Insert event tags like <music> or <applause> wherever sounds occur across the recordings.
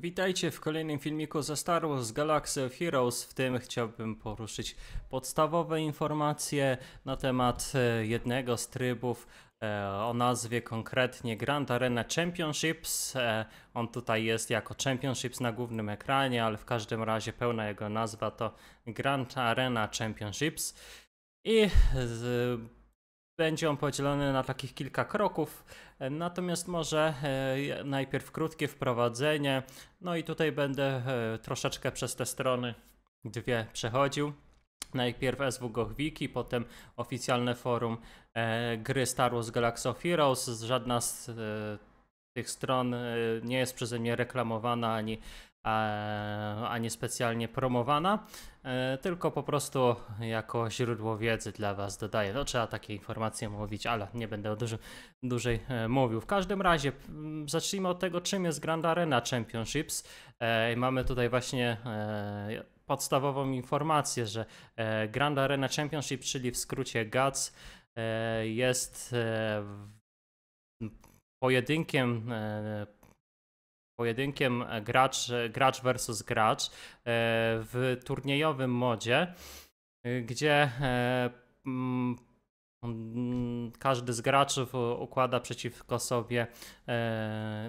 Witajcie w kolejnym filmiku ze Star Wars Galaxy of Heroes. W tym chciałbym poruszyć podstawowe informacje na temat e, jednego z trybów e, o nazwie konkretnie Grand Arena Championships. E, on tutaj jest jako Championships na głównym ekranie, ale w każdym razie pełna jego nazwa to Grand Arena Championships. I z, będzie on podzielony na takich kilka kroków. Natomiast może e, najpierw krótkie wprowadzenie. No i tutaj będę e, troszeczkę przez te strony dwie przechodził. Najpierw SW Gochwiki, potem oficjalne forum e, gry Star Wars Galaxy of Heroes. Żadna z tych stron nie jest przeze mnie reklamowana ani, ani specjalnie promowana. E, tylko po prostu jako źródło wiedzy dla Was dodaję. No trzeba takie informacje mówić, ale nie będę dużo, dłużej e, mówił. W każdym razie mm, zacznijmy od tego, czym jest Grand Arena Championships. E, mamy tutaj właśnie podstawową informację, że Grand Arena Championship, czyli w skrócie GATS, jest pojedynkiem pojedynkiem e, gracz, e, gracz versus gracz e, w turniejowym modzie, gdzie mm, mm, każdy z graczy układa przeciwko sobie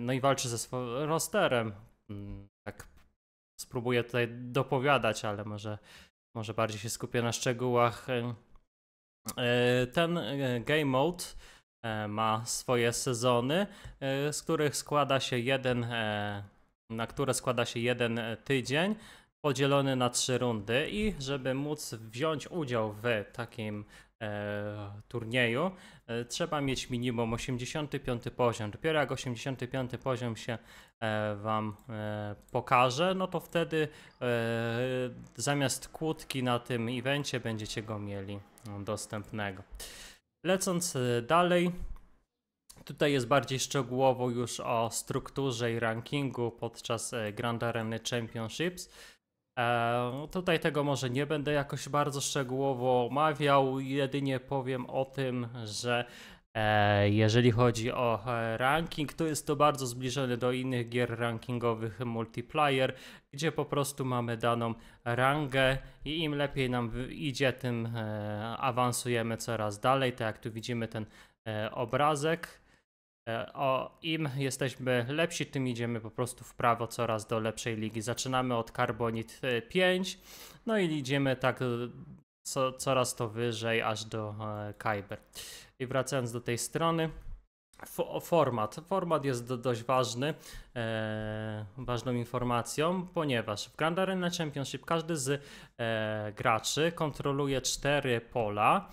no i walczy ze swoim rosterem. Mm, tak spróbuję tutaj dopowiadać, ale może, może bardziej się skupię na szczegółach. Ten game mode E, ma swoje sezony, e, z których składa się jeden, e, na które składa się jeden tydzień podzielony na trzy rundy i żeby móc wziąć udział w takim e, turnieju e, trzeba mieć minimum 85 poziom. Dopiero jak 85 poziom się e, Wam pokaże, no to wtedy zamiast kłódki na tym evencie będziecie go mieli no, dostępnego. Lecąc e, dalej, tutaj jest bardziej szczegółowo już o strukturze i rankingu podczas e, Grand Areny Championships. E, tutaj tego może nie będę jakoś bardzo szczegółowo omawiał, jedynie powiem o tym, że E, jeżeli chodzi o e, ranking, to jest to bardzo zbliżone do innych gier rankingowych multiplayer, gdzie po prostu mamy daną rangę i im lepiej nam idzie, tym e, awansujemy coraz dalej. Tak jak tu widzimy ten obrazek. O im jesteśmy lepsi, tym idziemy po prostu w prawo coraz do lepszej ligi. Zaczynamy od Carbonit 5, no i idziemy tak co, coraz to wyżej aż do Kyber. I wracając do tej strony, Format. Format jest dość ważny, e, ważną informacją, ponieważ w Grand Arena Championship każdy z e, graczy kontroluje cztery pola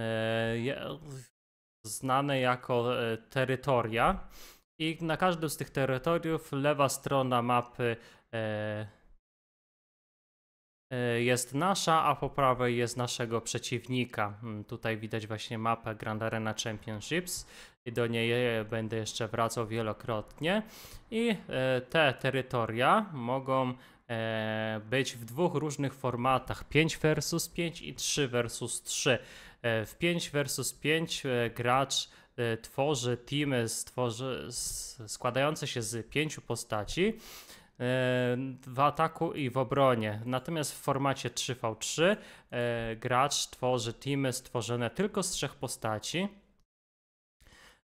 e, znane jako e, terytoria i na każdym z tych terytoriów lewa strona mapy e, Y, jest nasza, a po prawej jest naszego przeciwnika. Mm, tutaj widać właśnie mapę Grand Arena Championships i do niej e, będę jeszcze wracał wielokrotnie. I e, te terytoria mogą e, być w dwóch różnych formatach 5 versus 5 i 3 versus 3. W 5 versus 5 gracz tworzy teamy stworzy, składające się z pięciu postaci w ataku i w obronie. Natomiast w formacie 3v3 e, gracz tworzy teamy stworzone tylko z trzech postaci.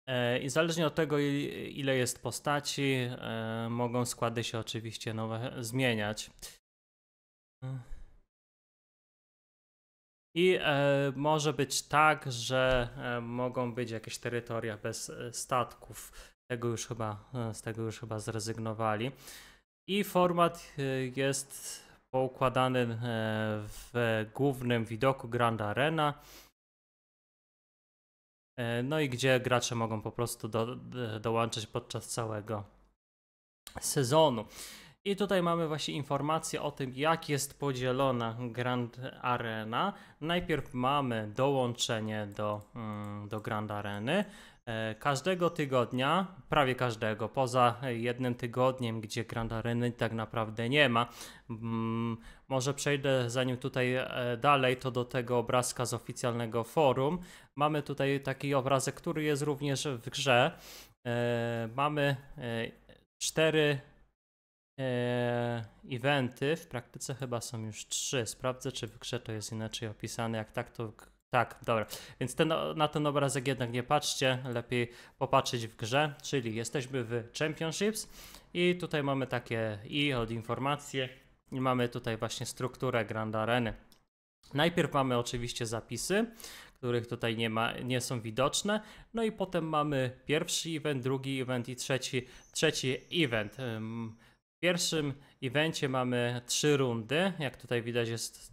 E, I zależnie od tego, ile jest postaci, e, mogą składy się oczywiście nowe zmieniać. I może być tak, że mogą być jakieś terytoria bez statków. Tego już chyba, z tego już chyba zrezygnowali. I format e, jest poukładany e, w głównym widoku Grand Arena. E, no i gdzie gracze mogą po prostu do, podczas całego sezonu. I tutaj mamy właśnie informację o tym, jak jest podzielona Grand Arena. Najpierw mamy dołączenie do, mm, do Grand Areny, E, każdego tygodnia, prawie każdego, poza jednym tygodniem, gdzie Grand Areny tak naprawdę nie ma. Mm, może przejdę zanim tutaj e, dalej, to do tego obrazka z oficjalnego forum. Mamy tutaj taki obrazek, który jest również w grze. E, mamy cztery eventy, w praktyce chyba są już trzy. Sprawdzę, czy w grze to jest inaczej opisane. Jak tak, to tak, dobra. Więc ten, na ten obrazek jednak nie patrzcie, lepiej popatrzeć w grze, czyli jesteśmy w Championships i tutaj mamy takie i od informacje i mamy tutaj właśnie strukturę Grand Areny. Najpierw mamy oczywiście zapisy, których tutaj nie, ma, nie są widoczne. No i potem mamy pierwszy event, drugi event i trzeci, trzeci event. W pierwszym evencie mamy trzy rundy. Jak tutaj widać, jest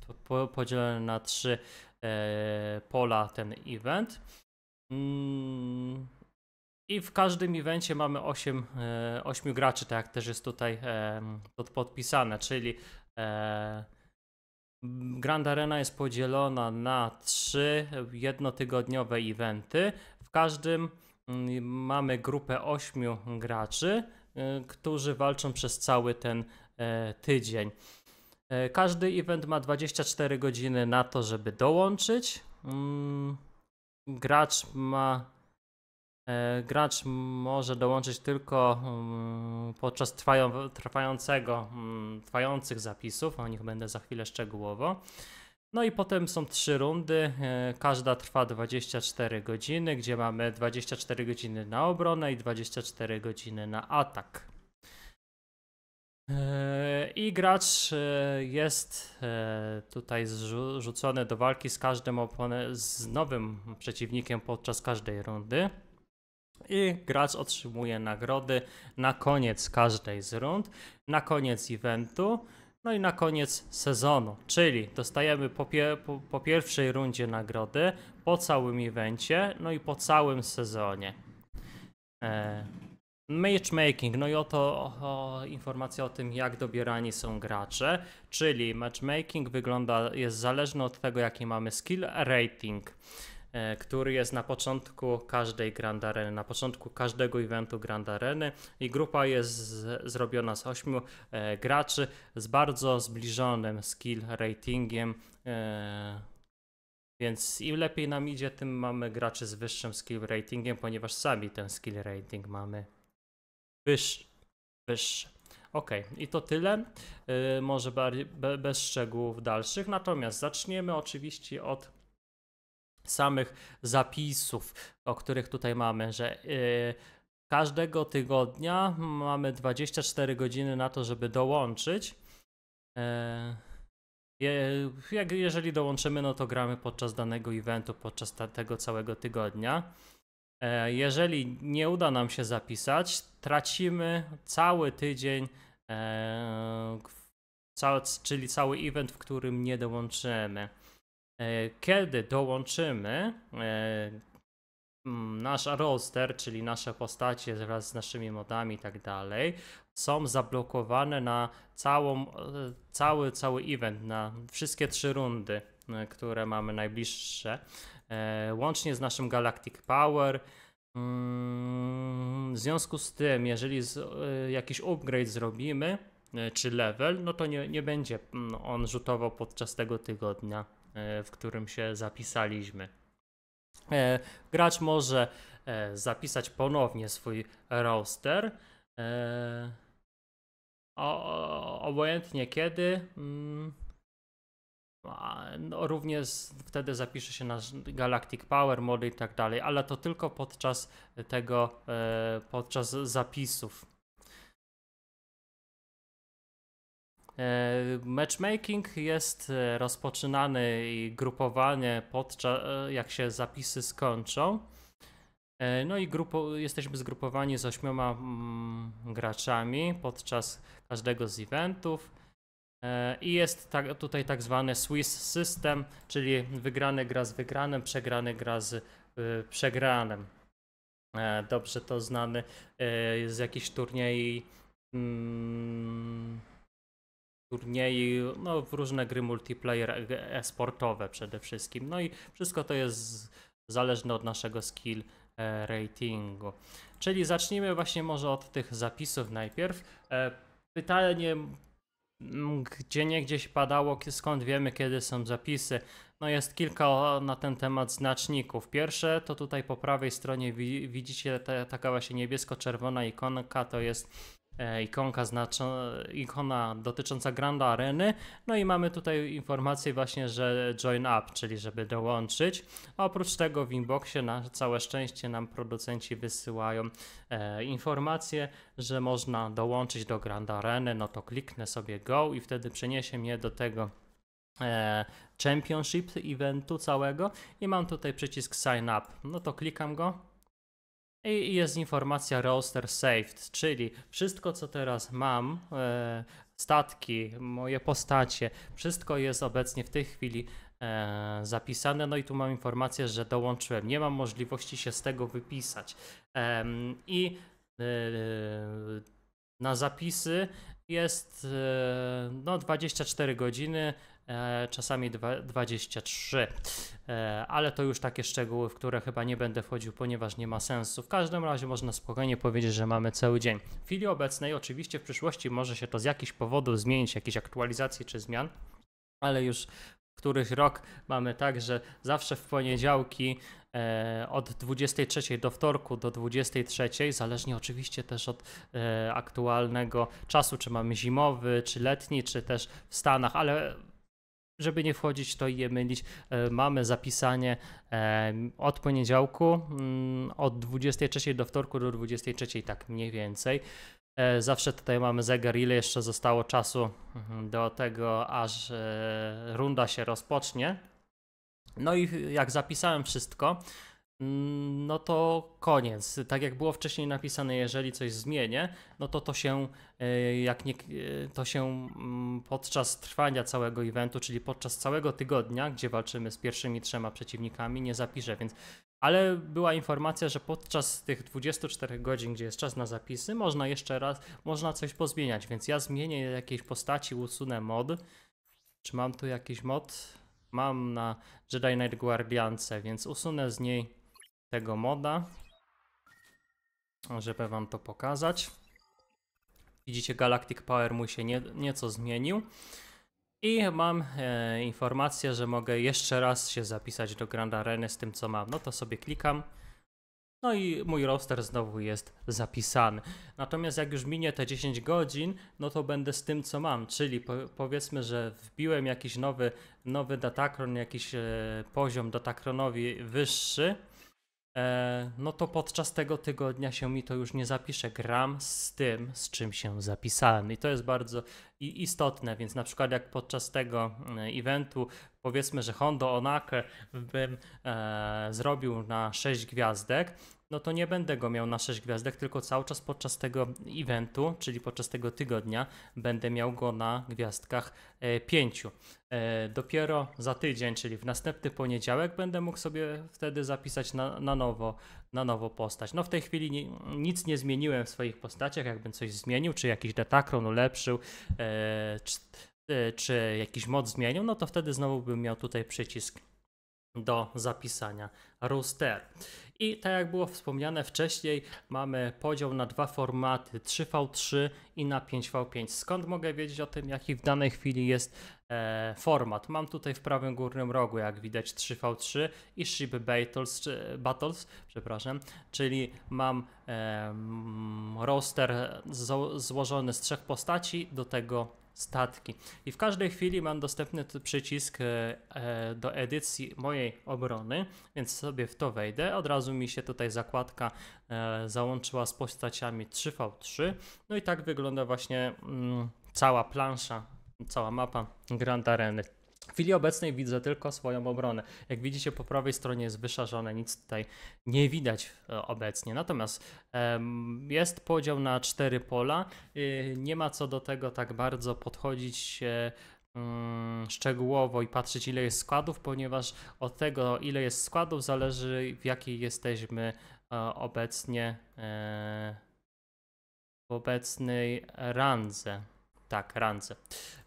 podzielone na trzy E, pola ten event. Mm, I w każdym evencie mamy 8, 8 e, graczy, tak jak też jest tutaj e, podpisane, czyli Grand Arena jest podzielona na trzy jednotygodniowe eventy. W każdym mm, mamy grupę 8 graczy, którzy walczą przez cały ten tydzień. E, każdy event ma 24 godziny na to, żeby dołączyć. Mm, gracz ma. E, gracz może dołączyć tylko mm, podczas trwają, trwającego, mm, trwających zapisów, o nich będę za chwilę szczegółowo. No i potem są trzy rundy, e, każda trwa 24 godziny, gdzie mamy 24 godziny na obronę i 24 godziny na atak. E, I gracz e, jest e, tutaj zrzucony do walki z każdym z nowym przeciwnikiem podczas każdej rundy. I gracz otrzymuje nagrody na koniec każdej z rund, na koniec eventu, no i na koniec sezonu. Czyli dostajemy po, pie- po, po pierwszej rundzie nagrody, po całym evencie, no i po całym sezonie. E- Matchmaking, no i oto o, informacja o tym, jak dobierani są gracze, czyli matchmaking wygląda, jest zależny od tego, jaki mamy skill rating, e, który jest na początku każdej Grand Areny, na początku każdego eventu Grand Areny i grupa jest z, zrobiona z 8 e, graczy z bardzo zbliżonym skill ratingiem. E, więc im lepiej nam idzie, tym mamy graczy z wyższym skill ratingiem, ponieważ sami ten skill rating mamy wyższy. wyższy. Ok, i to tyle. Yy, może bardziej, be, bez szczegółów dalszych. Natomiast zaczniemy oczywiście od samych zapisów, o których tutaj mamy, że yy, każdego tygodnia mamy 24 godziny na to, żeby dołączyć. Y, jak jeżeli dołączymy, no to gramy podczas danego eventu, podczas ta, tego całego tygodnia. E, jeżeli nie uda nam się zapisać, tracimy cały tydzień, e, czyli cały event, w którym nie dołączymy. E, kiedy dołączymy nasz roster, czyli nasze postacie wraz z naszymi modami i tak dalej, są zablokowane na całą, cały, cały event, na wszystkie trzy rundy, które mamy najbliższe. E, łącznie z naszym Galactic Power. Mm, w związku z tym, jeżeli z, e, jakiś upgrade zrobimy, e, czy level, no to nie, nie będzie mm, on rzutował podczas tego tygodnia, w którym się zapisaliśmy. Gracz może zapisać ponownie swój roster. O, obojętnie kiedy. Mm, no, również wtedy zapisze się nasz Galactic Power, mody i tak dalej, ale to tylko podczas tego, e, podczas zapisów. E, matchmaking jest e, rozpoczynany i grupowanie podczas, jak się zapisy skończą. No i grupo, jesteśmy zgrupowani z ośmioma mm, graczami podczas każdego z eventów. E, I jest tak, tutaj tak zwany Swiss System, czyli wygrany gra z wygranym, przegrany gra z y, przegranym. E, dobrze to znany y, z jakichś turniej. Mm, turniej, no w różne gry multiplayer e, e-sportowe przede wszystkim. No i wszystko to jest zależne od naszego skill e, ratingu. Czyli zacznijmy właśnie może od tych zapisów najpierw. E, pytanie Mm, gdzie nie gdzieś padało, skąd wiemy, kiedy są zapisy. No jest kilka na ten temat znaczników. Pierwsze to tutaj po prawej stronie widzicie ta, taka właśnie niebiesko-czerwona ikonka, to jest E, ikonka znaczo, ikona dotycząca Grand Areny. No i mamy tutaj informację właśnie, że join up, czyli żeby dołączyć. oprócz tego w inboxie na całe szczęście nam producenci wysyłają e, informację, że można dołączyć do Grand Areny. No to kliknę sobie go i wtedy przeniesie mnie do tego e, championship eventu całego i mam tutaj przycisk sign up. No to klikam go i jest informacja roster saved, czyli wszystko co teraz mam, e, statki, moje postacie, wszystko jest obecnie w tej chwili e, zapisane. No i tu mam informację, że dołączyłem. Nie mam możliwości się z tego wypisać. I e, na zapisy jest no 24 godziny E, czasami 23. E, ale to już takie szczegóły, w które chyba nie będę wchodził, ponieważ nie ma sensu. W każdym razie można spokojnie powiedzieć, że mamy cały dzień. W chwili obecnej, oczywiście w przyszłości może się to z jakichś powodów zmienić, jakieś aktualizacje czy zmian, ale już któryś rok mamy tak, że zawsze w poniedziałki e, od 23 do wtorku do 23, zależnie oczywiście też od e, aktualnego czasu, czy mamy zimowy, czy letni, czy też w Stanach, ale żeby nie wchodzić to i je mylić, e, mamy zapisanie e, od poniedziałku, mm, od 23 do wtorku do 23, tak mniej więcej. E, zawsze tutaj mamy zegar, ile jeszcze zostało czasu mhm, do tego, aż runda się rozpocznie. No i jak zapisałem wszystko, Mm, no to koniec. Tak jak było wcześniej napisane, jeżeli coś zmienię, no to to się, e, jak nie, e, to się mm, podczas trwania całego eventu, czyli podczas całego tygodnia, gdzie walczymy z pierwszymi trzema przeciwnikami, nie zapisze, więc ale była informacja, że podczas tych 24 godzin, gdzie jest czas na zapisy, można jeszcze raz, można coś pozmieniać, więc ja zmienię jakiejś postaci, usunę mod. Czy mam tu jakiś mod? Mam na Jedi Knight Guardiance, więc usunę z niej tego moda, żeby wam to pokazać. Widzicie, Galactic Power mu się nie, nieco zmienił. I mam e, informację, że mogę jeszcze raz się zapisać do Grand Areny z tym, co mam. No to sobie klikam. No i mój roster znowu jest zapisany. Natomiast jak już minie te 10 godzin, no to będę z tym, co mam. Czyli po, powiedzmy, że wbiłem jakiś nowy, nowy datakron, jakiś e, poziom datakronowi wyższy E, no to podczas tego tygodnia się mi to już nie zapisze. Gram z tym, z czym się zapisałem. I to jest bardzo istotne, więc na przykład jak podczas tego e, eventu powiedzmy, że Hondo Onake bym e, zrobił na 6 gwiazdek, no to nie będę go miał na 6 gwiazdek, tylko cały czas podczas tego eventu, czyli podczas tego tygodnia, będę miał go na gwiazdkach 5. E, E, dopiero za tydzień, czyli w następny poniedziałek, będę mógł sobie wtedy zapisać na, na, nowo, na nowo postać. No w tej chwili ni, nic nie zmieniłem w swoich postaciach, jakbym coś zmienił, czy jakiś detakron ulepszył, e, czy, e, czy jakiś mod zmienił, no to wtedy znowu bym miał tutaj przycisk do zapisania rooster. I tak jak było wspomniane wcześniej, mamy podział na dwa formaty 3v3 i na 5v5. Skąd mogę wiedzieć o tym, jaki w danej chwili jest E, format. Mam tutaj w prawym górnym rogu, jak widać, 3v3 i Ship Battles, battles przepraszam, czyli mam um, roster złożony z trzech postaci, do tego statki. I w każdej chwili mam dostępny przycisk e, e, do edycji mojej obrony, więc sobie w to wejdę. Od razu mi się tutaj zakładka e, załączyła z postaciami 3v3. No i tak wygląda właśnie mm, cała plansza cała mapa Grand Areny. W chwili obecnej widzę tylko swoją obronę. Jak widzicie po prawej stronie jest wyszarzone, nic tutaj nie widać e, obecnie. Natomiast jest podział na cztery pola. Y, nie ma co do tego tak bardzo podchodzić mm, szczegółowo i patrzeć ile jest składów, ponieważ od tego ile jest składów zależy w jakiej jesteśmy e, obecnie e, w obecnej randze tak, rance,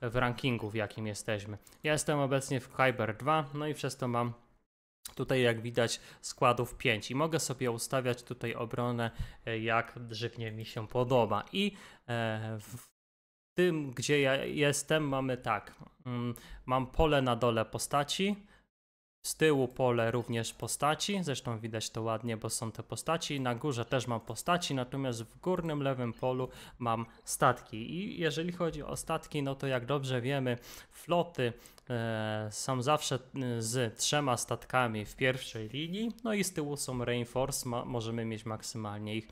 w rankingu, w jakim jesteśmy. Ja jestem obecnie w Kyber 2, no i przez to mam tutaj, jak widać, składów 5 i mogę sobie ustawiać tutaj obronę, e, jak drzewnie mi się podoba. I e, w tym, gdzie ja jestem, mamy tak, mm, mam pole na dole postaci, z tyłu pole również postaci, zresztą widać to ładnie, bo są te postaci. Na górze też mam postaci, natomiast w górnym lewym polu mam statki. I jeżeli chodzi o statki, no to jak dobrze wiemy, floty e, są zawsze e, z trzema statkami w pierwszej linii, no i z tyłu są reinforce, ma, możemy mieć maksymalnie ich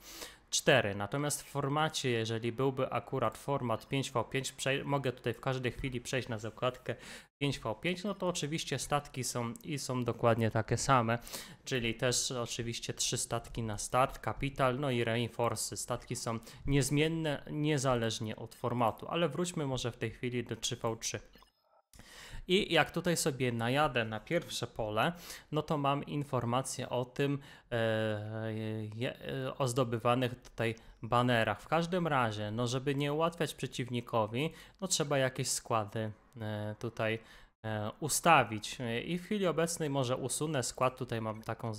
4. Natomiast w formacie, jeżeli byłby akurat format 5v5, mogę tutaj w każdej chwili przejść na zakładkę 5v5, no to oczywiście statki są i są dokładnie takie same, czyli też oczywiście trzy statki na start, kapital, no i reinforce. Statki są niezmienne niezależnie od formatu, ale wróćmy może w tej chwili do 3v3. I jak tutaj sobie najadę na pierwsze pole, no to mam informację o tym, e, e, o zdobywanych tutaj banerach. W każdym razie, no żeby nie ułatwiać przeciwnikowi, no trzeba jakieś składy e, tutaj ustawić i w chwili obecnej może usunę skład, tutaj mam taką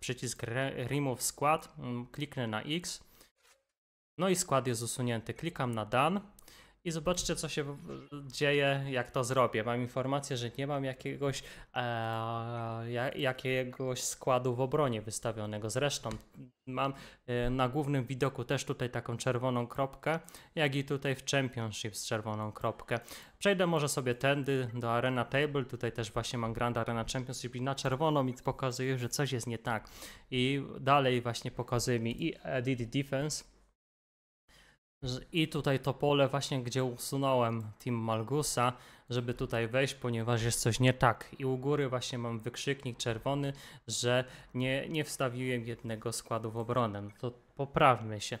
przycisk remove skład, mm, kliknę na X, no i skład jest usunięty, klikam na done, i zobaczcie, co się dzieje, jak to zrobię. Mam informację, że nie mam jakiegoś, e, jakiegoś składu w obronie wystawionego. Zresztą mam e, na głównym widoku też tutaj taką czerwoną kropkę, jak i tutaj w Championship z czerwoną kropkę. Przejdę może sobie tędy do Arena Table, tutaj też właśnie mam Grand Arena Championship i na czerwono mi pokazuje, że coś jest nie tak. I dalej właśnie pokazuje mi i Edit Defense, i tutaj to pole właśnie, gdzie usunąłem Team Malgusa, żeby tutaj wejść, ponieważ jest coś nie tak. I u góry właśnie mam wykrzyknik czerwony, że nie, nie wstawiłem jednego składu w obronę. No to poprawmy się.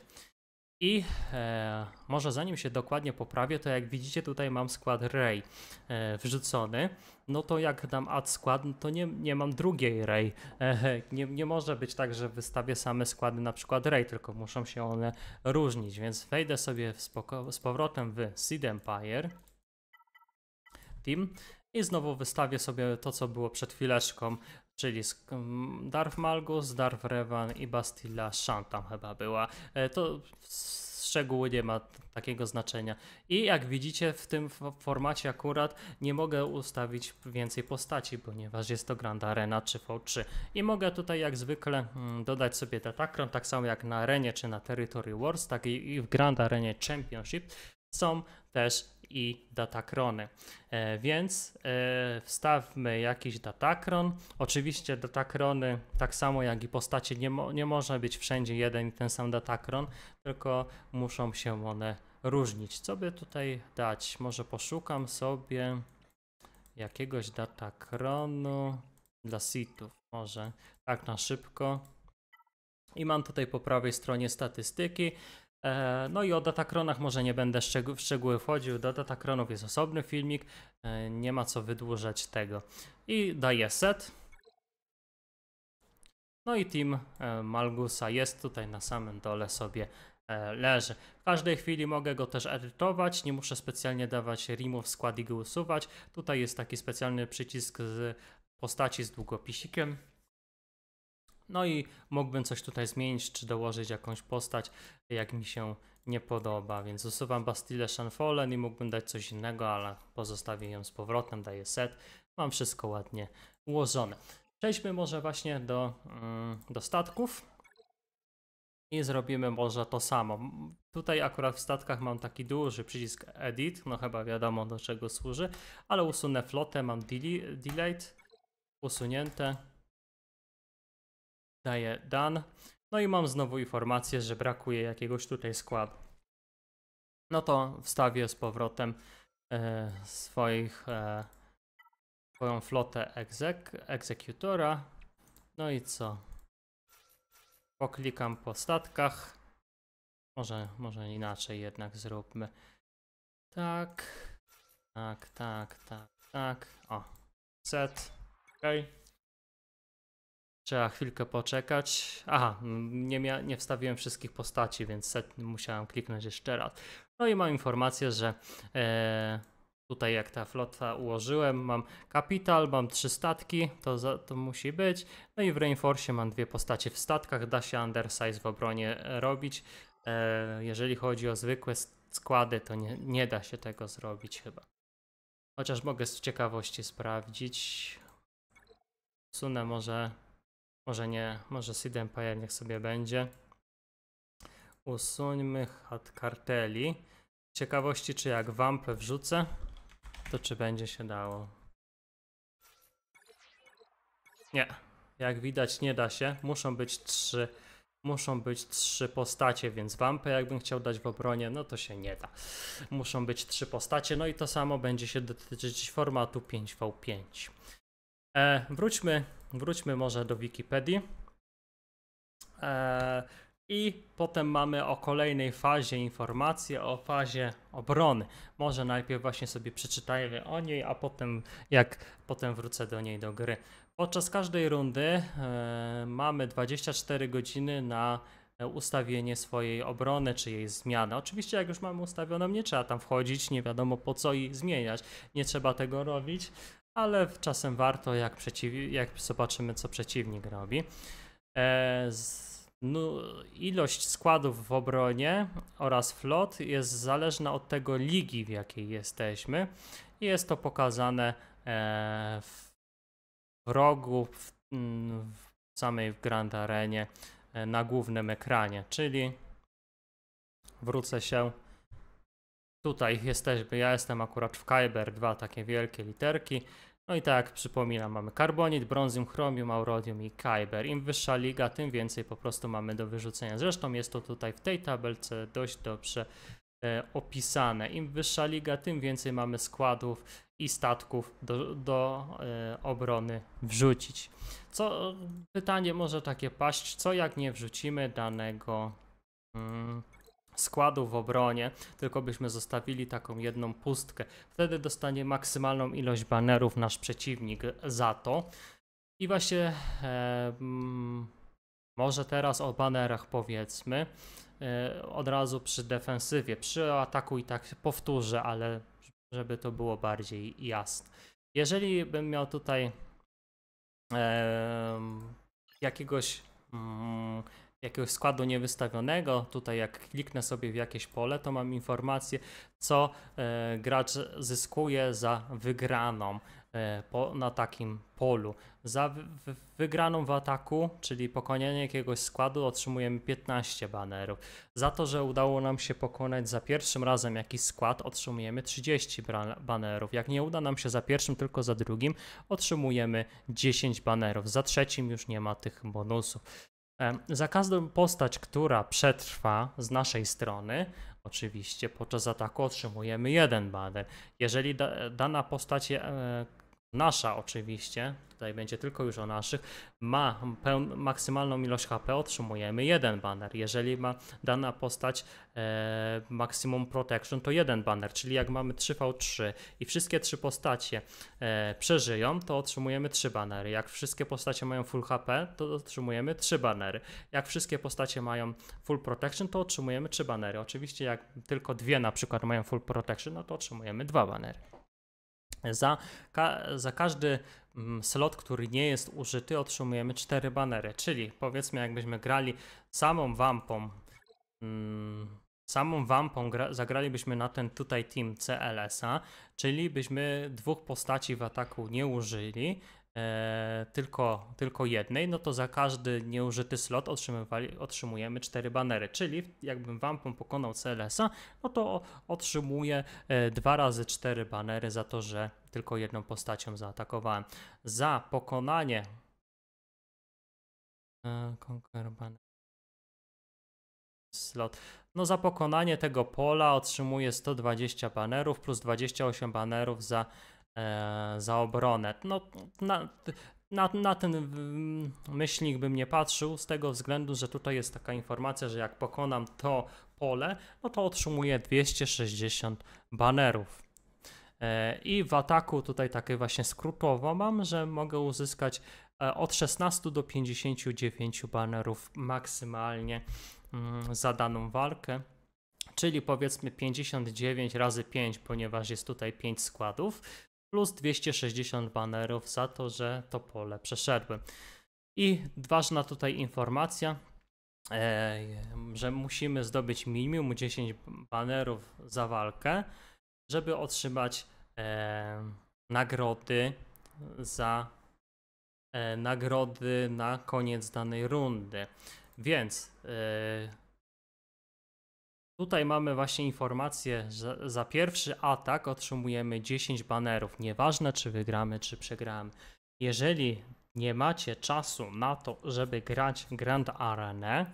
I e, może zanim się dokładnie poprawię, to jak widzicie tutaj mam skład Ray e, wrzucony. No to jak dam add skład, to nie, nie mam drugiej Ray. E, nie, nie może być tak, że wystawię same składy na przykład Ray, tylko muszą się one różnić. Więc wejdę sobie z powrotem w Seed Empire Team i znowu wystawię sobie to, co było przed chwileczką, czyli Darth Malgus, Darf Revan i Bastilla Shantam tam chyba była. E, to szczegóły nie ma takiego znaczenia. I jak widzicie w tym formacie akurat nie mogę ustawić więcej postaci, ponieważ jest to Grand Arena 3v3. I mogę tutaj jak zwykle dodać sobie Datacron, tak samo jak na arenie czy na Territory Wars, tak i w Grand Arenie Championship są też i datakrony. E, więc e, wstawmy jakiś datakron. Oczywiście datakrony, tak samo jak i postacie, nie, mo nie może być wszędzie jeden i ten sam datakron, tylko muszą się one różnić. Co by tutaj dać? Może poszukam sobie jakiegoś datakronu dla sitów, może tak na szybko. I mam tutaj po prawej stronie statystyki. E, no i o datakronach może nie będę w szczegóły wchodził. Do datakronów jest osobny filmik, e, nie ma co wydłużać tego. I daję set. No i team e, Malgusa jest tutaj na samym dole sobie leży. W każdej chwili mogę go też edytować, nie muszę specjalnie dawać rimów skład i go usuwać. Tutaj jest taki specjalny przycisk z postaci z długopisikiem. No i mógłbym coś tutaj zmienić, czy dołożyć jakąś postać, jak mi się nie podoba. Więc usuwam Bastille Shanfolen i mógłbym dać coś innego, ale pozostawię ją z powrotem, daję set. Mam wszystko ładnie ułożone. Przejdźmy może właśnie do, mm, do statków i zrobimy może to samo. Tutaj akurat w statkach mam taki duży przycisk edit, no chyba wiadomo do czego służy, ale usunę flotę, mam delete, usunięte daję done. No i mam znowu informację, że brakuje jakiegoś tutaj składu. No to wstawię z powrotem e, swoich, e, swoją flotę exec, executora. No i co? Poklikam po statkach. Może, może inaczej jednak zróbmy. Tak, tak, tak, tak, tak. O, set. Okej. Okay. Trzeba chwilkę poczekać. Aha, nie, mia- nie wstawiłem wszystkich postaci, więc set- musiałem kliknąć jeszcze raz. No i mam informację, że e, tutaj jak ta flota ułożyłem, mam kapital, mam trzy statki, to, za, to musi być. No i w Reinforce mam dwie postacie w statkach, da się undersize w obronie e, robić. E, jeżeli chodzi o zwykłe składy, to nie, nie da się tego zrobić chyba. Chociaż mogę z ciekawości sprawdzić. Sunę może może nie, może Seed Empire niech sobie będzie. Usuńmy hat karteli. Ciekawości, czy jak wampę wrzucę, to czy będzie się dało. Nie. Jak widać nie da się. Muszą być trzy muszą być trzy postacie, więc wampę jakbym chciał dać w obronie, no to się nie da. Muszą być trzy postacie, no i to samo będzie się dotyczyć formatu 5v5. E, wróćmy Wróćmy może do Wikipedii. E, I potem mamy o kolejnej fazie informacje o fazie obrony. Może najpierw właśnie sobie przeczytajmy o niej, a potem jak potem wrócę do niej do gry. Podczas każdej rundy e, mamy 24 godziny na ustawienie swojej obrony czy jej zmiany. Oczywiście, jak już mamy ustawioną, nie trzeba tam wchodzić, nie wiadomo po co i zmieniać, nie trzeba tego robić, ale czasem warto, jak, przeciw, jak zobaczymy, co przeciwnik robi. E, z, no, ilość składów w obronie oraz flot jest zależna od tego ligi, w jakiej jesteśmy. I jest to pokazane e, w, w rogu, w, mm, w, samej Grand Arenie, e, na głównym ekranie. Czyli wrócę się Tutaj jesteśmy, ja jestem akurat w Kyber, dwa takie wielkie literki. No i tak przypominam, mamy karbonit, brązium, chromium, aurodium i kyber. Im wyższa liga, tym więcej po prostu mamy do wyrzucenia. Zresztą jest to tutaj w tej tabelce dość dobrze e, opisane. Im wyższa liga, tym więcej mamy składów i statków do, do e, obrony wrzucić. Co pytanie może takie paść, co jak nie wrzucimy danego... Mm, składu w obronie, tylko byśmy zostawili taką jedną pustkę. Wtedy dostanie maksymalną ilość banerów nasz przeciwnik za to. I właśnie e, mm, może teraz o banerach powiedzmy. E, od razu przy defensywie. Przy ataku i tak powtórzę, ale żeby to było bardziej jasne. Jeżeli bym miał tutaj e, jakiegoś mm, jakiegoś składu niewystawionego. Tutaj jak kliknę sobie w jakieś pole, to mam informację, co e, gracz zyskuje za wygraną e, po, na takim polu. Za w, w wygraną w ataku, czyli pokonanie jakiegoś składu, otrzymujemy 15 banerów. Za to, że udało nam się pokonać za pierwszym razem jakiś skład, otrzymujemy 30 banerów. Jak nie uda nam się za pierwszym, tylko za drugim, otrzymujemy 10 banerów. Za trzecim już nie ma tych bonusów. Za każdą postać, która przetrwa z naszej strony, oczywiście podczas ataku otrzymujemy jeden banner. Jeżeli da, dana postać, e, nasza oczywiście, tutaj będzie tylko już o naszych, ma maksymalną ilość HP, otrzymujemy jeden banner. Jeżeli ma dana postać e, maksimum protection, to jeden banner, czyli jak mamy 3v3 i wszystkie trzy postacie e, przeżyją, to otrzymujemy trzy banery. Jak wszystkie postacie mają full HP, to otrzymujemy trzy banery. Jak wszystkie postacie mają full protection, to otrzymujemy trzy banery. Oczywiście jak tylko dwie na przykład mają full protection, no to otrzymujemy dwa banery. Za, ka za każdy mm, slot, który nie jest użyty, otrzymujemy cztery banery, czyli powiedzmy jakbyśmy grali samą wampą, mm, samą wampą zagralibyśmy na ten tutaj team CLS-a, czyli byśmy dwóch postaci w ataku nie użyli, E, tylko, tylko jednej, no to za każdy nieużyty slot otrzymujemy cztery banery, czyli jakbym wampą pokonał CLS-a, no to otrzymuję e, dwa razy cztery banery za to, że tylko jedną postacią zaatakowałem. Za pokonanie e, Conquer banner slot. No za pokonanie tego pola otrzymuję 120 banerów plus 28 banerów za E, za obronę. No, na, na, na ten myślnik bym nie patrzył, z tego względu, że tutaj jest taka informacja, że jak pokonam to pole, no to otrzymuję 260 banerów. E, I w ataku tutaj takie właśnie skrótowo mam, że mogę uzyskać e, od 16 do 59 banerów maksymalnie mm, za daną walkę, czyli powiedzmy 59 razy 5, ponieważ jest tutaj 5 składów, plus 260 banerów za to, że to pole przeszedłem. I ważna tutaj informacja, e, że musimy zdobyć minimum 10 banerów za walkę, żeby otrzymać e, nagrody za e, nagrody na koniec danej rundy. Więc Tutaj mamy właśnie informację, że za pierwszy atak otrzymujemy 10 banerów. Nieważne czy wygramy, czy przegramy. Jeżeli nie macie czasu na to, żeby grać w Grand Arena,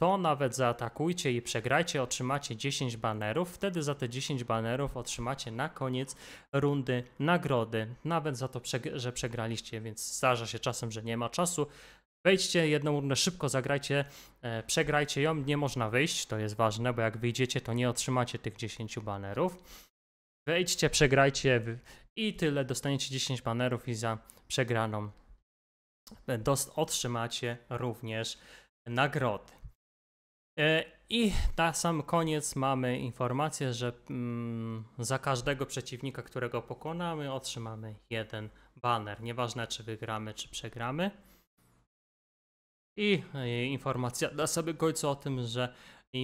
to nawet zaatakujcie i przegrajcie, otrzymacie 10 banerów. Wtedy za te 10 banerów otrzymacie na koniec rundy nagrody. Nawet za to, że przegraliście, więc zdarza się czasem, że nie ma czasu, Wejdźcie jedną rundę, szybko zagrajcie, e, przegrajcie ją, nie można wyjść, to jest ważne, bo jak wyjdziecie, to nie otrzymacie tych 10 banerów. Wejdźcie, przegrajcie i tyle, dostaniecie 10 banerów i za przegraną e, dost otrzymacie również nagrody. E, I na sam koniec mamy informację, że mm, za każdego przeciwnika, którego pokonamy, otrzymamy jeden banner. Nieważne, czy wygramy, czy przegramy. I e, informacja dla sobie końca o tym, że e,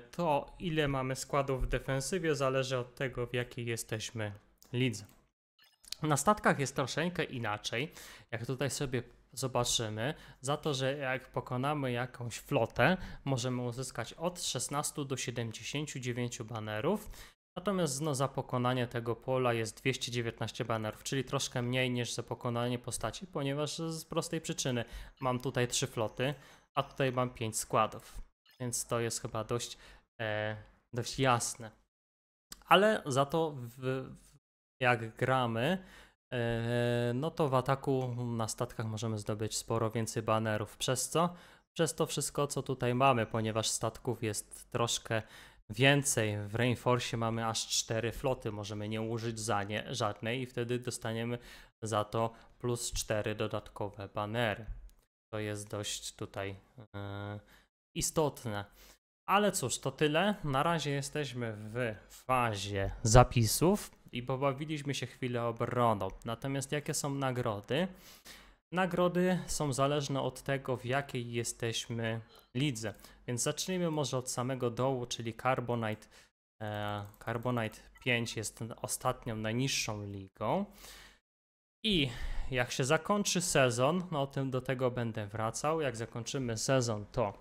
to ile mamy składów w defensywie zależy od tego w jakiej jesteśmy lidze. Na statkach jest troszeczkę inaczej. Jak tutaj sobie zobaczymy, za to, że jak pokonamy jakąś flotę, możemy uzyskać od 16 do 79 banerów Natomiast no, za pokonanie tego pola jest 219 banerów, czyli troszkę mniej niż za pokonanie postaci, ponieważ z prostej przyczyny mam tutaj 3 floty, a tutaj mam 5 składów. Więc to jest chyba dość, e, dość jasne. Ale za to w, w, jak gramy, e, no to w ataku na statkach możemy zdobyć sporo więcej banerów, przez co? Przez to wszystko, co tutaj mamy, ponieważ statków jest troszkę Więcej, w Rainforce mamy aż cztery floty, możemy nie użyć za nie żadnej i wtedy dostaniemy za to plus cztery dodatkowe banery. To jest dość tutaj e, istotne. Ale cóż, to tyle. Na razie jesteśmy w fazie zapisów i pobawiliśmy się chwilę obroną. Natomiast jakie są nagrody? Nagrody są zależne od tego, w jakiej jesteśmy lidze. Więc zacznijmy może od samego dołu, czyli Carbonite. E, Carbonite 5 jest ostatnią, najniższą ligą. I jak się zakończy sezon, no o tym do tego będę wracał. Jak zakończymy sezon, to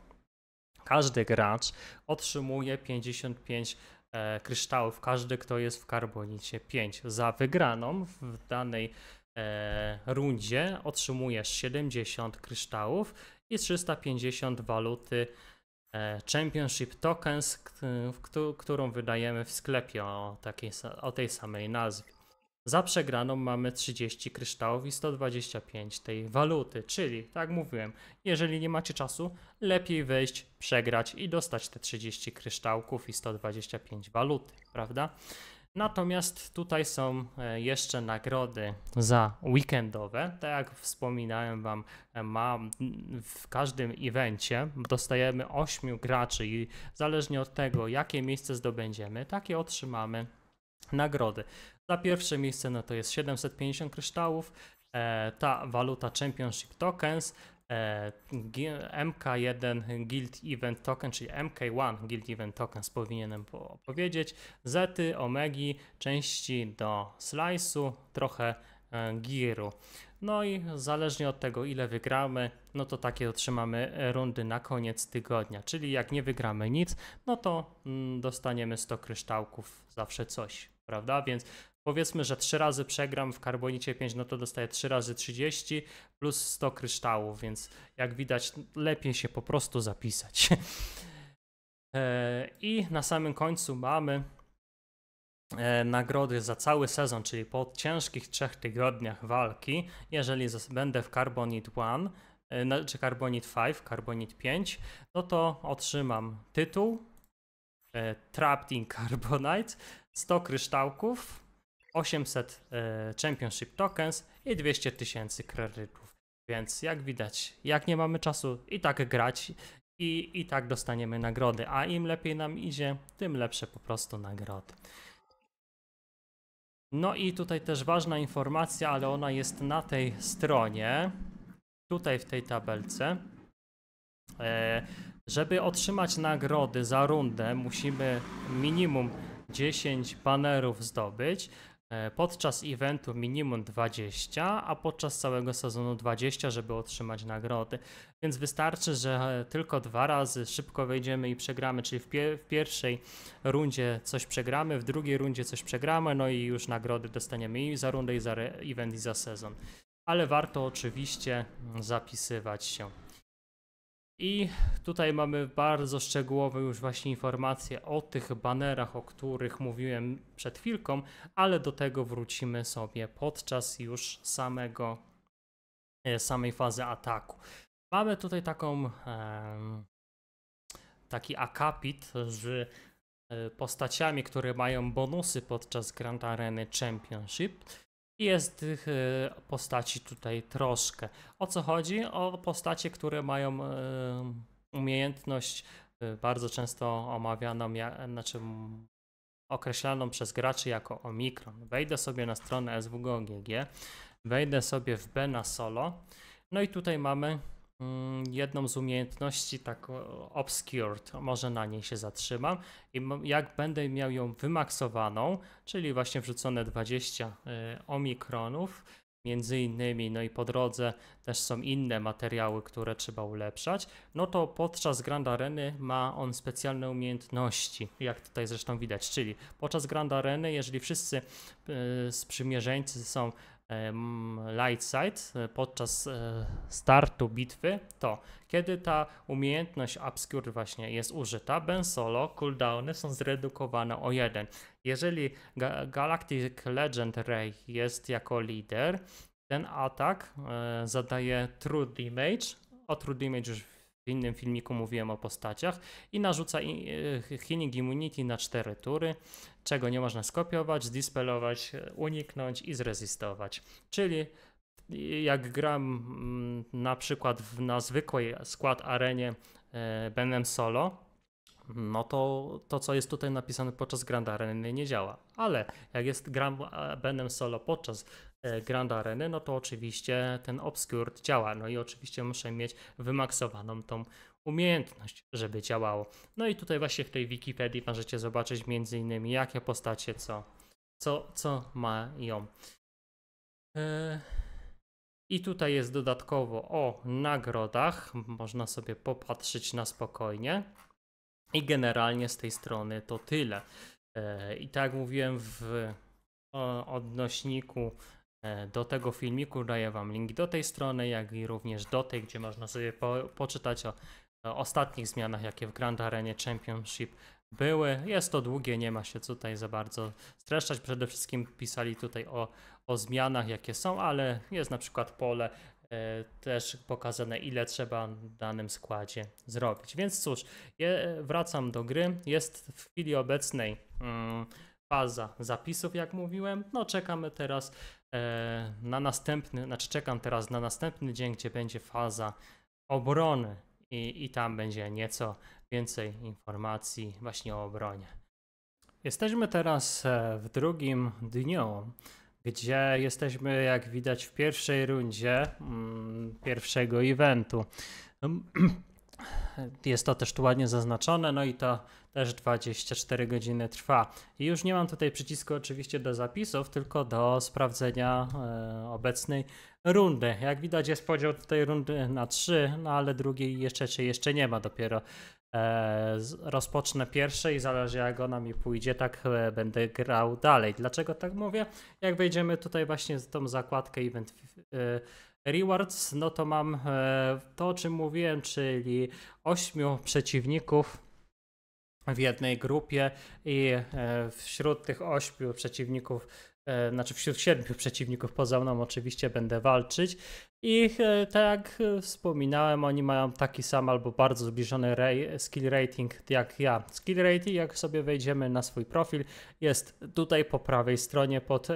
każdy gracz otrzymuje 55 e, kryształów, każdy kto jest w karbonicie 5 za wygraną w danej E, rundzie otrzymujesz 70 kryształów i 350 waluty e, Championship Tokens, którą wydajemy w sklepie o, takiej, o tej samej nazwie. Za przegraną mamy 30 kryształów i 125 tej waluty, czyli tak mówiłem, jeżeli nie macie czasu, lepiej wejść, przegrać i dostać te 30 kryształków i 125 waluty, prawda? Natomiast tutaj są e, jeszcze nagrody za weekendowe. Tak jak wspominałem Wam, e, mam w każdym evencie dostajemy 8 graczy i zależnie od tego, jakie miejsce zdobędziemy, takie otrzymamy nagrody. Za pierwsze miejsce no to jest 750 kryształów, e, ta waluta Championship Tokens, E, MK1 Guild Event Token, czyli MK1 Guild Event Tokens powinienem powiedzieć, zety, omegi, części do slice'u, trochę e, gearu. No i zależnie od tego, ile wygramy, no to takie otrzymamy e, rundy na koniec tygodnia. Czyli jak nie wygramy nic, no to mm, dostaniemy 100 kryształków, zawsze coś, prawda? Więc Powiedzmy, że 3 razy przegram w karbonicie 5, no to dostaję 3 razy 30 plus 100 kryształów, więc jak widać, lepiej się po prostu zapisać. <laughs> E, I na samym końcu mamy e, nagrody za cały sezon, czyli po ciężkich 3 tygodniach walki, jeżeli będę w Carbonite 1, e, czy Carbonite 5, Carbonite 5, no to otrzymam tytuł Trapped in Carbonite, 100 kryształków, 800 e, Championship Tokens i 200 tysięcy kredytów. Więc jak widać, jak nie mamy czasu i tak grać i, i tak dostaniemy nagrody, a im lepiej nam idzie, tym lepsze po prostu nagrody. No i tutaj też ważna informacja, ale ona jest na tej stronie, tutaj w tej tabelce. E, żeby otrzymać nagrody za rundę, musimy minimum 10 banerów zdobyć, E, podczas eventu minimum 20, a podczas całego sezonu 20, żeby otrzymać nagrody. Więc wystarczy, że e, tylko dwa razy szybko wejdziemy i przegramy, czyli w, w pierwszej rundzie coś przegramy, w drugiej rundzie coś przegramy, no i już nagrody dostaniemy i za rundę, i za event, i za sezon. Ale warto oczywiście mm, zapisywać się. I tutaj mamy bardzo szczegółowe już właśnie informacje o tych banerach, o których mówiłem przed chwilką, ale do tego wrócimy sobie podczas już samego, e, samej fazy ataku. Mamy tutaj taką, taki akapit z e, postaciami, które mają bonusy podczas Grand Areny Championship. Jest tych e, postaci tutaj troszkę. O co chodzi? O postacie, które mają e, umiejętność e, bardzo często omawianą, znaczy określaną przez graczy jako omikron. Wejdę sobie na stronę SWGOGG, wejdę sobie w B na solo, no i tutaj mamy Mm, jedną z umiejętności, tak obscured, może na niej się zatrzymam. I jak będę miał ją wymaksowaną, czyli właśnie wrzucone 20 y, omikronów, między innymi, no i po drodze też są inne materiały, które trzeba ulepszać, no to podczas Grand Areny ma on specjalne umiejętności, jak tutaj zresztą widać, czyli podczas Grand Areny, jeżeli wszyscy y, sprzymierzeńcy są Light side e, podczas e, startu bitwy, to kiedy ta umiejętność Obscure właśnie jest użyta, Ben Solo cooldowny są zredukowane o jeden. Jeżeli Galactic Legend Ray jest jako lider, ten atak e, zadaje True Damage, o True Damage już w innym filmiku mówiłem o postaciach i narzuca e, healing immunity na cztery tury, czego nie można skopiować, zdispelować, e, uniknąć i zrezystować. Czyli e, jak gram mm, na przykład na zwykłej skład arenie Benem Solo, no to to, co jest tutaj napisane podczas Grand Areny nie działa. Ale jak jest gram Benem Solo podczas E, Grand Areny, no to oczywiście ten obscure działa. No i oczywiście muszę mieć wymaksowaną tą umiejętność, żeby działało. No i tutaj właśnie w tej Wikipedii możecie zobaczyć między innymi jakie postacie co, co, co mają. E, I tutaj jest dodatkowo o nagrodach, można sobie popatrzeć na spokojnie. I generalnie z tej strony to tyle. E, I tak jak mówiłem w odnośniku E, do tego filmiku daję Wam link do tej strony, jak i również do tej, gdzie można sobie po, poczytać o, o ostatnich zmianach, jakie w Grand Arenie Championship były. Jest to długie, nie ma się tutaj za bardzo streszczać. Przede wszystkim pisali tutaj o, o zmianach, jakie są, ale jest na przykład pole e, też pokazane, ile trzeba w danym składzie zrobić. Więc cóż, je, wracam do gry. Jest w chwili obecnej mm, faza zapisów, jak mówiłem. No, czekamy teraz E, na następny, znaczy czekam teraz na następny dzień, gdzie będzie faza obrony i, i tam będzie nieco więcej informacji właśnie o obronie. Jesteśmy teraz e, w drugim dniu, gdzie jesteśmy, jak widać, w pierwszej rundzie mm, pierwszego eventu. Jest to też tu ładnie zaznaczone, no i to też 24 godziny trwa. I już nie mam tutaj przycisku oczywiście do zapisów, tylko do sprawdzenia e, obecnej rundy. Jak widać jest podział tej rundy na trzy, no ale drugiej jeszcze czy jeszcze nie ma dopiero. E, rozpocznę pierwsze i zależy jak ona mi pójdzie, tak e, będę grał dalej. Dlaczego tak mówię? Jak wejdziemy tutaj właśnie z tą zakładkę event e, rewards, no to mam e, to o czym mówiłem, czyli ośmiu przeciwników w jednej grupie i e, wśród tych ośmiu przeciwników, e, znaczy wśród siedmiu przeciwników poza mną oczywiście będę walczyć. I e, tak jak wspominałem, oni mają taki sam albo bardzo zbliżony skill rating jak ja. Skill rating, jak sobie wejdziemy na swój profil, jest tutaj po prawej stronie pod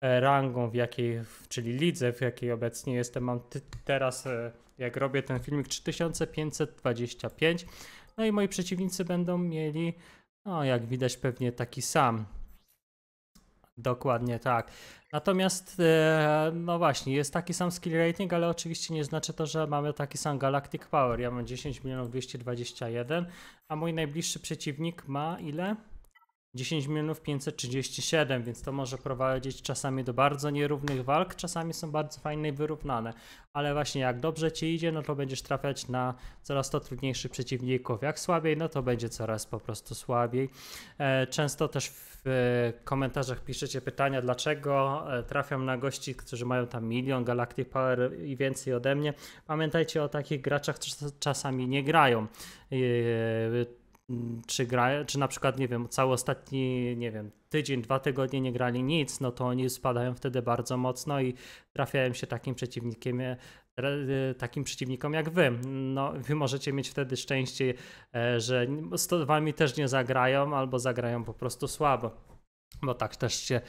rangą, w jakiej, czyli lidze, w jakiej obecnie jestem. Mam teraz, jak robię ten filmik, 3525 no i moi przeciwnicy będą mieli, no jak widać, pewnie taki sam. Dokładnie tak. Natomiast, e, no właśnie, jest taki sam skill rating, ale oczywiście nie znaczy to, że mamy taki sam Galactic Power. Ja mam 10 221, a mój najbliższy przeciwnik ma ile? 10 milionów 537, więc to może prowadzić czasami do bardzo nierównych walk, czasami są bardzo fajne i wyrównane, ale właśnie jak dobrze ci idzie, no to będziesz trafiać na coraz to trudniejszych przeciwników, jak słabiej, no to będzie coraz po prostu słabiej. E, często też w komentarzach piszecie pytania, dlaczego e, trafiam na gości, którzy mają tam milion Galactic Power i więcej ode mnie. Pamiętajcie o takich graczach, którzy czasami nie grają e, Mm, czy, gra, czy na przykład, nie wiem, cały ostatni, nie wiem, tydzień, dwa tygodnie nie grali nic, no to oni spadają wtedy bardzo mocno i trafiają się takim przeciwnikiem, e, e, takim przeciwnikom jak wy. No, wy możecie mieć wtedy szczęście, e, że z wami też nie zagrają albo zagrają po prostu słabo. Bo tak też się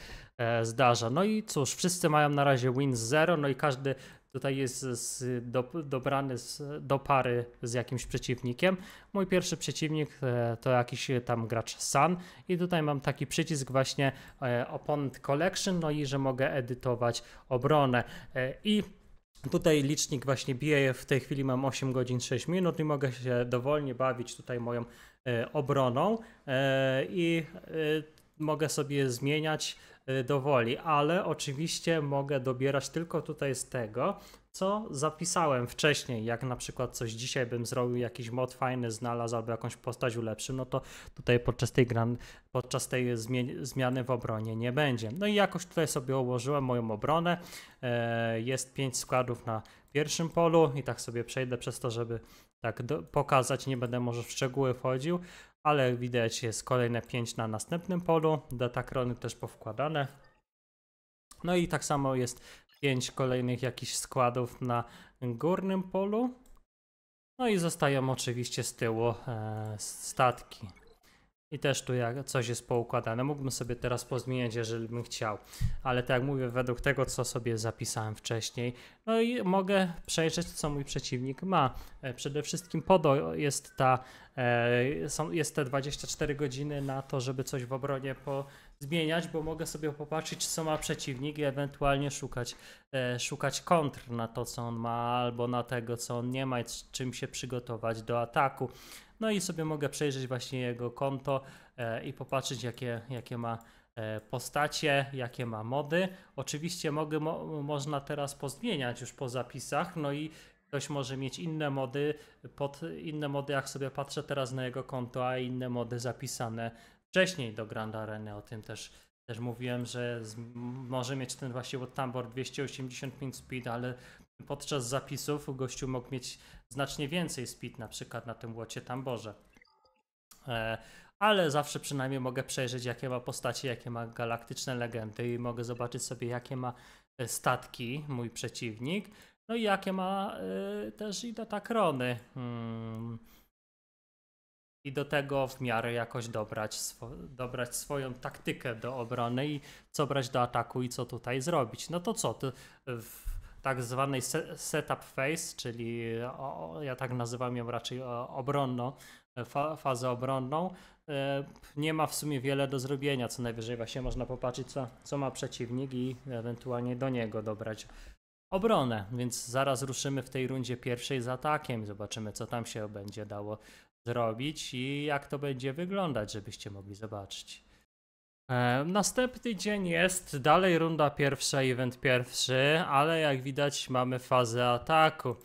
zdarza. No i cóż, wszyscy mają na razie win 0, no i każdy Tutaj jest z, do, dobrany z, do pary z jakimś przeciwnikiem. Mój pierwszy przeciwnik e, to jakiś tam gracz Sun i tutaj mam taki przycisk właśnie e, Opponent Collection, no i że mogę edytować obronę. E, I Tutaj licznik właśnie bije, w tej chwili mam 8 godzin 6 minut i mogę się dowolnie bawić tutaj moją e, obroną e, i e, mogę sobie zmieniać Y, do woli, ale oczywiście mogę dobierać tylko tutaj z tego, co zapisałem wcześniej, jak na przykład coś dzisiaj bym zrobił, jakiś mod fajny znalazł albo jakąś postać ulepszył, no to tutaj podczas tej, gran, podczas tej zmiany w obronie nie będzie. No i jakoś tutaj sobie ułożyłem moją obronę, e, jest pięć składów na pierwszym polu i tak sobie przejdę przez to, żeby tak pokazać, nie będę może w szczegóły wchodził ale widać jest kolejne 5 na następnym polu, datakrony też powkładane. No i tak samo jest 5 kolejnych jakichś składów na górnym polu. No i zostają oczywiście z tyłu e, statki. I też tu jak coś jest poukładane. Mógłbym sobie teraz pozmieniać, jeżeli bym chciał. Ale tak jak mówię, według tego, co sobie zapisałem wcześniej. No i mogę przejrzeć, co mój przeciwnik ma. E, przede wszystkim podo jest ta, e, są, jest te 24 godziny na to, żeby coś w obronie po zmieniać, bo mogę sobie popatrzeć, co ma przeciwnik i ewentualnie szukać, e, szukać kontr na to, co on ma, albo na tego, co on nie ma i z czym się przygotować do ataku. No i sobie mogę przejrzeć właśnie jego konto e, i popatrzeć, jakie, jakie ma e, postacie, jakie ma mody. Oczywiście mogę, mo, można teraz pozmieniać już po zapisach, no i ktoś może mieć inne mody, pod inne mody jak sobie patrzę teraz na jego konto, a inne mody zapisane wcześniej do Grand Areny, o tym też, też mówiłem, że z, może mieć ten właśnie Tambor 285 speed, ale podczas zapisów gościu mógł mieć znacznie więcej speed na przykład na tym łocie Tamborze. E, ale zawsze przynajmniej mogę przejrzeć jakie ma postacie, jakie ma galaktyczne legendy i mogę zobaczyć sobie jakie ma e, statki mój przeciwnik, no i jakie ma y, też i datakrony. Hmm i do tego w miarę jakoś dobrać, dobrać swoją taktykę do obrony i co brać do ataku i co tutaj zrobić. No to co, to e, w tak zwanej se setup phase, czyli o, ja tak nazywam ją raczej obronną, e, fa fazę obronną, e, nie ma w sumie wiele do zrobienia, co najwyżej właśnie można popatrzeć, co, co ma przeciwnik i ewentualnie do niego dobrać obronę, więc zaraz ruszymy w tej rundzie pierwszej z atakiem, zobaczymy co tam się będzie dało zrobić i jak to będzie wyglądać, żebyście mogli zobaczyć. E, następny dzień jest dalej runda pierwsza, event pierwszy, ale jak widać mamy fazę ataku.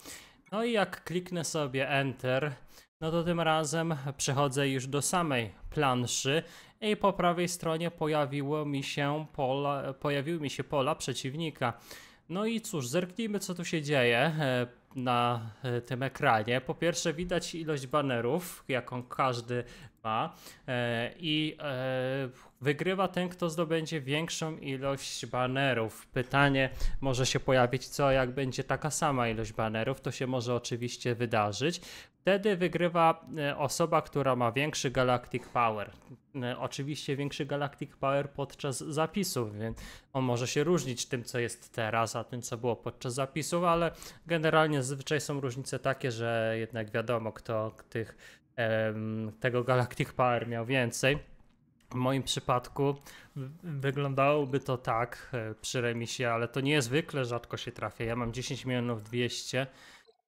No i jak kliknę sobie Enter, no to tym razem przechodzę już do samej planszy i po prawej stronie pojawiło mi się pola, pojawiły mi się pola przeciwnika. No i cóż, zerknijmy co tu się dzieje e, na e, tym ekranie. Po pierwsze widać ilość banerów, jaką każdy ma e, i wygrywa ten, kto zdobędzie większą ilość banerów. Pytanie może się pojawić, co jak będzie taka sama ilość banerów, to się może oczywiście wydarzyć. Wtedy wygrywa e, osoba, która ma większy Galactic Power. E, oczywiście większy Galactic Power podczas zapisów, więc on może się różnić tym, co jest teraz, a tym, co było podczas zapisów, ale generalnie zazwyczaj są różnice takie, że jednak wiadomo, kto tych, tego Galactic Power miał więcej. W moim przypadku wyglądałoby to tak e, przy remisie, ale to niezwykle rzadko się trafia. Ja mam 10 milionów 200 000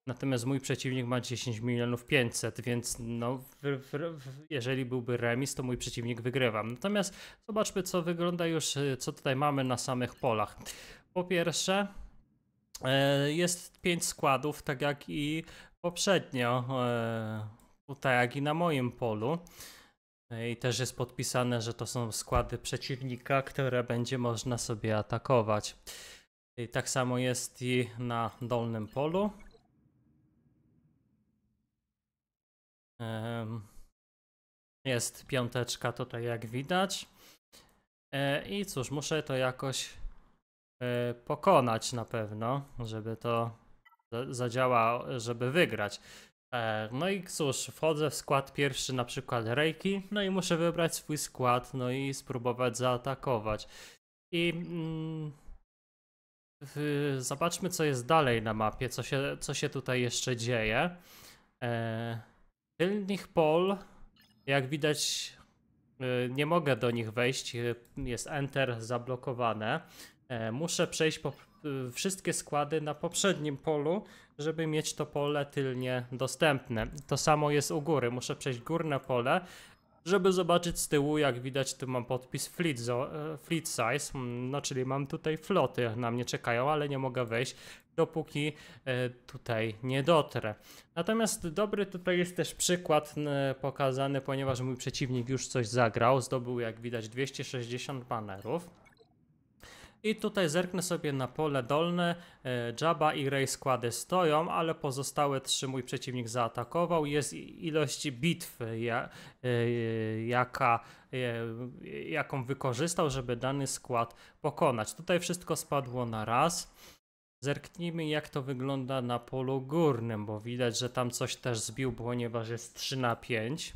Natomiast mój przeciwnik ma 10 milionów 500, więc no, w, w, w, jeżeli byłby remis, to mój przeciwnik wygrywa. Natomiast zobaczmy, co wygląda już, y, co tutaj mamy na samych polach. Po pierwsze, e, jest 5 składów, tak jak i poprzednio, tutaj e, jak i na moim polu. E, I też jest podpisane, że to są składy przeciwnika, które będzie można sobie atakować. I tak samo jest i na dolnym polu. Jest piąteczka tutaj, jak widać. E, I cóż, muszę to jakoś e, pokonać na pewno, żeby to zadziałało, żeby wygrać. E, no i cóż, wchodzę w skład pierwszy, na przykład Reiki, no i muszę wybrać swój skład, no i spróbować zaatakować. I mm, zobaczmy, co jest dalej na mapie, co się, co się tutaj jeszcze dzieje. E, Tylnych pol, jak widać, y, nie mogę do nich wejść. Y, jest Enter zablokowane. E, muszę przejść po y, wszystkie składy na poprzednim polu, żeby mieć to pole tylnie dostępne. To samo jest u góry. Muszę przejść górne pole żeby zobaczyć z tyłu, jak widać, tu mam podpis fleet, e, fleet size, no czyli mam tutaj floty na mnie czekają, ale nie mogę wejść, dopóki e, tutaj nie dotrę. Natomiast dobry tutaj jest też przykład pokazany, ponieważ mój przeciwnik już coś zagrał, zdobył jak widać 260 banerów. I tutaj zerknę sobie na pole dolne. E, Jabba i Ray składy stoją, ale pozostałe trzy mój przeciwnik zaatakował. Jest ilość bitwy, e, jaka, e, jaką wykorzystał, żeby dany skład pokonać. Tutaj wszystko spadło na raz. Zerknijmy jak to wygląda na polu górnym, bo widać, że tam coś też zbił, ponieważ jest 3 na 5.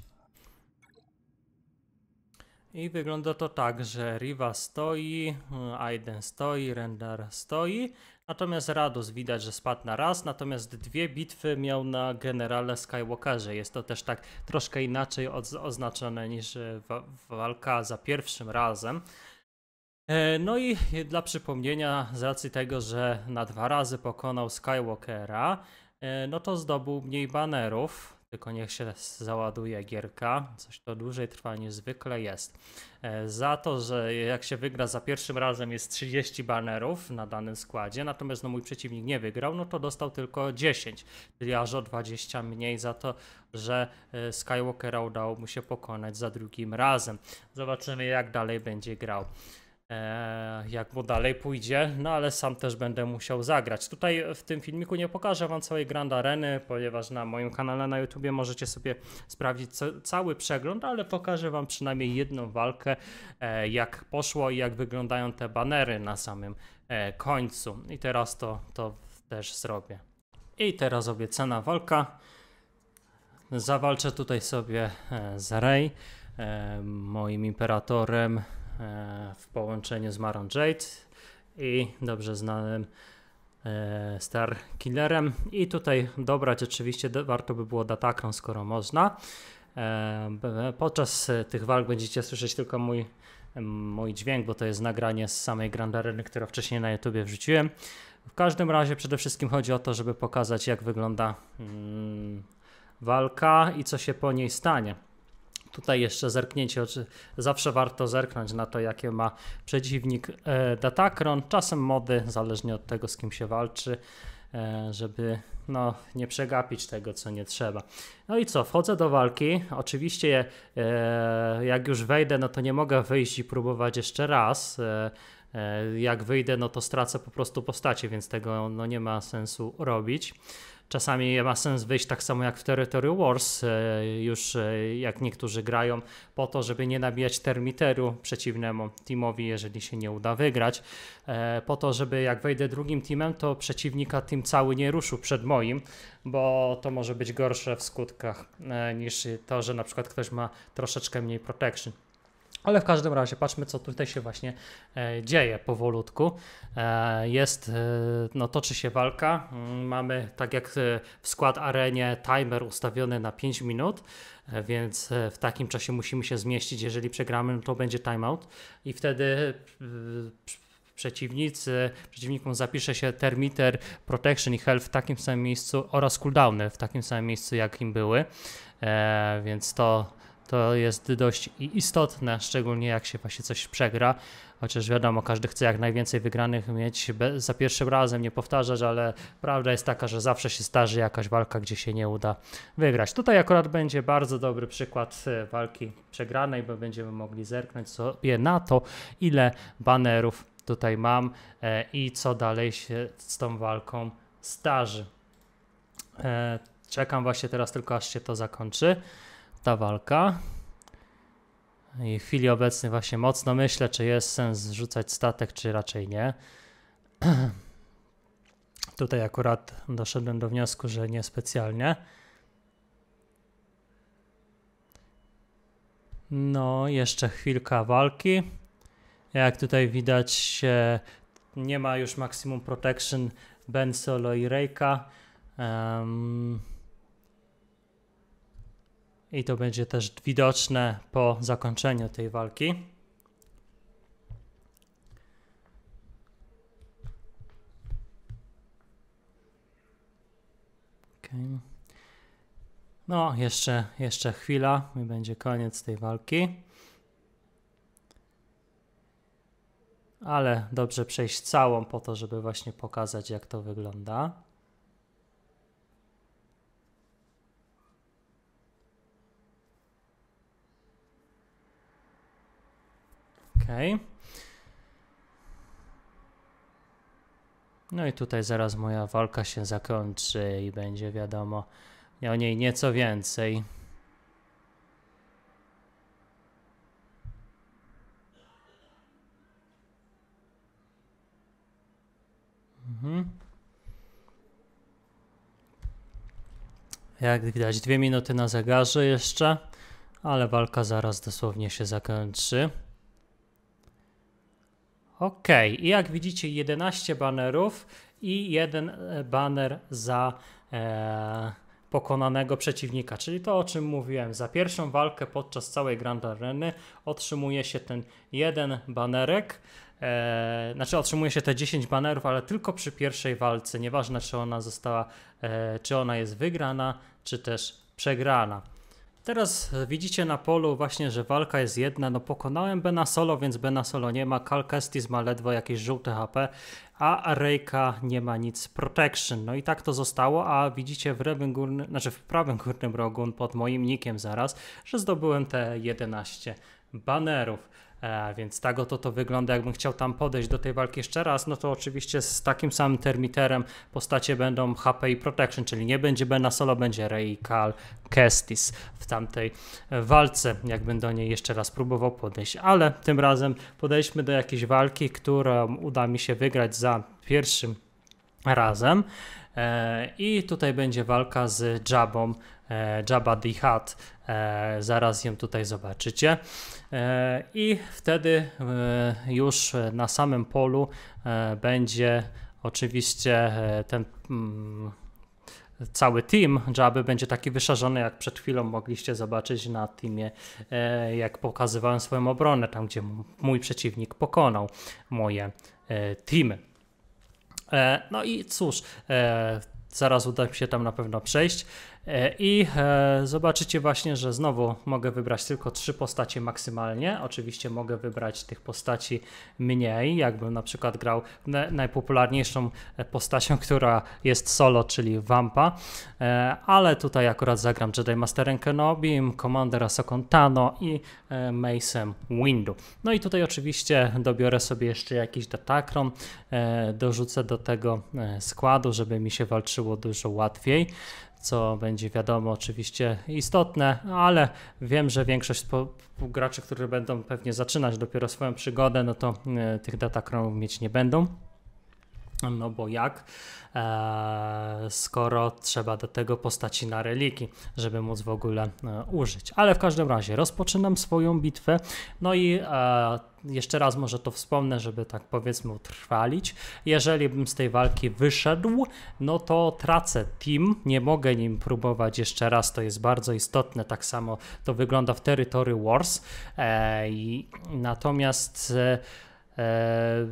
I wygląda to tak, że Riva stoi, y, Aiden stoi, Render stoi, natomiast Rados widać, że spadł na raz, natomiast dwie bitwy miał na generale Skywalkerze. Jest to też tak troszkę inaczej oznaczone niż y, wa walka za pierwszym razem. E, no i dla przypomnienia, z racji tego, że na dwa razy pokonał Skywalkera, e, no to zdobył mniej banerów, tylko niech się załaduje gierka. Coś to dłużej trwa niż zwykle jest. E, za to, że jak się wygra za pierwszym razem jest 30 banerów na danym składzie, natomiast no mój przeciwnik nie wygrał, no to dostał tylko 10, czyli aż o 20 mniej za to, że e, Skywalkera udało mu się pokonać za drugim razem. Zobaczymy jak dalej będzie grał. E, jak mu dalej pójdzie, no ale sam też będę musiał zagrać. Tutaj w tym filmiku nie pokażę Wam całej Grand Areny, ponieważ na moim kanale na YouTubie możecie sobie sprawdzić cały przegląd, ale pokażę Wam przynajmniej jedną walkę, e, jak poszło i jak wyglądają te banery na samym e, końcu. I teraz to, to też zrobię. I teraz obiecana walka. Zawalczę tutaj sobie z Rey, moim imperatorem E, w połączeniu z Maron Jade i dobrze znanym e, Star Killerem. I tutaj dobrać oczywiście warto by było Datacron, skoro można. E, podczas tych walk będziecie słyszeć tylko mój, mój dźwięk, bo to jest nagranie z samej Grand Areny, które wcześniej na YouTube wrzuciłem. W każdym razie przede wszystkim chodzi o to, żeby pokazać jak wygląda mm, walka i co się po niej stanie. Tutaj jeszcze zerknięcie, zawsze warto zerknąć na to, jakie ma przeciwnik e, Datacron, czasem mody, zależnie od tego, z kim się walczy, e, żeby no, nie przegapić tego, co nie trzeba. No i co, wchodzę do walki. Oczywiście, e, jak już wejdę, no to nie mogę wyjść i próbować jeszcze raz. Jak wyjdę, no to stracę po prostu postacie, więc tego no, nie ma sensu robić czasami ma sens wyjść tak samo jak w Territory Wars, e, już e, jak niektórzy grają, po to, żeby nie nabijać termiteru przeciwnemu teamowi, jeżeli się nie uda wygrać, e, po to, żeby jak wejdę drugim teamem, to przeciwnika team cały nie ruszył przed moim, bo to może być gorsze w skutkach niż to, że na przykład ktoś ma troszeczkę mniej protection. Ale w każdym razie patrzmy, co tutaj się właśnie e, dzieje powolutku. E, jest, e, no toczy się walka. Mm, mamy, tak jak e, w skład arenie, timer ustawiony na 5 minut, e, więc e, w takim czasie musimy się zmieścić. Jeżeli przegramy, to będzie timeout i wtedy przeciwnicy, przeciwnikom zapisze się termiter, protection i health w takim samym miejscu oraz cooldowny w takim samym miejscu, jak im były. więc to to jest dość istotne, szczególnie jak się właśnie coś przegra. Chociaż wiadomo, każdy chce jak najwięcej wygranych mieć za pierwszym razem, nie powtarzać, ale prawda jest taka, że zawsze się starzy jakaś walka, gdzie się nie uda wygrać. Tutaj akurat będzie bardzo dobry przykład e, walki przegranej, bo będziemy mogli zerknąć sobie na to, ile banerów tutaj mam e, i co dalej się z tą walką starzy. E, czekam właśnie teraz tylko aż się to zakończy ta walka. I w chwili obecnej właśnie mocno myślę, czy jest sens zrzucać statek, czy raczej nie. <clears throat> Tutaj akurat doszedłem do wniosku, że niespecjalnie. No, jeszcze chwilka walki. Jak tutaj widać, nie ma już maksimum Protection Ben Solo i Reika. Um, i to będzie też widoczne po zakończeniu tej walki. Okay. No, jeszcze, jeszcze chwila i będzie koniec tej walki. Ale dobrze przejść całą po to, żeby właśnie pokazać jak to wygląda. Okej. No i tutaj zaraz moja walka się zakończy i będzie wiadomo o niej nieco więcej. Mhm. Jak widać, dwie minuty na zegarze jeszcze, ale walka zaraz dosłownie się zakończy. Ok, i jak widzicie 11 banerów i jeden e, baner za e, pokonanego przeciwnika, czyli to o czym mówiłem. Za pierwszą walkę podczas całej Grand Areny otrzymuje się ten jeden banerek, e, znaczy otrzymuje się te 10 banerów, ale tylko przy pierwszej walce, nieważne czy ona została, e, czy ona jest wygrana, czy też przegrana. Teraz e, widzicie na polu właśnie, że walka jest jedna. No pokonałem Bena Solo, więc Bena Solo nie ma. Cal Kestis ma ledwo jakieś żółte HP, a Rejka nie ma nic protection. No i tak to zostało, a widzicie w znaczy w prawym górnym rogu pod moim nikiem zaraz, że zdobyłem te 11 banerów. E, więc tak oto to wygląda, jakbym chciał tam podejść do tej walki jeszcze raz, no to oczywiście z takim samym termiterem postacie będą HP i Protection, czyli nie będzie Bena Solo, będzie Rey Kal Kestis w tamtej e, walce, jakbym do niej jeszcze raz próbował podejść. Ale tym razem podejdźmy do jakiejś walki, którą uda mi się wygrać za pierwszym razem. E, I tutaj będzie walka z Jabą E, Jabba the Hutt. E, zaraz ją tutaj zobaczycie. E, I wtedy już na samym polu będzie oczywiście ten mm, cały team Jabby będzie taki wyszarzony, jak przed chwilą mogliście zobaczyć na teamie, jak pokazywałem swoją obronę, tam gdzie mój przeciwnik pokonał moje teamy. No i cóż, zaraz uda mi się tam na pewno przejść. E, I e, zobaczycie właśnie, że znowu mogę wybrać tylko trzy postacie maksymalnie. Oczywiście mogę wybrać tych postaci mniej, jakbym na przykład grał najpopularniejszą e, postacią, <laughs> która jest solo, czyli Vampa. Ale tutaj akurat zagram Jedi Masterem Kenobim, Commandera Sokontano i Macem Windu. No i tutaj oczywiście dobiorę sobie jeszcze jakiś Datacron, dorzucę do tego składu, żeby mi się walczyło dużo łatwiej co będzie wiadomo oczywiście istotne, no, ale wiem, że większość graczy, którzy będą pewnie zaczynać dopiero swoją przygodę, no to e, tych datakromów mieć nie będą. No bo jak? E, skoro trzeba do tego postaci na reliki, żeby móc w ogóle e, użyć. Ale w każdym razie rozpoczynam swoją bitwę, no i e, jeszcze raz może to wspomnę, żeby tak powiedzmy utrwalić. Jeżeli bym z tej walki wyszedł, no to tracę team, nie mogę nim próbować jeszcze raz, to jest bardzo istotne, tak samo to wygląda w Territory Wars. E, natomiast e,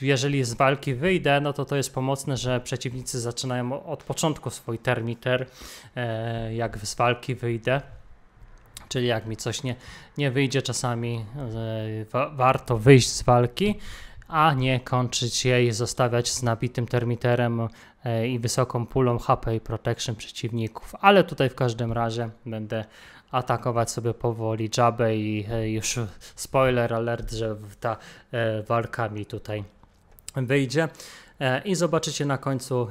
jeżeli z walki wyjdę, no to to jest pomocne, że przeciwnicy zaczynają od początku swój termiter, e, jak z walki wyjdę. Czyli jak mi coś nie, nie wyjdzie, czasami e, wa warto wyjść z walki, a nie kończyć jej, zostawiać z nabitym termiterem e, i wysoką pulą HP i protection przeciwników. Ale tutaj w każdym razie będę atakować sobie powoli Jabę i już spoiler alert, że ta walka mi tutaj wyjdzie e, i zobaczycie na końcu e,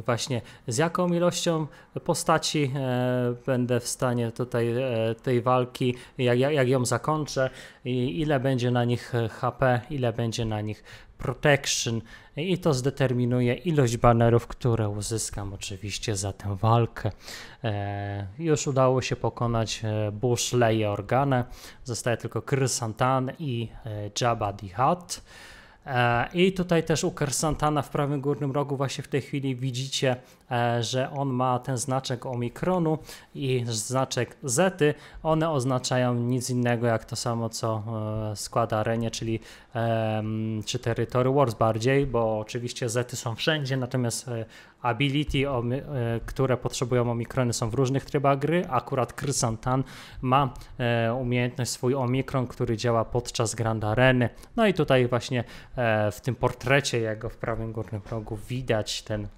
właśnie z jaką ilością postaci e, będę w stanie tutaj tej walki, jak, jak ją zakończę, ile będzie na nich HP, ile będzie na nich protection i to zdeterminuje ilość banerów, które uzyskam oczywiście za tę walkę. już udało się pokonać Bush Leia Organa, zostaje tylko Krysantan i Jabba the Hutt. E, I tutaj też u Kersantana w prawym górnym rogu właśnie w tej chwili widzicie E, że on ma ten znaczek omikronu i znaczek zety. One oznaczają nic innego jak to samo, co e, składa arenie, czyli czy Territory Wars bardziej, bo oczywiście zety są wszędzie, natomiast e, ability, które potrzebują omikrony są w różnych trybach gry. Akurat Krysantan ma umiejętność swój omikron, który działa podczas Grand Areny. No i tutaj właśnie w tym portrecie jego w prawym górnym rogu widać ten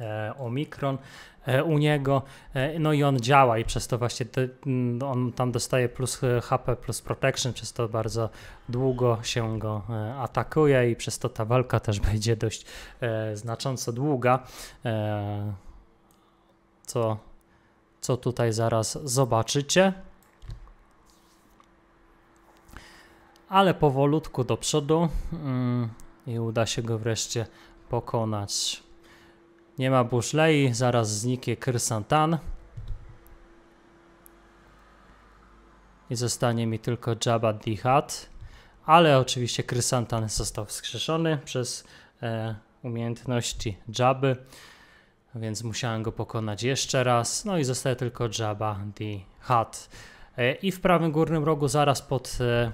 E, omikron e, u niego, e, no i on działa i przez to właśnie te, mm, on tam dostaje plus HP, plus protection, przez to bardzo długo się go atakuje i przez to ta walka też <laughs> będzie dość znacząco długa, co, co tutaj zaraz zobaczycie. Ale powolutku do przodu mm, i uda się go wreszcie pokonać. Nie ma Bushlei, zaraz zniknie Kersantan. I zostanie mi tylko Jabba Dihat. Ale oczywiście Krysantan został wskrzeszony przez e, umiejętności Jabby, więc musiałem go pokonać jeszcze raz. No i zostaje tylko Jabba Dihat. E, I w prawym górnym rogu zaraz pod e,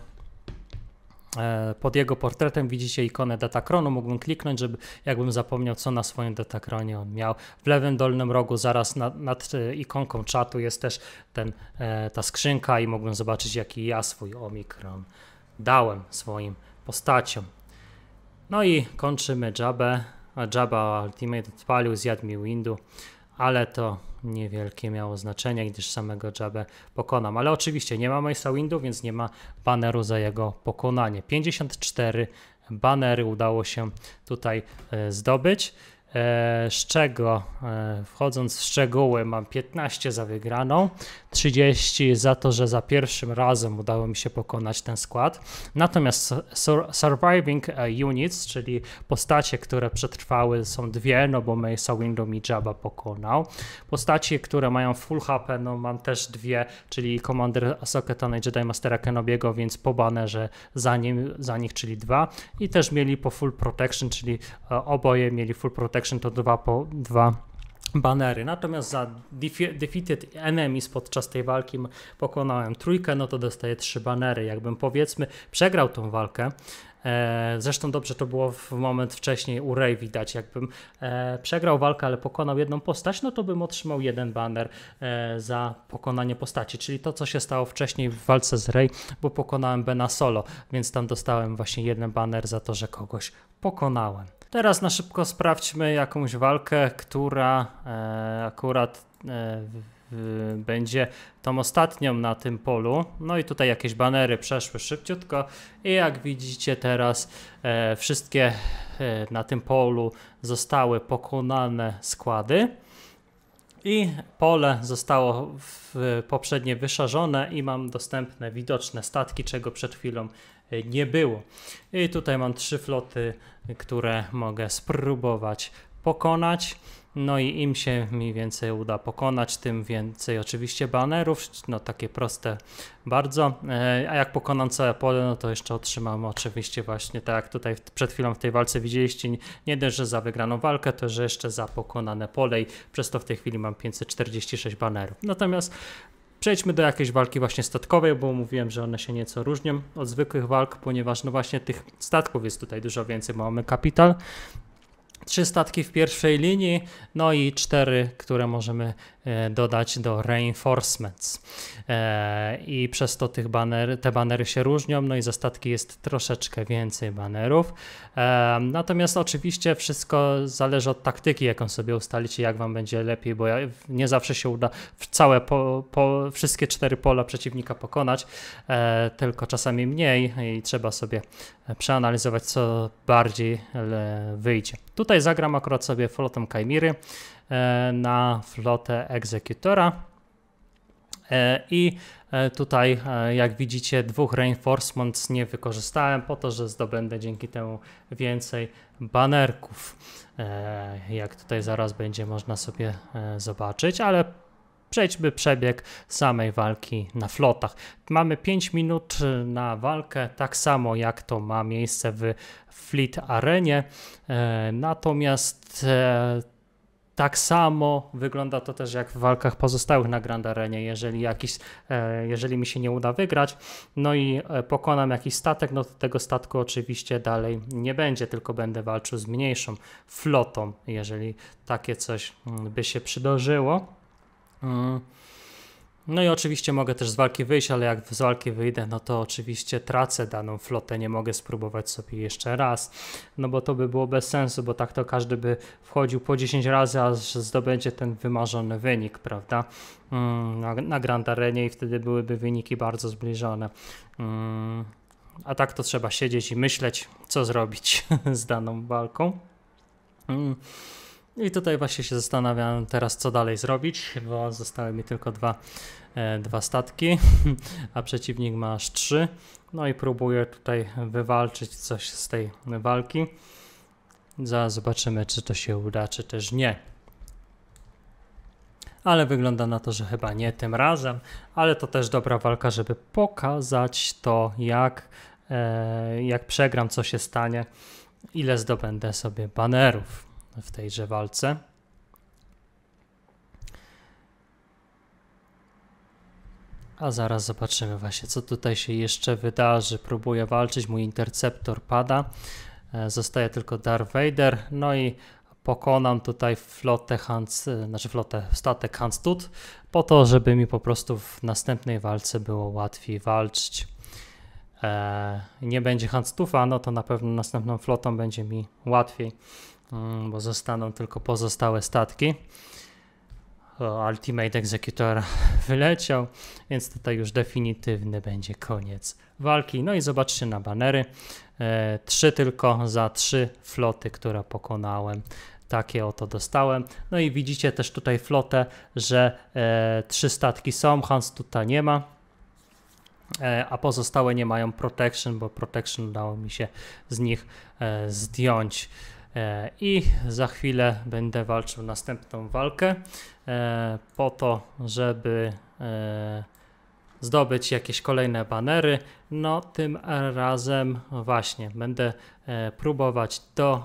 E, pod jego portretem widzicie ikonę datakronu, Mógłbym kliknąć, żeby jakbym zapomniał, co na swoim datakronie on miał. W lewym dolnym rogu, zaraz nad, nad e, ikonką czatu, jest też ten, e, ta skrzynka i mógłbym zobaczyć, jaki ja swój omikron dałem swoim postaciom. No i kończymy Jabę. Jabba Ultimate odpalił, zjadł mi windu ale to niewielkie miało znaczenie, gdyż samego Jabę pokonam. Ale oczywiście nie ma Mace'a Windu, więc nie ma baneru za jego pokonanie. 54 banery udało się tutaj e, zdobyć. E, z czego e, wchodząc w szczegóły mam 15 za wygraną, 30 za to, że za pierwszym razem udało mi się pokonać ten skład. Natomiast surviving e, units, czyli postacie, które przetrwały są dwie, no bo Mesa Window i Jabba pokonał. Postacie, które mają full HP, no mam też dwie, czyli Commander Asoketana i Jedi Mastera Kenobiego, więc po banerze za, nim, za nich, czyli dwa. I też mieli po full protection, czyli oboje mieli full protection Protection to dwa, po, dwa banery. Natomiast za Defeated Enemies podczas tej walki pokonałem trójkę, no to dostaję trzy banery. Jakbym powiedzmy przegrał tą walkę, E, zresztą dobrze to było w moment wcześniej u Rey widać, jakbym e, przegrał walkę, ale pokonał jedną postać, no to bym otrzymał jeden banner e, za pokonanie postaci, czyli to co się stało wcześniej w walce z Rey, bo pokonałem Bena Solo, więc tam dostałem właśnie jeden banner za to, że kogoś pokonałem. Teraz na szybko sprawdźmy jakąś walkę, która e, akurat e, będzie tą ostatnią na tym polu. No i tutaj jakieś banery przeszły szybciutko i jak widzicie teraz e, wszystkie e, na tym polu zostały pokonane składy. I pole zostało w, poprzednie wyszarzone i mam dostępne widoczne statki, czego przed chwilą nie było. I tutaj mam trzy floty, które mogę spróbować pokonać. No i im się mniej więcej uda pokonać, tym więcej oczywiście banerów, no takie proste bardzo. E, a jak pokonam całe pole, no to jeszcze otrzymam oczywiście właśnie tak jak tutaj przed chwilą w tej walce widzieliście, nie dość, że za wygraną walkę, to że jeszcze za pokonane pole i przez to w tej chwili mam 546 banerów. Natomiast Przejdźmy do jakiejś walki właśnie statkowej, bo mówiłem, że one się nieco różnią od zwykłych walk, ponieważ no właśnie tych statków jest tutaj dużo więcej, mamy kapital. Trzy statki w pierwszej linii, no i cztery, które możemy E, dodać do reinforcements. E, I przez to tych baner, te banery się różnią, no i za statki jest troszeczkę więcej banerów. E, natomiast oczywiście wszystko zależy od taktyki, jaką sobie ustalicie, jak wam będzie lepiej, bo nie zawsze się uda w całe po, po, wszystkie cztery pola przeciwnika pokonać, tylko czasami mniej i trzeba sobie przeanalizować, co bardziej wyjdzie. Tutaj zagram akurat sobie flotem Kaimiry. E, na flotę egzekutora. E, I e, tutaj, jak widzicie, dwóch reinforcements nie wykorzystałem po to, że zdobędę dzięki temu więcej banerków. Jak tutaj zaraz będzie można sobie zobaczyć, ale przejdźmy przebieg samej walki na flotach. Mamy 5 minut na walkę, tak samo jak to ma miejsce w Fleet Arenie. Natomiast tak samo wygląda to też jak w walkach pozostałych na Grand Arenie. Jeżeli, jakiś, e, jeżeli mi się nie uda wygrać, no i e, pokonam jakiś statek, no to tego statku oczywiście dalej nie będzie, tylko będę walczył z mniejszą flotą, jeżeli takie coś mm, by się przydarzyło. Mm. No i oczywiście mogę też z walki wyjść, ale jak z walki wyjdę, no to oczywiście tracę daną flotę, nie mogę spróbować sobie jeszcze raz, no bo to by było bez sensu, bo tak to każdy by wchodził po 10 razy, aż zdobędzie ten wymarzony wynik, prawda? Mm, na, na Grand Arenie i wtedy byłyby wyniki bardzo zbliżone. Mm, a tak to trzeba siedzieć i myśleć, co zrobić <laughs> z daną walką. Mm. No I tutaj właśnie się zastanawiam teraz, co dalej zrobić, bo zostały mi tylko dwa, e, dwa statki, <laughs> a przeciwnik ma aż trzy. No i próbuję tutaj wywalczyć coś z tej walki. Zaraz zobaczymy, czy to się uda, czy też nie. Ale wygląda na to, że chyba nie tym razem, ale to też dobra walka, żeby pokazać to, jak, e, jak przegram, co się stanie, ile zdobędę sobie banerów w tejże walce. A zaraz zobaczymy właśnie, co tutaj się jeszcze wydarzy. Próbuję walczyć, mój interceptor pada. E, zostaje tylko Darth Vader. No i pokonam tutaj flotę Hans, e, znaczy flotę, statek Hanstut, po to, żeby mi po prostu w następnej walce było łatwiej walczyć. E, nie będzie Hanstufa, no to na pewno następną flotą będzie mi łatwiej. Mm, bo zostaną tylko pozostałe statki. Ultimate Executor <laughs> wyleciał, więc tutaj już definitywny będzie koniec walki. No i zobaczcie na banery. E, trzy tylko za trzy floty, które pokonałem. Takie oto dostałem. No i widzicie też tutaj flotę, że e, trzy statki są, Hans tutaj nie ma e, a pozostałe nie mają protection, bo protection udało mi się z nich e, zdjąć. E, I za chwilę będę walczył następną walkę e, po to, żeby e, zdobyć jakieś kolejne banery. No tym razem właśnie będę próbować do,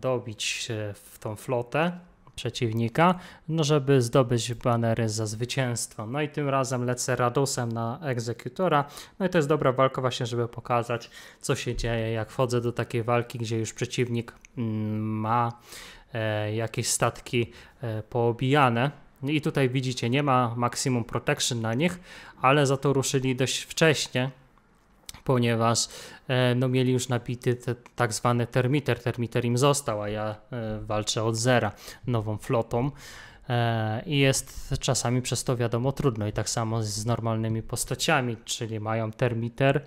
dobić w tą flotę przeciwnika, no żeby zdobyć banery za zwycięstwo. No i tym razem lecę radusem na egzekutora. No i to jest dobra walka właśnie, żeby pokazać co się dzieje, jak wchodzę do takiej walki, gdzie już przeciwnik mm, ma e, jakieś statki e, poobijane. I tutaj widzicie, nie ma maksimum protection na nich, ale za to ruszyli dość wcześnie, ponieważ e, no, mieli już napity te, tak zwany termiter. Termiter im został, a ja e, walczę od zera nową flotą. E, I jest czasami przez to wiadomo trudno. I tak samo z normalnymi postaciami, czyli mają termiter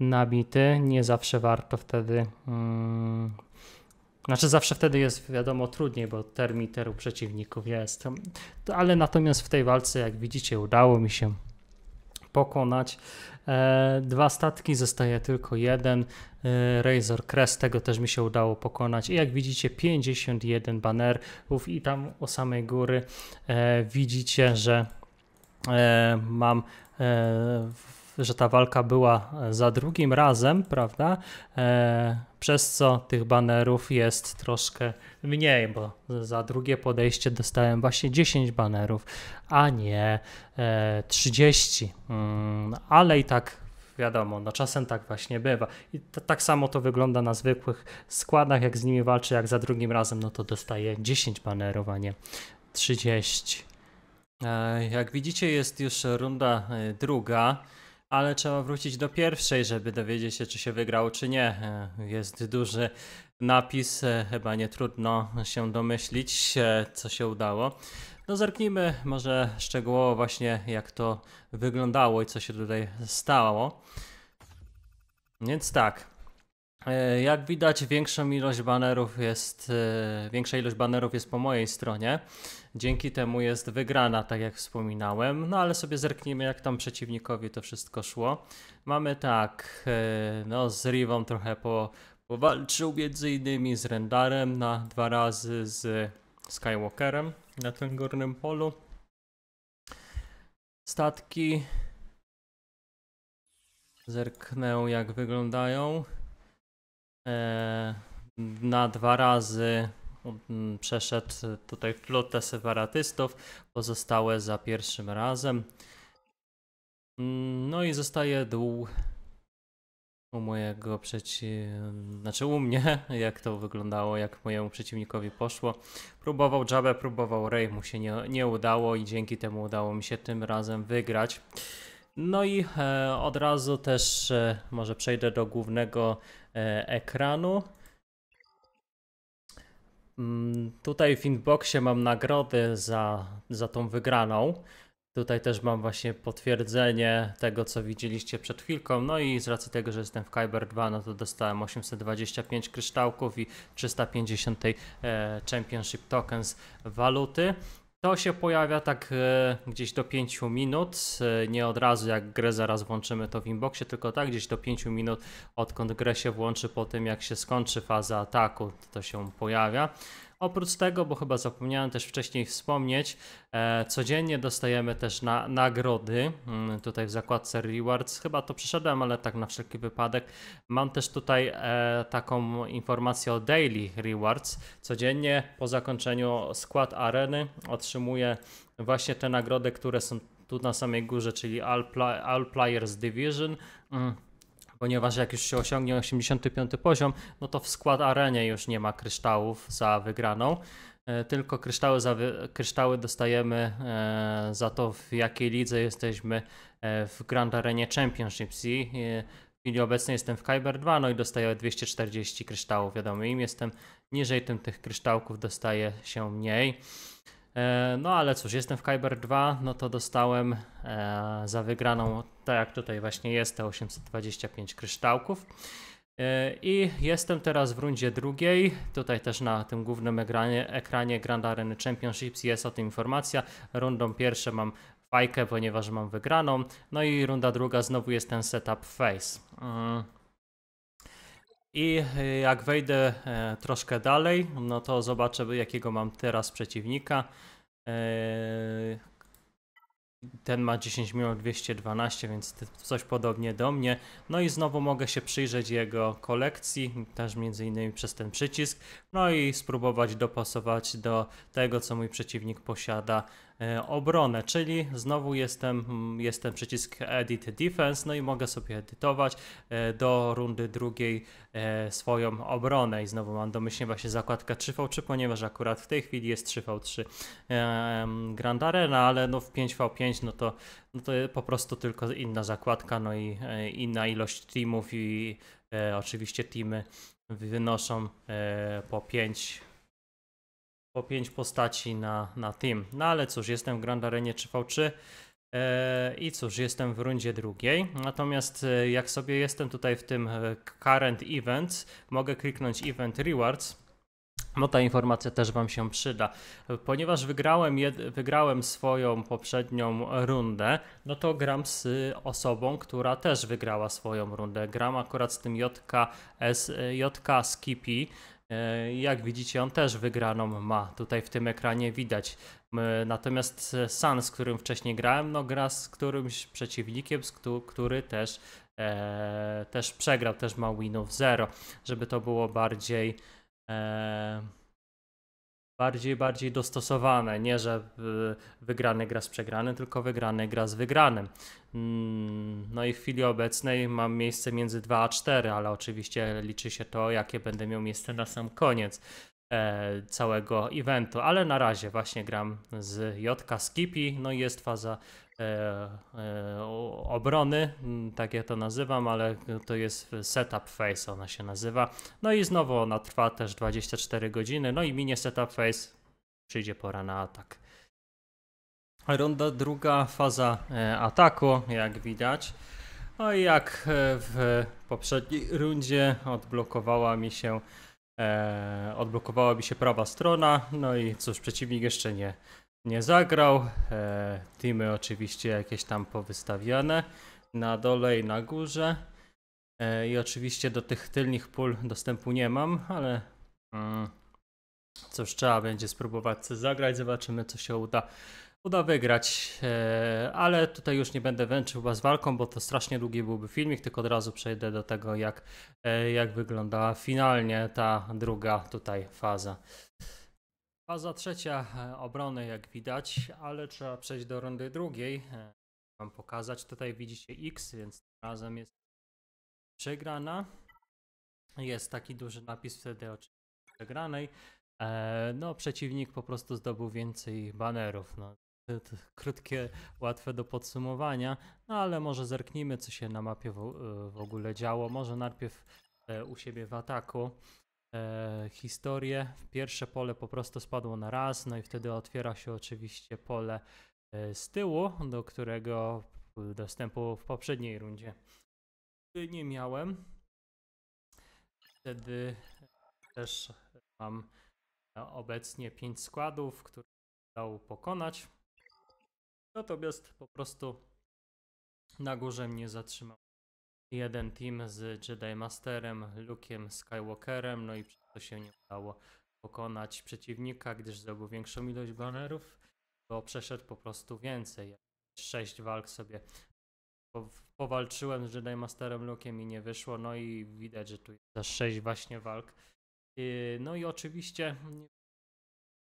nabity. Nie zawsze warto wtedy. Hmm, znaczy zawsze wtedy jest wiadomo trudniej, bo termiter u przeciwników jest. Ale natomiast w tej walce, jak widzicie, udało mi się pokonać. E, dwa statki, zostaje tylko jeden. E, Razor Crest, tego też mi się udało pokonać. I jak widzicie, 51 banerów i tam o samej góry e, widzicie, że mam że ta walka była e, za drugim razem, prawda? E, przez co tych banerów jest troszkę mniej, bo za drugie podejście dostałem właśnie 10 banerów, a nie e, 30. Mm, ale i tak wiadomo, no czasem tak właśnie bywa. I tak samo to wygląda na zwykłych składach, jak z nimi walczy, jak za drugim razem, no to dostaje 10 banerów, a nie 30. E, jak widzicie, jest już runda e, druga ale trzeba wrócić do pierwszej, żeby dowiedzieć się, czy się wygrał, czy nie. E, jest duży napis, e, chyba nie trudno się domyślić, e, co się udało. No zerknijmy może szczegółowo właśnie jak to wyglądało i co się tutaj stało. Więc tak, E, jak widać, większa ilość banerów jest, e, większa ilość banerów jest po mojej stronie. Dzięki temu jest wygrana, tak jak wspominałem. No ale sobie zerknijmy, jak tam przeciwnikowi to wszystko szło. Mamy tak, e, no z Rivą trochę po, powalczył między innymi z Rendarem na dwa razy z Skywalkerem na tym górnym polu. Statki. Zerknę jak wyglądają. E, na dwa razy mm, przeszedł tutaj flotę separatystów, pozostałe za pierwszym razem. Mm, no i zostaje dół u mojego przeci... znaczy u mnie, <laughs> jak to wyglądało, jak mojemu przeciwnikowi poszło. Próbował Jabę, próbował rey mu się nie, nie udało i dzięki temu udało mi się tym razem wygrać. No i e, od razu też e, może przejdę do głównego E, ekranu. Mm, tutaj w inboxie mam nagrody za, za tą wygraną. Tutaj też mam właśnie potwierdzenie tego, co widzieliście przed chwilką. No i z racji tego, że jestem w Kyber 2, no to dostałem 825 kryształków i 350 e, Championship Tokens waluty. To się pojawia tak e, gdzieś do 5 minut, e, nie od razu jak grę zaraz włączymy to w inboxie, tylko tak gdzieś do 5 minut odkąd grę się włączy po tym jak się skończy faza ataku to się pojawia. Oprócz tego, bo chyba zapomniałem też wcześniej wspomnieć, e, codziennie dostajemy też na, nagrody. Mm, tutaj w zakładce Rewards chyba to przeszedłem, ale tak na wszelki wypadek. Mam też tutaj e, taką informację o Daily Rewards. Codziennie po zakończeniu skład areny otrzymuję właśnie te nagrody, które są tu na samej górze, czyli All, All Players Division. Mm, ponieważ jak już się osiągnie 85 poziom, no to w skład arenie już nie ma kryształów za wygraną, e, tylko kryształy, za kryształy dostajemy e, za to, w jakiej lidze jesteśmy e, w Grand Arenie Championship w chwili obecnej jestem w Kyber 2, no i dostaję 240 kryształów. Wiadomo, im jestem niżej, tym tych kryształków dostaje się mniej. No ale cóż, jestem w Kyber 2, no to dostałem za wygraną tak jak tutaj właśnie jest, te 825 kryształków. E, I jestem teraz w rundzie drugiej. Tutaj też na tym głównym ekranie, ekranie Grand Areny Championships jest o tym informacja. Rundą pierwszą mam fajkę, ponieważ mam wygraną. No i runda druga znowu jest ten setup face. Mm. I e, jak wejdę e, troszkę dalej, no to zobaczę jakiego mam teraz przeciwnika ten ma 10 minut 212, więc coś podobnie do mnie. No i znowu mogę się przyjrzeć jego kolekcji, też między innymi przez ten przycisk, no i spróbować dopasować do tego, co mój przeciwnik posiada E, obronę, czyli znowu jestem, jestem przycisk Edit Defense, no i mogę sobie edytować e, do rundy drugiej e, swoją obronę i znowu mam domyślnie właśnie zakładkę 3v3, ponieważ akurat w tej chwili jest 3v3 Grand Arena, ale no w 5v5 no to, no to po prostu tylko inna zakładka, no i inna ilość teamów i oczywiście teamy wynoszą po 5 po 5 postaci na, na team. No ale cóż, jestem w Grand Arenie 3v3 e, i cóż, jestem w rundzie drugiej. Natomiast e, jak sobie jestem tutaj w tym e, current event, mogę kliknąć event rewards. No ta informacja też Wam się przyda. Ponieważ wygrałem, wygrałem swoją poprzednią rundę, no to gram z osobą, która też wygrała swoją rundę. Gram akurat z tym JK, z JK Skippy. E, jak widzicie, on też wygraną ma. Tutaj w tym ekranie widać. Natomiast e, Sun, z którym wcześniej grałem, no gra z którymś przeciwnikiem, który też, e, też przegrał, też ma winów 0. Żeby to było bardziej... E, bardziej, bardziej dostosowane, nie że y, wygrany gra z przegranym, tylko wygrany gra z wygranym. Mm, no i w chwili obecnej mam miejsce między 2 a 4, ale oczywiście liczy się to, jakie będę miał miejsce na sam koniec. E, całego eventu, ale na razie właśnie gram z JK Skippy, no i jest faza e, e, obrony, tak ja to nazywam, ale to jest setup phase ona się nazywa, no i znowu ona trwa też 24 godziny, no i minie setup phase, przyjdzie pora na atak. Runda druga, faza e, ataku, jak widać. No i jak e, w poprzedniej rundzie odblokowała mi się E, odblokowała się prawa strona, no i cóż, przeciwnik jeszcze nie, nie zagrał. E, teamy oczywiście jakieś tam powystawiane na dole i na górze. E, I oczywiście do tych tylnych pól dostępu nie mam, ale mm, cóż, trzeba będzie spróbować zagrać, zobaczymy co się uda uda wygrać. E, ale tutaj już nie będę węczył was walką, bo to strasznie długi byłby filmik, tylko od razu przejdę do tego, jak, e, jak wyglądała finalnie ta druga tutaj faza. Faza trzecia e, obrony, jak widać, ale trzeba przejść do rundy drugiej. Wam pokazać. Tutaj widzicie X, więc tym razem jest przegrana. Jest taki duży napis wtedy o przegranej. No, przeciwnik po prostu zdobył więcej banerów. No, Y, krótkie, łatwe do podsumowania, no ale może zerknijmy, co się na mapie w, y, w ogóle działo. Może najpierw e, u siebie w ataku e, historię. Pierwsze pole po prostu spadło na raz, no i wtedy otwiera się oczywiście pole e, z tyłu, do którego dostępu w poprzedniej rundzie nie miałem. Wtedy też mam obecnie 5 składów, które udało pokonać. Natomiast po prostu na górze mnie zatrzymał jeden team z Jedi Masterem, Luke'em Skywalkerem, no i przez to się nie udało pokonać przeciwnika, gdyż zrobił większą ilość banerów, bo przeszedł po prostu więcej. Sześć walk sobie powalczyłem z Jedi Masterem Luke'em i nie wyszło, no i widać, że tu jest za sześć właśnie walk. Yy, no i oczywiście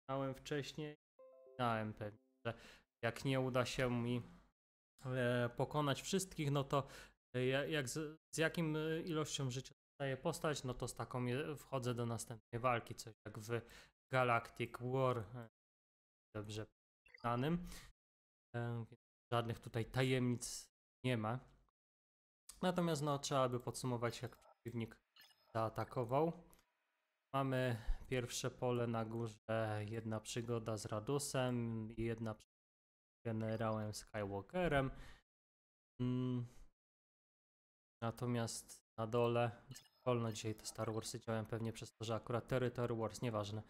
nie wcześniej, na pewnie, że jak nie uda się mi e, pokonać wszystkich, no to e, jak z, z jakim e, ilością życia dostaję postać, no to z taką wchodzę do następnej walki, coś jak w Galactic War, dobrze znanym. Żadnych tutaj tajemnic nie ma. Natomiast no, trzeba by podsumować, jak przeciwnik zaatakował. Mamy pierwsze pole na górze, jedna przygoda z Radusem i jedna przygoda generałem Skywalkerem. Mm. Natomiast na dole, wolno dzisiaj to Star Wars, działałem pewnie przez to, że akurat Territory Wars, nieważne.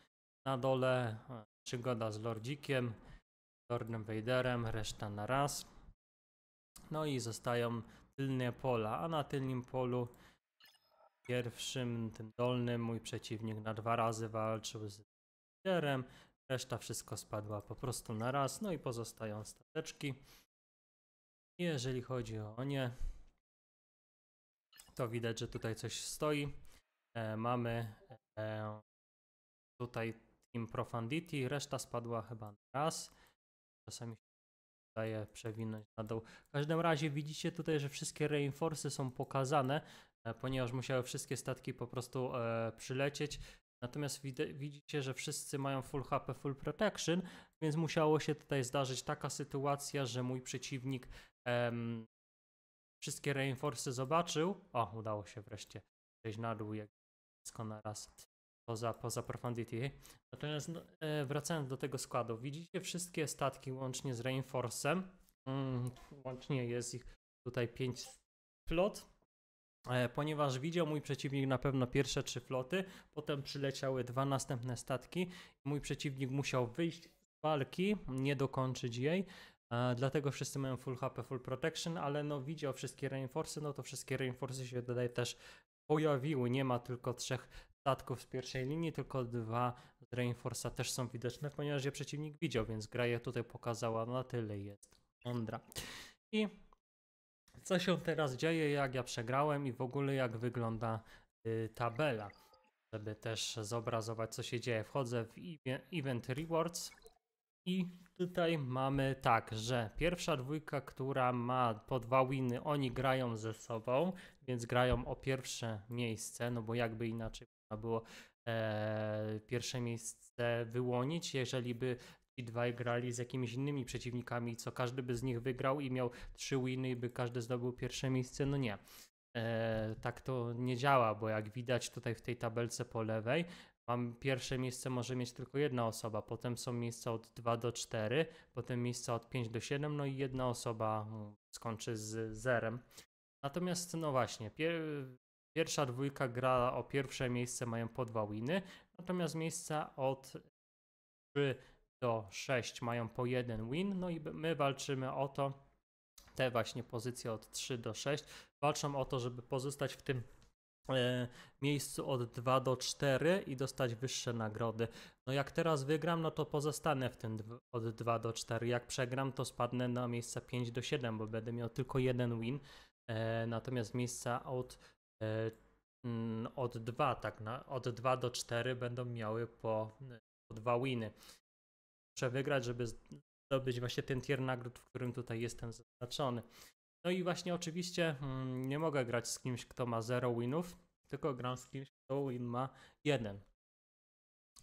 Na dole e, przygoda z Lordzikiem, Lordem Vaderem, reszta na raz. No i zostają tylne pola, a na tylnym polu pierwszym, tym dolnym, mój przeciwnik na dwa razy walczył z Vaderem, Reszta wszystko spadła po prostu na raz, no i pozostają stateczki. Jeżeli chodzi o nie, to widać, że tutaj coś stoi. E, mamy e, tutaj Team Profundity, reszta spadła chyba na raz. Czasami się daje przewinąć na dół. W każdym razie widzicie tutaj, że wszystkie reinforce są pokazane, e, ponieważ musiały wszystkie statki po prostu e, przylecieć. Natomiast widzicie, że wszyscy mają full HP, full protection, więc musiało się tutaj zdarzyć taka sytuacja, że mój przeciwnik em, wszystkie reinforce zobaczył. O, udało się wreszcie przejść na dół, jak wszystko naraz poza, poza Profundity. Natomiast no, e, wracając do tego składu, widzicie wszystkie statki łącznie z reinforcem. Mm, łącznie jest ich tutaj 5 flot E, ponieważ widział mój przeciwnik na pewno pierwsze trzy floty, potem przyleciały dwa następne statki. Mój przeciwnik musiał wyjść z walki, nie dokończyć jej, e, dlatego wszyscy mają full HP, full protection, ale no widział wszystkie reinforce, no to wszystkie reinforce się tutaj też pojawiły. Nie ma tylko trzech statków z pierwszej linii, tylko dwa z reinforca też są widoczne, ponieważ je przeciwnik widział, więc gra je tutaj pokazała, na tyle jest mądra. I co się teraz dzieje, jak ja przegrałem i w ogóle jak wygląda y, tabela. Żeby też zobrazować, co się dzieje, wchodzę w Event Rewards i tutaj mamy tak, że pierwsza dwójka, która ma po dwa winy, oni grają ze sobą, więc grają o pierwsze miejsce, no bo jakby inaczej można było e, pierwsze miejsce wyłonić, jeżeli by ci dwaj grali z jakimiś innymi przeciwnikami, co każdy by z nich wygrał i miał trzy winy i by każdy zdobył pierwsze miejsce, no nie. E, tak to nie działa, bo jak widać tutaj w tej tabelce po lewej, mam pierwsze miejsce może mieć tylko jedna osoba, potem są miejsca od 2 do 4, potem miejsca od 5 do 7, no i jedna osoba mm, skończy z zerem. Natomiast, no właśnie, pier pierwsza dwójka gra o pierwsze miejsce, mają po dwa winy, natomiast miejsca od 3 do 6 mają po 1 win, no i my walczymy o to, te właśnie pozycje od 3 do 6 walczą o to, żeby pozostać w tym e, miejscu od 2 do 4 i dostać wyższe nagrody. No jak teraz wygram, no to pozostanę w tym od 2 do 4. Jak przegram, to spadnę na miejsca 5 do 7, bo będę miał tylko jeden win. E, natomiast miejsca od, e, mm, od 2, tak, na, od 2 do 4 będą miały po, po 2 winy muszę wygrać, żeby zdobyć właśnie ten tier nagród, w którym tutaj jestem zaznaczony. No i właśnie oczywiście mm, nie mogę grać z kimś, kto ma 0 winów, tylko gram z kimś, kto win ma 1.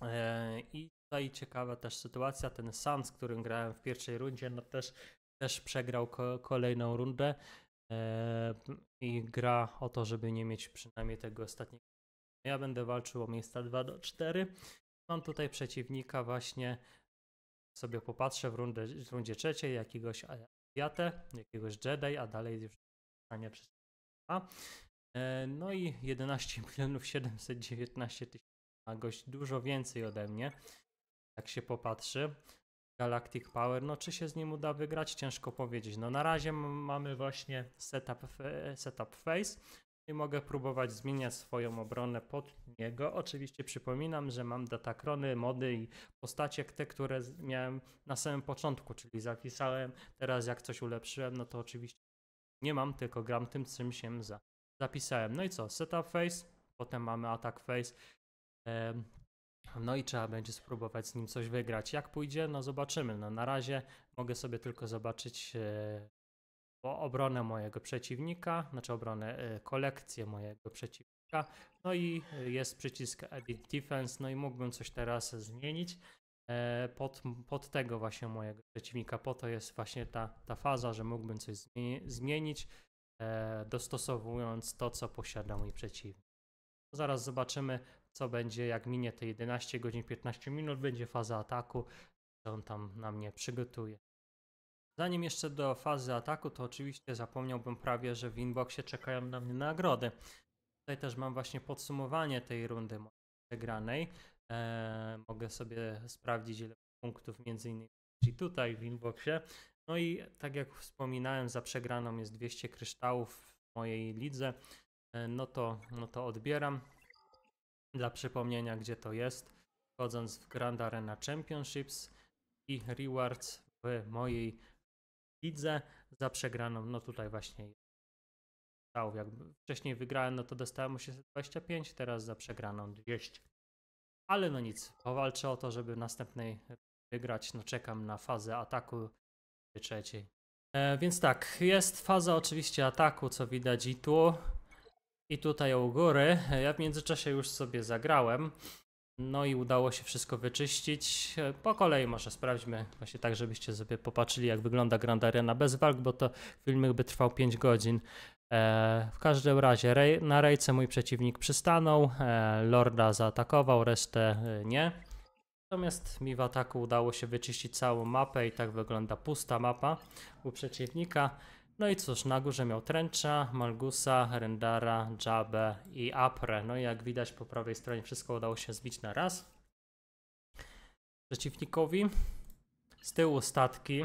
E, I tutaj ciekawa też sytuacja, ten z którym grałem w pierwszej rundzie, no też, też przegrał kolejną rundę e, i gra o to, żeby nie mieć przynajmniej tego ostatniego. Ja będę walczył o miejsca 2 do 4. Mam tutaj przeciwnika właśnie sobie popatrzę w, rundę, w rundzie trzeciej jakiegoś Jatę, jakiegoś Jedi, a dalej już stanie przeczytać. E, no i 11 <laughs> milionów 719 tysięcy, a gość dużo więcej ode mnie, jak się popatrzy. Galactic Power, no czy się z nim uda wygrać? Ciężko powiedzieć. No na razie mamy właśnie setup, setup face, i mogę próbować zmieniać swoją obronę pod niego. Oczywiście przypominam, że mam datakrony, mody i postacie, te, które miałem na samym początku, czyli zapisałem, teraz jak coś ulepszyłem, no to oczywiście nie mam, tylko gram tym, czym się za zapisałem. No i co, setup face, potem mamy attack face. no i trzeba będzie spróbować z nim coś wygrać. Jak pójdzie, no zobaczymy. No na razie mogę sobie tylko zobaczyć e, o obronę mojego przeciwnika, znaczy obronę, y, kolekcję mojego przeciwnika. No i y, jest przycisk Edit Defense, no i mógłbym coś teraz zmienić e, pod, pod tego właśnie mojego przeciwnika. Po to jest właśnie ta, ta faza, że mógłbym coś zmienić, e, dostosowując to, co posiada mój przeciwnik. No zaraz zobaczymy, co będzie, jak minie te 11 godzin 15 minut, będzie faza ataku, co on tam na mnie przygotuje. Zanim jeszcze do fazy ataku, to oczywiście zapomniałbym prawie, że w inboxie czekają na mnie nagrody. Tutaj też mam właśnie podsumowanie tej rundy przegranej. Eee, mogę sobie sprawdzić ile punktów między innymi tutaj w inboxie. No i tak jak wspominałem, za przegraną jest 200 kryształów w mojej lidze. Eee, no to, no to odbieram. Dla przypomnienia, gdzie to jest, wchodząc w Grand Arena Championships i Rewards w mojej widzę za przegraną. No tutaj właśnie jak wcześniej wygrałem, no to dostałem 825, teraz za przegraną 200. Ale no nic, powalczę o to, żeby następnej wygrać. No czekam na fazę ataku trzeciej. E, więc tak, jest faza oczywiście ataku, co widać i tu, i tutaj u góry. Ja w międzyczasie już sobie zagrałem. No i udało się wszystko wyczyścić. Po kolei może sprawdźmy, właśnie tak, żebyście sobie popatrzyli, jak wygląda Grand Arena bez walk, bo to filmik by trwał 5 godzin. E, w każdym razie na rejce mój przeciwnik przystanął, e, Lorda zaatakował, resztę e, nie. Natomiast mi w ataku udało się wyczyścić całą mapę i tak wygląda pusta mapa u przeciwnika. No i cóż, na górze miał Trencha, Malgusa, Rendara, Jabę i Apre. No i jak widać po prawej stronie wszystko udało się zbić na raz. Przeciwnikowi. Z tyłu statki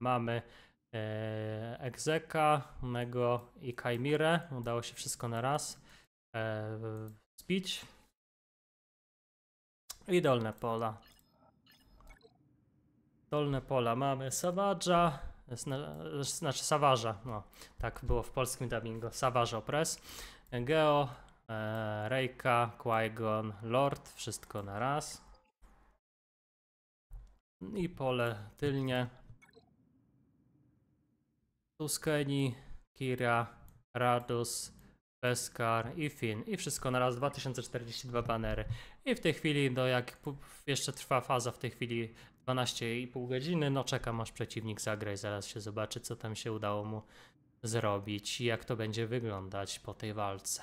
mamy e, Egzeka, Mego i Kaimirę. Udało się wszystko na raz e, zbić. I dolne pola. Dolne pola mamy Savadża, znaczy Savarza, no, tak było w polskim dubbingu, Savarza Opres, Geo, e, Reika, Qui-Gon, Lord, wszystko na raz. I pole tylnie. Tuskeni, Kira, Radus, Beskar i Finn. I wszystko na raz 2042 banery. I w tej chwili, do no, jak jeszcze trwa faza w tej chwili 12,5 godziny, no czekam aż przeciwnik zagra i zaraz się zobaczy, co tam się udało mu zrobić i jak to będzie wyglądać po tej walce.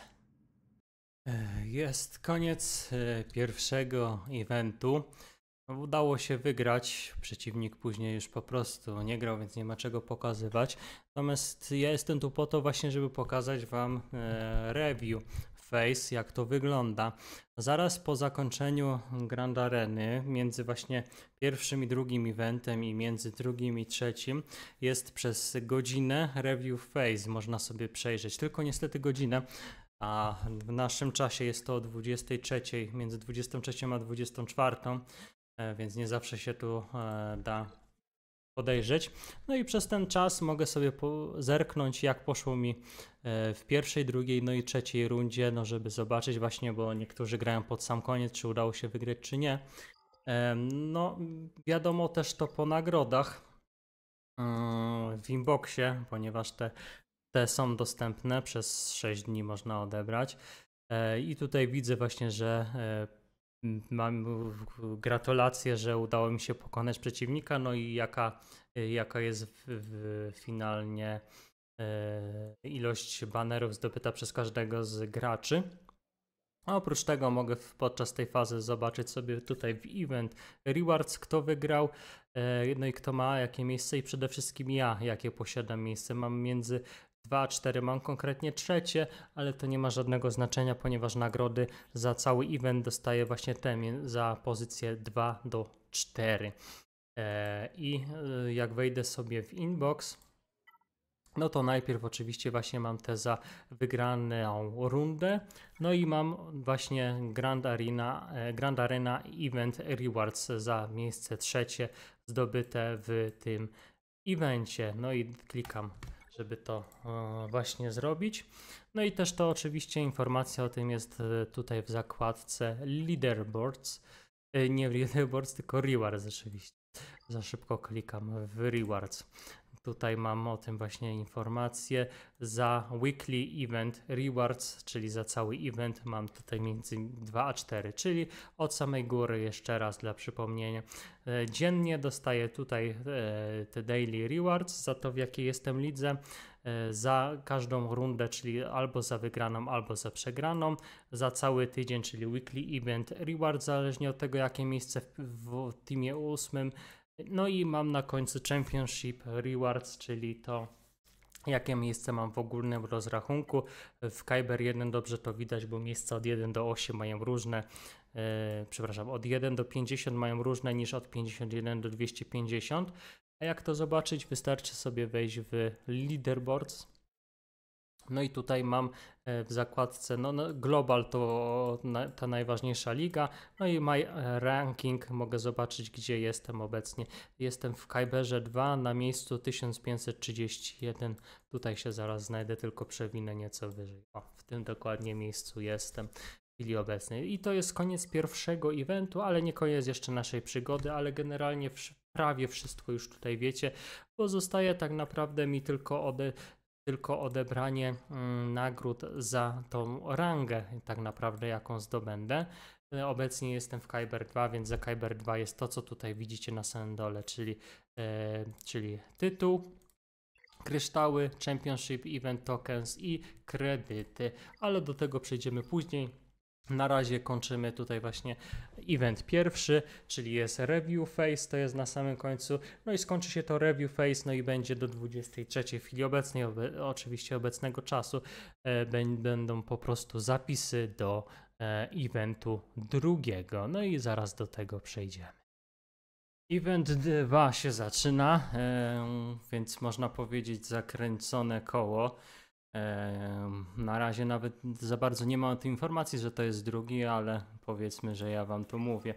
E, jest koniec e, pierwszego eventu. Udało się wygrać, przeciwnik później już po prostu nie grał, więc nie ma czego pokazywać. Natomiast ja jestem tu po to właśnie, żeby pokazać Wam e, review Face, jak to wygląda. Zaraz po zakończeniu Grand Areny, między właśnie pierwszym i drugim eventem i między drugim i trzecim jest przez godzinę Review Face, można sobie przejrzeć, tylko niestety godzinę, a w naszym czasie jest to o 23, między 23 a 24, e, więc nie zawsze się tu e, da podejrzeć. No i przez ten czas mogę sobie zerknąć, jak poszło mi e, w pierwszej, drugiej, no i trzeciej rundzie, no żeby zobaczyć właśnie, bo niektórzy grają pod sam koniec, czy udało się wygrać, czy nie. No, wiadomo też to po nagrodach e, w inboxie, ponieważ te, te są dostępne, przez 6 dni można odebrać. E, I tutaj widzę właśnie, że Mam gratulacje, że udało mi się pokonać przeciwnika, no i jaka, jaka jest w, w finalnie e, ilość banerów zdobyta przez każdego z graczy. A oprócz tego mogę podczas tej fazy zobaczyć sobie tutaj w event rewards, kto wygrał, e, no i kto ma jakie miejsce i przede wszystkim ja, jakie posiadam miejsce. Mam między dwa, cztery, mam konkretnie trzecie, ale to nie ma żadnego znaczenia, ponieważ nagrody za cały event dostaję właśnie ten za pozycję 2 do 4. E, I e, jak wejdę sobie w inbox, no to najpierw oczywiście właśnie mam te za wygraną rundę, no i mam właśnie Grand Arena, e, Grand Arena Event Rewards za miejsce trzecie zdobyte w tym evencie. No i klikam żeby to e, właśnie zrobić. No i też to oczywiście informacja o tym jest e, tutaj w zakładce Leaderboards. E, nie Leaderboards, tylko Rewards rzeczywiście. Za szybko klikam w Rewards. Tutaj mam o tym właśnie informację. Za weekly event rewards, czyli za cały event, mam tutaj między 2 a 4, czyli od samej góry jeszcze raz dla przypomnienia. E, dziennie dostaję tutaj e, te daily rewards za to, w jakiej jestem lidze e, za każdą rundę, czyli albo za wygraną, albo za przegraną, za cały tydzień, czyli weekly event reward, zależnie od tego, jakie miejsce w, w teamie ósmym no i mam na końcu Championship Rewards, czyli to jakie miejsce mam w ogólnym rozrachunku. W Kyber 1 dobrze to widać, bo miejsca od 1 do 8 mają różne, e, przepraszam, od 1 do 50 mają różne niż od 51 do 250. A jak to zobaczyć? Wystarczy sobie wejść w leaderboards no i tutaj mam e, w zakładce no, no Global to ta najważniejsza liga, no i my ranking mogę zobaczyć, gdzie jestem obecnie. Jestem w Kajberze 2 na miejscu 1531. Tutaj się zaraz znajdę, tylko przewinę nieco wyżej. O, w tym dokładnie miejscu jestem chwili obecnej. I to jest koniec pierwszego eventu, ale nie koniec jeszcze naszej przygody, ale generalnie prawie wszystko już tutaj wiecie. Pozostaje tak naprawdę mi tylko ode, tylko odebranie mm, nagród za tą rangę, tak naprawdę, jaką zdobędę. E, obecnie jestem w Kyber 2, więc za Kyber 2 jest to, co tutaj widzicie na samym dole, czyli, e, czyli tytuł, kryształy, championship, event tokens i kredyty, ale do tego przejdziemy później. Na razie kończymy tutaj właśnie event pierwszy, czyli jest review phase, to jest na samym końcu. No i skończy się to review phase, no i będzie do 23 w chwili obecnej, oczywiście obecnego czasu, e, będą po prostu zapisy do e, eventu drugiego. No i zaraz do tego przejdziemy. Event 2 się zaczyna, e, więc można powiedzieć zakręcone koło. Na razie nawet za bardzo nie ma o tym informacji, że to jest drugi, ale powiedzmy, że ja wam to mówię.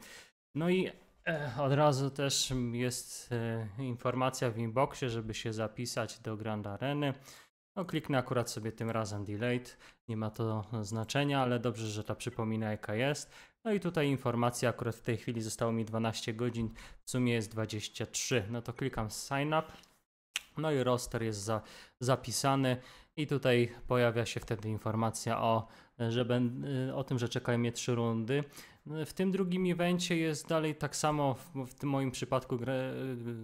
No i eh, od razu też jest eh, informacja w inboxie, żeby się zapisać do Grand Areny. No, kliknę akurat sobie tym razem delayed, nie ma to znaczenia, ale dobrze, że ta przypomina jaka jest. No i tutaj informacja, akurat w tej chwili zostało mi 12 godzin, w sumie jest 23. No to klikam sign up, no i roster jest za, zapisany. I tutaj pojawia się wtedy informacja o, że ben, y, o tym, że czekają mnie trzy rundy. Y, w tym drugim evencie jest dalej tak samo, w, w tym moim przypadku y,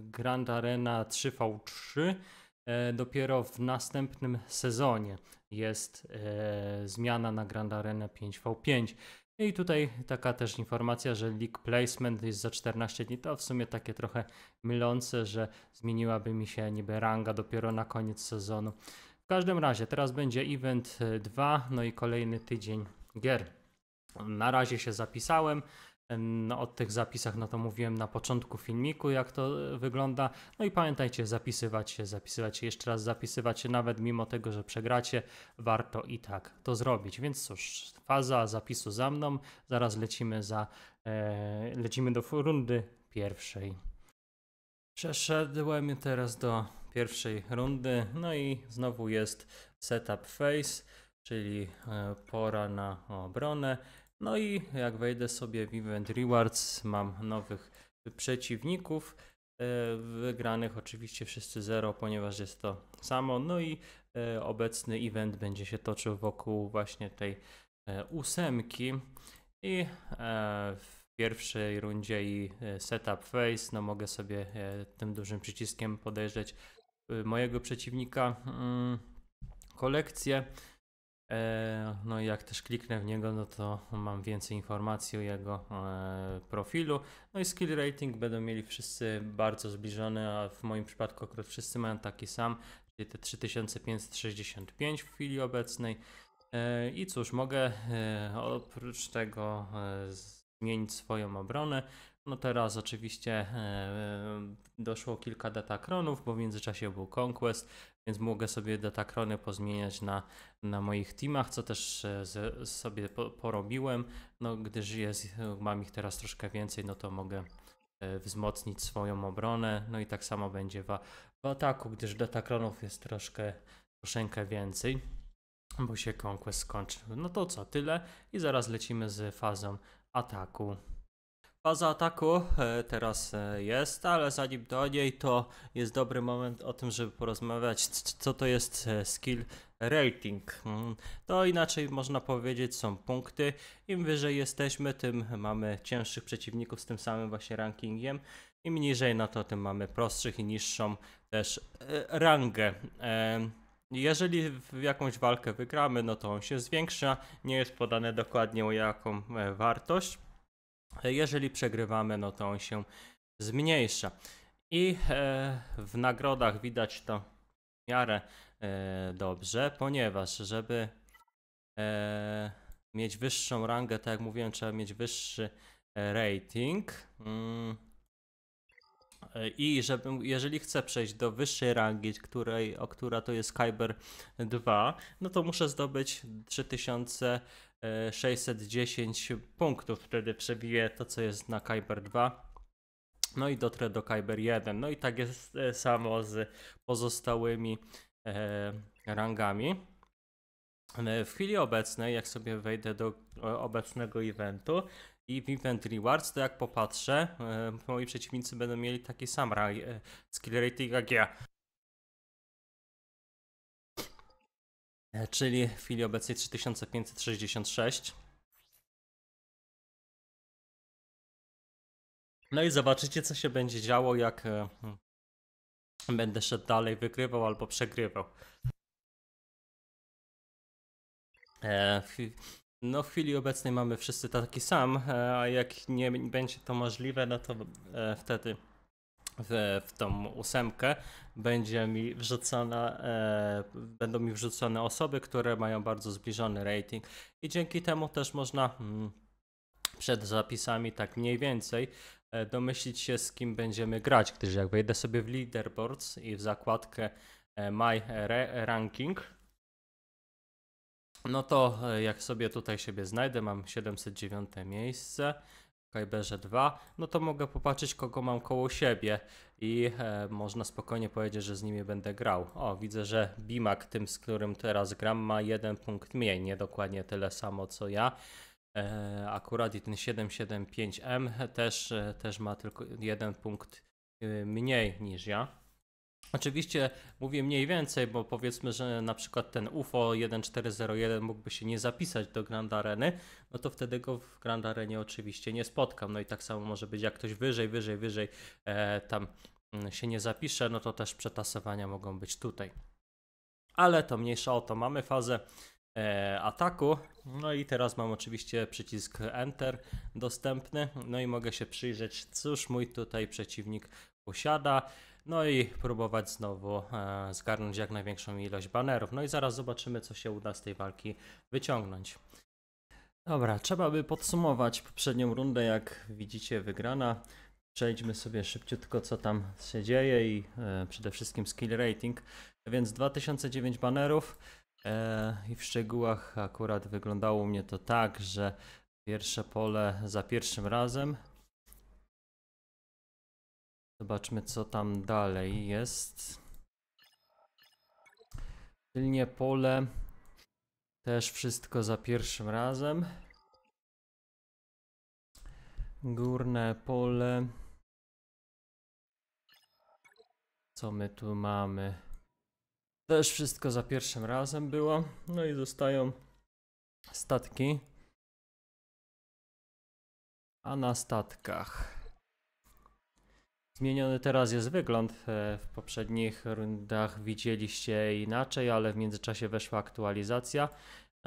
Grand Arena 3v3. Dopiero w następnym sezonie jest zmiana na Grand Arena 5v5. I tutaj taka też informacja, że league placement jest za 14 dni. To w sumie takie trochę mylące, że zmieniłaby mi się niby ranga dopiero na koniec sezonu. W każdym razie teraz będzie event 2, e, no i kolejny tydzień gier. Na razie się zapisałem. No, o tych zapisach, no to mówiłem na początku filmiku, jak to e, wygląda. No i pamiętajcie, zapisywać się, zapisywać się, jeszcze raz zapisywać się, nawet mimo tego, że przegracie, warto i tak to zrobić. Więc cóż, faza zapisu za mną, zaraz lecimy, za, e, lecimy do rundy pierwszej. Przeszedłem teraz do pierwszej rundy. No i znowu jest setup face, czyli e, pora na obronę. No i jak wejdę sobie w Event Rewards, mam nowych przeciwników. E, wygranych oczywiście wszyscy zero, ponieważ jest to samo. No i e, obecny event będzie się toczył wokół właśnie tej ósemki. I w pierwszej rundzie i setup face, no mogę sobie tym dużym przyciskiem podejrzeć mojego przeciwnika mm, kolekcję. E, no i jak też kliknę w niego, no to mam więcej informacji o jego e, profilu. No i skill rating będą mieli wszyscy bardzo zbliżony, a w moim przypadku akurat wszyscy mają taki sam, czyli te 3565 w chwili obecnej. E, I cóż, mogę oprócz tego zmienić swoją obronę. No teraz oczywiście e, doszło kilka datakronów, bo w międzyczasie był Conquest, więc mogę sobie datakrony pozmieniać na, na moich teamach, co też e, sobie porobiłem. No, gdyż jest, mam ich teraz troszkę więcej, no to mogę e, wzmocnić swoją obronę. No i tak samo będzie w, w ataku, gdyż datakronów jest troszkę, troszeczkę więcej bo się Conquest skończył. No to co, tyle i zaraz lecimy z fazą ataku. Faza ataku e, teraz e, jest, ale zanim do niej, to jest dobry moment o tym, żeby porozmawiać, co to jest e, skill rating. Mm, to inaczej można powiedzieć, są punkty. Im wyżej jesteśmy, tym mamy cięższych przeciwników z tym samym właśnie rankingiem. Im niżej, no to tym mamy prostszych i niższą też rangę. Jeżeli w jakąś walkę wygramy, no to on się zwiększa. Nie jest podane dokładnie o jaką wartość jeżeli przegrywamy, no to on się zmniejsza. I e, w nagrodach widać to w miarę e, dobrze, ponieważ żeby e, mieć wyższą rangę, tak jak mówiłem, trzeba mieć wyższy rating. Mm. I żeby, jeżeli chcę przejść do wyższej rangi, której, o która to jest Kyber 2, no to muszę zdobyć 3000 610 e, punktów, wtedy przebiję to, co jest na Kyber 2. No i dotrę do Kyber 1. No i tak jest e, samo z pozostałymi e, rangami. W chwili obecnej, jak sobie wejdę do obecnego eventu i w Event Rewards, to jak popatrzę, moi przeciwnicy będą mieli taki sam skill rating jak ja. E, czyli w chwili obecnej 3566. No i zobaczycie, co się będzie działo, jak e, hmm, będę szedł dalej, wygrywał albo przegrywał. E, no w chwili obecnej mamy wszyscy taki sam, a jak nie będzie to możliwe, no to wtedy w, w tą ósemkę będzie mi wrzucona, e, będą mi wrzucone osoby, które mają bardzo zbliżony rating i dzięki temu też można mm, przed zapisami tak mniej więcej e, domyślić się z kim będziemy grać, gdyż jak wejdę sobie w leaderboards i w zakładkę e, my re, ranking no to e, jak sobie tutaj siebie znajdę, mam 709 miejsce, Skyberze 2, no to mogę popatrzeć, kogo mam koło siebie i e, można spokojnie powiedzieć, że z nimi będę grał. O, widzę, że Bimak, tym z którym teraz gram, ma jeden punkt mniej, nie dokładnie tyle samo co ja. E, akurat i ten 775M też, e, też ma tylko jeden punkt e, mniej niż ja. Oczywiście mówię mniej więcej, bo powiedzmy, że na przykład ten UFO 1401 mógłby się nie zapisać do Grand Areny, no to wtedy go w Grand Arenie oczywiście nie spotkam. No i tak samo może być, jak ktoś wyżej, wyżej, wyżej e, tam mm, się nie zapisze, no to też przetasowania mogą być tutaj. Ale to mniejsza o to. Mamy fazę e, ataku, no i teraz mam oczywiście przycisk Enter dostępny, no i mogę się przyjrzeć, cóż mój tutaj przeciwnik posiada. No i próbować znowu e, zgarnąć jak największą ilość banerów. No i zaraz zobaczymy, co się uda z tej walki wyciągnąć. Dobra, trzeba by podsumować poprzednią rundę, jak widzicie, wygrana. Przejdźmy sobie szybciutko, co tam się dzieje i e, przede wszystkim skill rating. Więc 2009 banerów e, i w szczegółach akurat wyglądało u mnie to tak, że pierwsze pole za pierwszym razem Zobaczmy, co tam dalej jest. Tylnie pole. Też wszystko za pierwszym razem. Górne pole. Co my tu mamy? Też wszystko za pierwszym razem było. No i zostają statki. A na statkach. Zmieniony teraz jest wygląd. E, w poprzednich rundach widzieliście inaczej, ale w międzyczasie weszła aktualizacja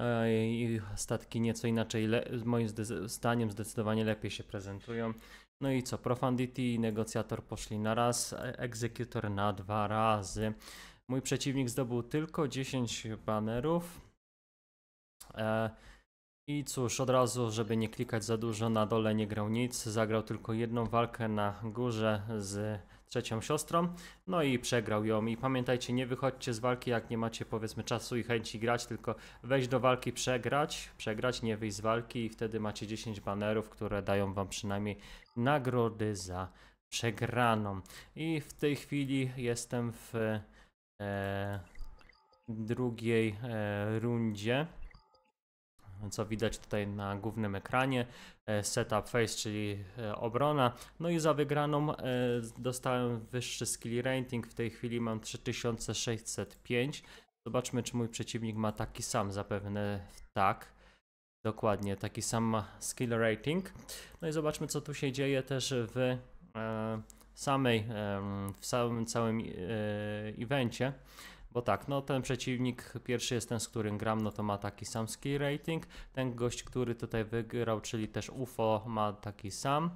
e, i statki nieco inaczej, moim zdaniem zdecydowanie lepiej się prezentują. No i co, Profundity i Negocjator poszli na raz, e, Executor na dwa razy. Mój przeciwnik zdobył tylko 10 banerów. I cóż, od razu, żeby nie klikać za dużo, na dole nie grał nic, zagrał tylko jedną walkę na górze z trzecią siostrą, no i przegrał ją. I pamiętajcie, nie wychodźcie z walki, jak nie macie powiedzmy czasu i chęci grać, tylko wejść do walki, przegrać, przegrać, nie wyjść z walki i wtedy macie 10 banerów, które dają wam przynajmniej nagrody za przegraną. I w tej chwili jestem w e, drugiej e, rundzie co widać tutaj na głównym ekranie. E, setup face, czyli e, obrona. No i za wygraną e, dostałem wyższy skill rating. W tej chwili mam 3605. Zobaczmy, czy mój przeciwnik ma taki sam, zapewne tak. Dokładnie, taki sam skill rating. No i zobaczmy, co tu się dzieje też w samej, w samym całym evencie. Bo tak, no ten przeciwnik pierwszy jest ten, z którym gram, no to ma taki sam skill rating. Ten gość, który tutaj wygrał, czyli też UFO, ma taki sam.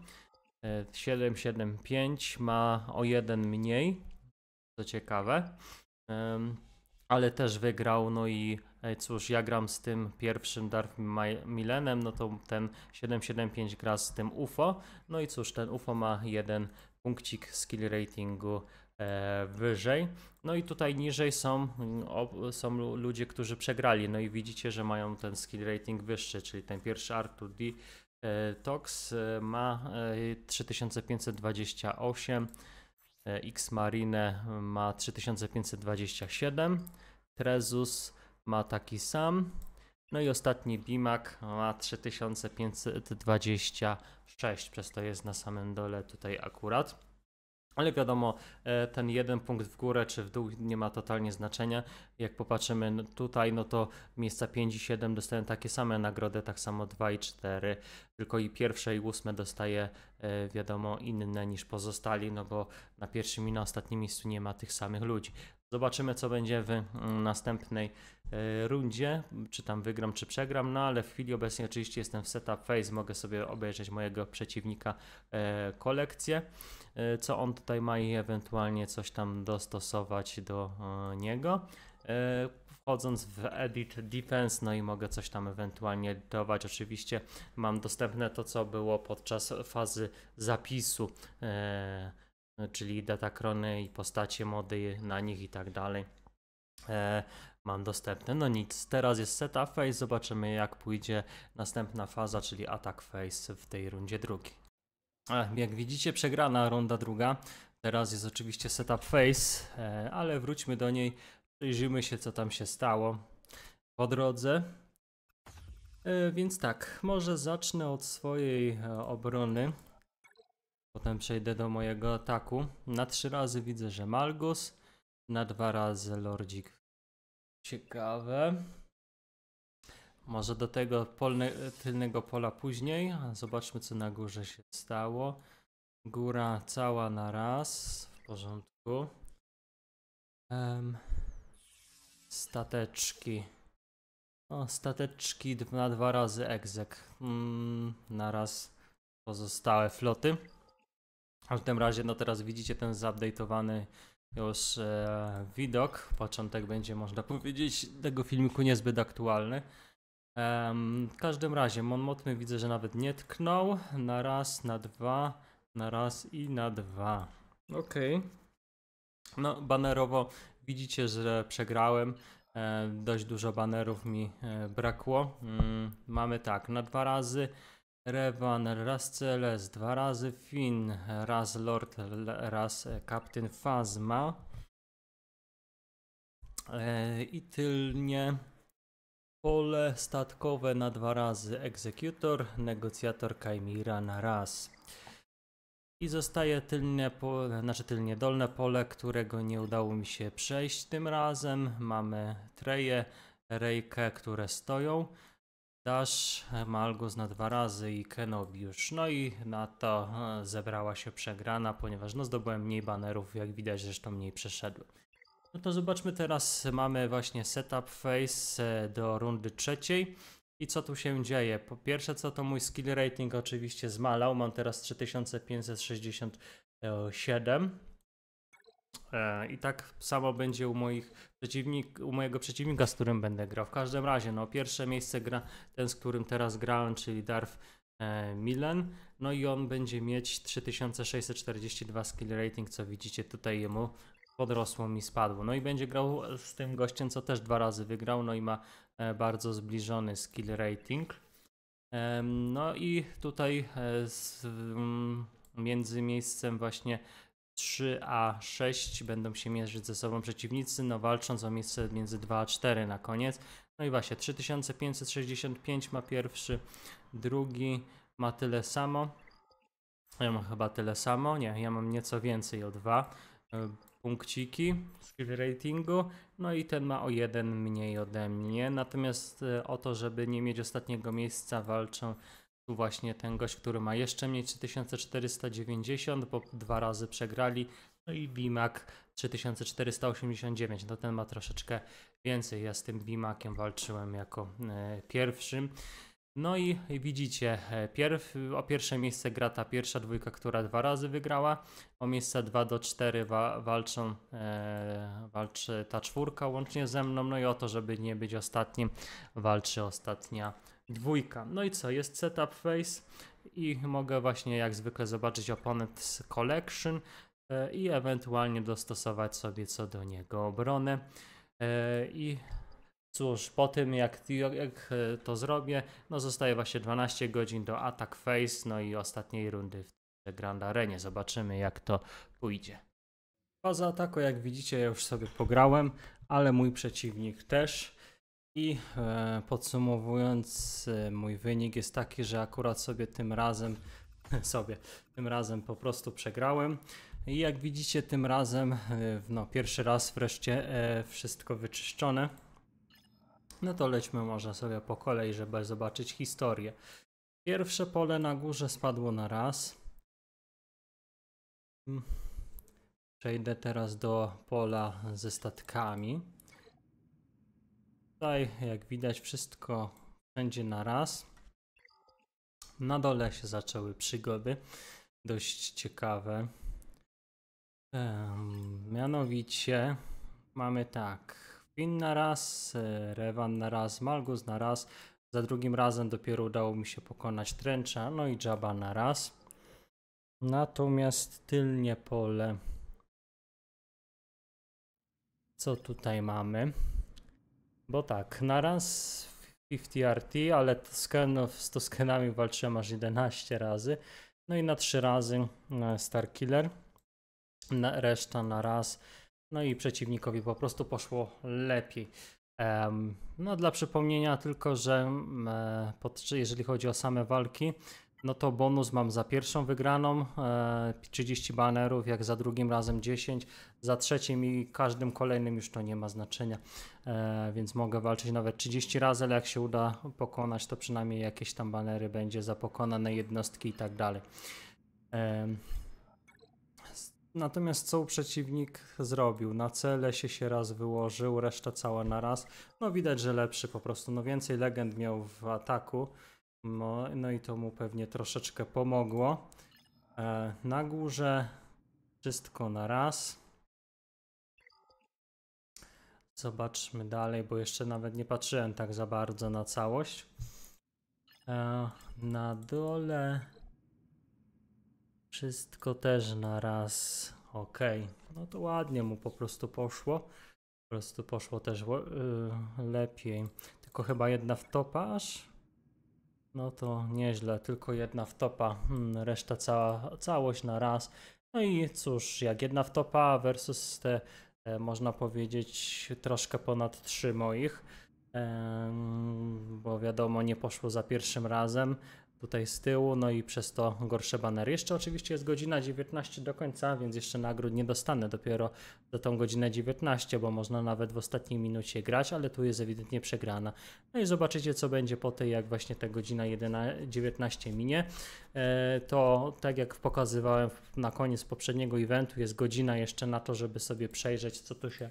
775 e, ma o jeden mniej, co ciekawe. Ale też wygrał, no i e, cóż, ja gram z tym pierwszym Darth Milenem, no to ten 775 gra z tym UFO. No i cóż, ten UFO ma jeden punkcik skill ratingu E, wyżej. No i tutaj niżej są, mm, są ludzie, którzy przegrali. No i widzicie, że mają ten skill rating wyższy, czyli ten pierwszy Artur D. E, Tox e, ma 3528, X Marine ma 3527, Trezus ma taki sam. No i ostatni Bimak ma 3526, przez to jest na samym dole tutaj akurat. Ale wiadomo, e, ten jeden punkt w górę czy w dół nie ma totalnie znaczenia. Jak popatrzymy tutaj, no to miejsca 5 i 7 dostają takie same nagrody, tak samo 2 i 4. Tylko i pierwsze i ósme dostaje, e, wiadomo, inne niż pozostali, no bo na pierwszym i na ostatnim miejscu nie ma tych samych ludzi. Zobaczymy, co będzie w mm, następnej e, rundzie, czy tam wygram, czy przegram, no ale w chwili obecnej oczywiście jestem w setup phase, mogę sobie obejrzeć mojego przeciwnika kolekcję. E, co on tutaj ma i ewentualnie coś tam dostosować do e, niego. E, wchodząc w Edit Defense, no i mogę coś tam ewentualnie edytować. Oczywiście mam dostępne to, co było podczas fazy zapisu, czyli datakrony i postacie, mody na nich i tak dalej. Mam dostępne, no nic. Teraz jest setup phase, zobaczymy jak pójdzie następna faza, czyli attack phase w tej rundzie drugiej. Jak widzicie, przegrana runda druga. Teraz jest oczywiście setup face, e, ale wróćmy do niej. Przyjrzymy się, co tam się stało po drodze. E, więc tak, może zacznę od swojej e, obrony. Potem przejdę do mojego ataku. Na trzy razy widzę, że Malgus. Na dwa razy Lordzik. Ciekawe. Może do tego polne, tylnego pola później. Zobaczmy, co na górze się stało. Góra cała na raz. W porządku. Um, stateczki. O, stateczki na dwa razy egzek. Mm, na raz pozostałe floty. W każdym razie, no teraz widzicie ten zupdate'owany już e, widok. Początek będzie, można powiedzieć, tego filmiku niezbyt aktualny. Um, w każdym razie, Monmotny widzę, że nawet nie tknął. Na raz, na dwa, na raz i na dwa. Okej. Okay. No, banerowo widzicie, że przegrałem. E, dość dużo banerów mi e, brakło. Mm, mamy tak, na dwa razy Revan, raz CLS, dwa razy Finn, raz Lord, raz Captain e, Phasma. E, I tylnie Pole statkowe na dwa razy egzekutor, negocjator Kaimira na raz. I zostaje tylnie, pole, znaczy tylnie dolne pole, którego nie udało mi się przejść tym razem. Mamy treje, rejkę, które stoją. Dash, Malgus na dwa razy i Kenobiusz. No i na to e, zebrała się przegrana, ponieważ no zdobyłem mniej banerów, jak widać zresztą mniej przeszedłem. No to zobaczmy teraz, mamy właśnie setup phase e, do rundy trzeciej. I co tu się dzieje? Po pierwsze, co to mój skill rating oczywiście zmalał. Mam teraz 3567. E, I tak samo będzie u, moich przeciwnik, u mojego przeciwnika, z którym będę grał. W każdym razie, no pierwsze miejsce gra ten, z którym teraz grałem, czyli Darth e, Milan. No i on będzie mieć 3642 skill rating, co widzicie tutaj jemu podrosło mi spadło. No i będzie grał z tym gościem, co też dwa razy wygrał, no i ma e, bardzo zbliżony skill rating. No i tutaj e, mm, między miejscem właśnie 3 a 6 będą się mierzyć ze sobą przeciwnicy, no walcząc o miejsce między 2 a 4 na koniec. No i właśnie 3565 ma pierwszy, drugi ma tyle samo. Ja mam chyba tyle samo, nie, ja mam nieco więcej o 2 punkciki w ratingu, no i ten ma o jeden mniej ode mnie. Natomiast e, o to, żeby nie mieć ostatniego miejsca, walczą tu właśnie ten gość, który ma jeszcze mniej 3490, bo dwa razy przegrali. No i Bimak 3489, no ten ma troszeczkę więcej. Ja z tym Bimakiem walczyłem jako e, pierwszym. No i widzicie, e, pierw, o pierwsze miejsce gra ta pierwsza dwójka, która dwa razy wygrała. O miejsca 2 do 4 wa walczą, e, walczy ta czwórka łącznie ze mną. No i o to, żeby nie być ostatnim, walczy ostatnia dwójka. No i co, jest setup face i mogę właśnie jak zwykle zobaczyć opponent collection e, i ewentualnie dostosować sobie co do niego obronę. E, I Cóż, po tym jak, jak e, to zrobię, no zostaje właśnie 12 godzin do Attack Face, no i ostatniej rundy w Grand Arenie. Zobaczymy jak to pójdzie. Faza ataku, jak widzicie, ja już sobie pograłem, ale mój przeciwnik też. I e, podsumowując, e, mój wynik jest taki, że akurat sobie tym razem, <laughs> sobie, tym razem po prostu przegrałem. I jak widzicie, tym razem, e, no, pierwszy raz wreszcie e, wszystko wyczyszczone. No to lećmy może sobie po kolei, żeby zobaczyć historię. Pierwsze pole na górze spadło na raz. Hmm. Przejdę teraz do pola ze statkami. Tutaj, jak widać, wszystko wszędzie na raz. Na dole się zaczęły przygody, dość ciekawe. mianowicie mamy tak. Queen na raz, e, Revan na raz, Malgus na raz. Za drugim razem dopiero udało mi się pokonać Trencha, no i Jabba na raz. Natomiast tylnie pole. Co tutaj mamy? Bo tak, na raz 50 RT, ale to skenów, to skenami walczyłem aż 11 razy. No i na 3 razy e, Starkiller. reszta na raz. No i przeciwnikowi po prostu poszło lepiej. No dla przypomnienia tylko, mm, e, że jeżeli chodzi o same walki, no to bonus mam za pierwszą wygraną 30 e, banerów, jak za drugim razem 10, za trzecim i każdym kolejnym już to nie ma znaczenia, e, więc mogę walczyć nawet 30 razy, ale jak się uda pokonać, to przynajmniej jakieś tam banery będzie za pokonane jednostki i tak dalej. Natomiast co przeciwnik zrobił? Na cele się się raz wyłożył, reszta cała na raz. No widać, że lepszy po prostu. No więcej legend miał w ataku. No, no i to mu pewnie troszeczkę pomogło. E, na górze wszystko na raz. Zobaczmy dalej, bo jeszcze nawet nie patrzyłem tak za bardzo na całość. E, na dole wszystko też na raz. Ok, no to ładnie mu po prostu poszło. Po prostu poszło też yy, lepiej. Tylko chyba jedna wtopa aż? No to nieźle, tylko jedna wtopa, hmm, reszta cała, całość na raz. No i cóż, jak jedna wtopa versus te, e, można powiedzieć, troszkę ponad trzy moich, e, bo wiadomo, nie poszło za pierwszym razem, tutaj z tyłu, no i przez to gorsze banery. Jeszcze oczywiście jest godzina 19 do końca, więc jeszcze nagród nie dostanę dopiero za tą godzinę 19, bo można nawet w ostatniej minucie grać, ale tu jest ewidentnie przegrana. No i zobaczycie, co będzie po tej, jak właśnie ta godzina 11, 19 minie. E, to tak jak pokazywałem na koniec poprzedniego eventu, jest godzina jeszcze na to, żeby sobie przejrzeć, co tu się,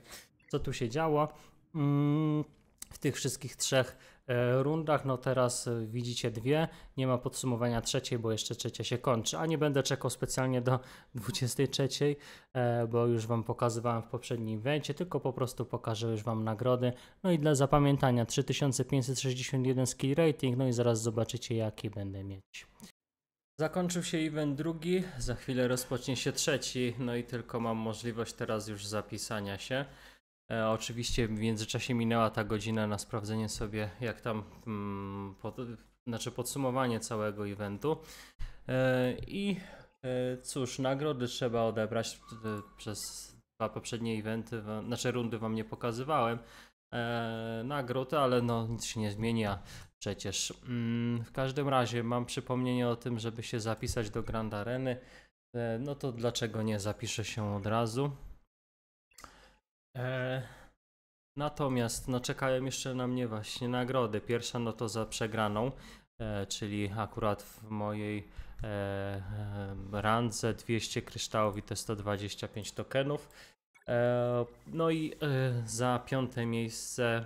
co tu się działo. Mm, w tych wszystkich trzech E, rundach. No teraz e, widzicie dwie, nie ma podsumowania trzeciej, bo jeszcze trzecia się kończy. A nie będę czekał specjalnie do 23, <laughs> e, bo już Wam pokazywałem w poprzednim evencie, tylko po prostu pokażę już Wam nagrody. No i dla zapamiętania 3561 skill rating, no i zaraz zobaczycie jaki będę mieć. Zakończył się event drugi, za chwilę rozpocznie się trzeci, no i tylko mam możliwość teraz już zapisania się. E, oczywiście w międzyczasie minęła ta godzina na sprawdzenie sobie, jak tam, mm, pod, znaczy podsumowanie całego eventu. E, I e, cóż, nagrody trzeba odebrać e, przez dwa poprzednie eventy, w, znaczy rundy wam nie pokazywałem e, nagród, ale no nic się nie zmienia przecież. Mm, w każdym razie mam przypomnienie o tym, żeby się zapisać do Grand Areny. E, no to dlaczego nie zapiszę się od razu? E, natomiast no, czekają jeszcze na mnie właśnie nagrody. Pierwsza no to za przegraną, e, czyli akurat w mojej e, e randze 200 kryształów i te 125 tokenów. E, no i e, za piąte miejsce,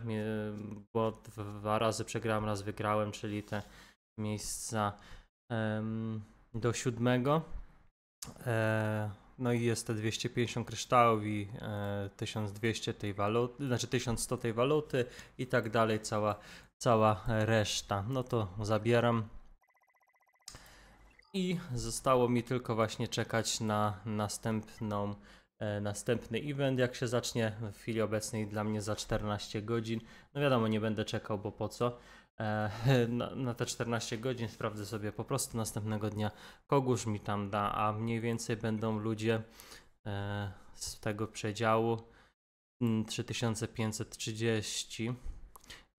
bo dwa razy przegrałem, raz wygrałem, czyli te miejsca do siódmego. No i jest te 250 kryształów i e, 1200 tej waluty, znaczy 1100 tej waluty i tak dalej, cała, cała reszta. No to zabieram. I zostało mi tylko właśnie czekać na następną, e, następny event, jak się zacznie w chwili obecnej dla mnie za 14 godzin. No wiadomo, nie będę czekał, bo po co. E, <laughs> na, na, te 14 godzin, sprawdzę sobie po prostu następnego dnia, kogóż mi tam da, a mniej więcej będą ludzie e, z tego przedziału 3530. Mm,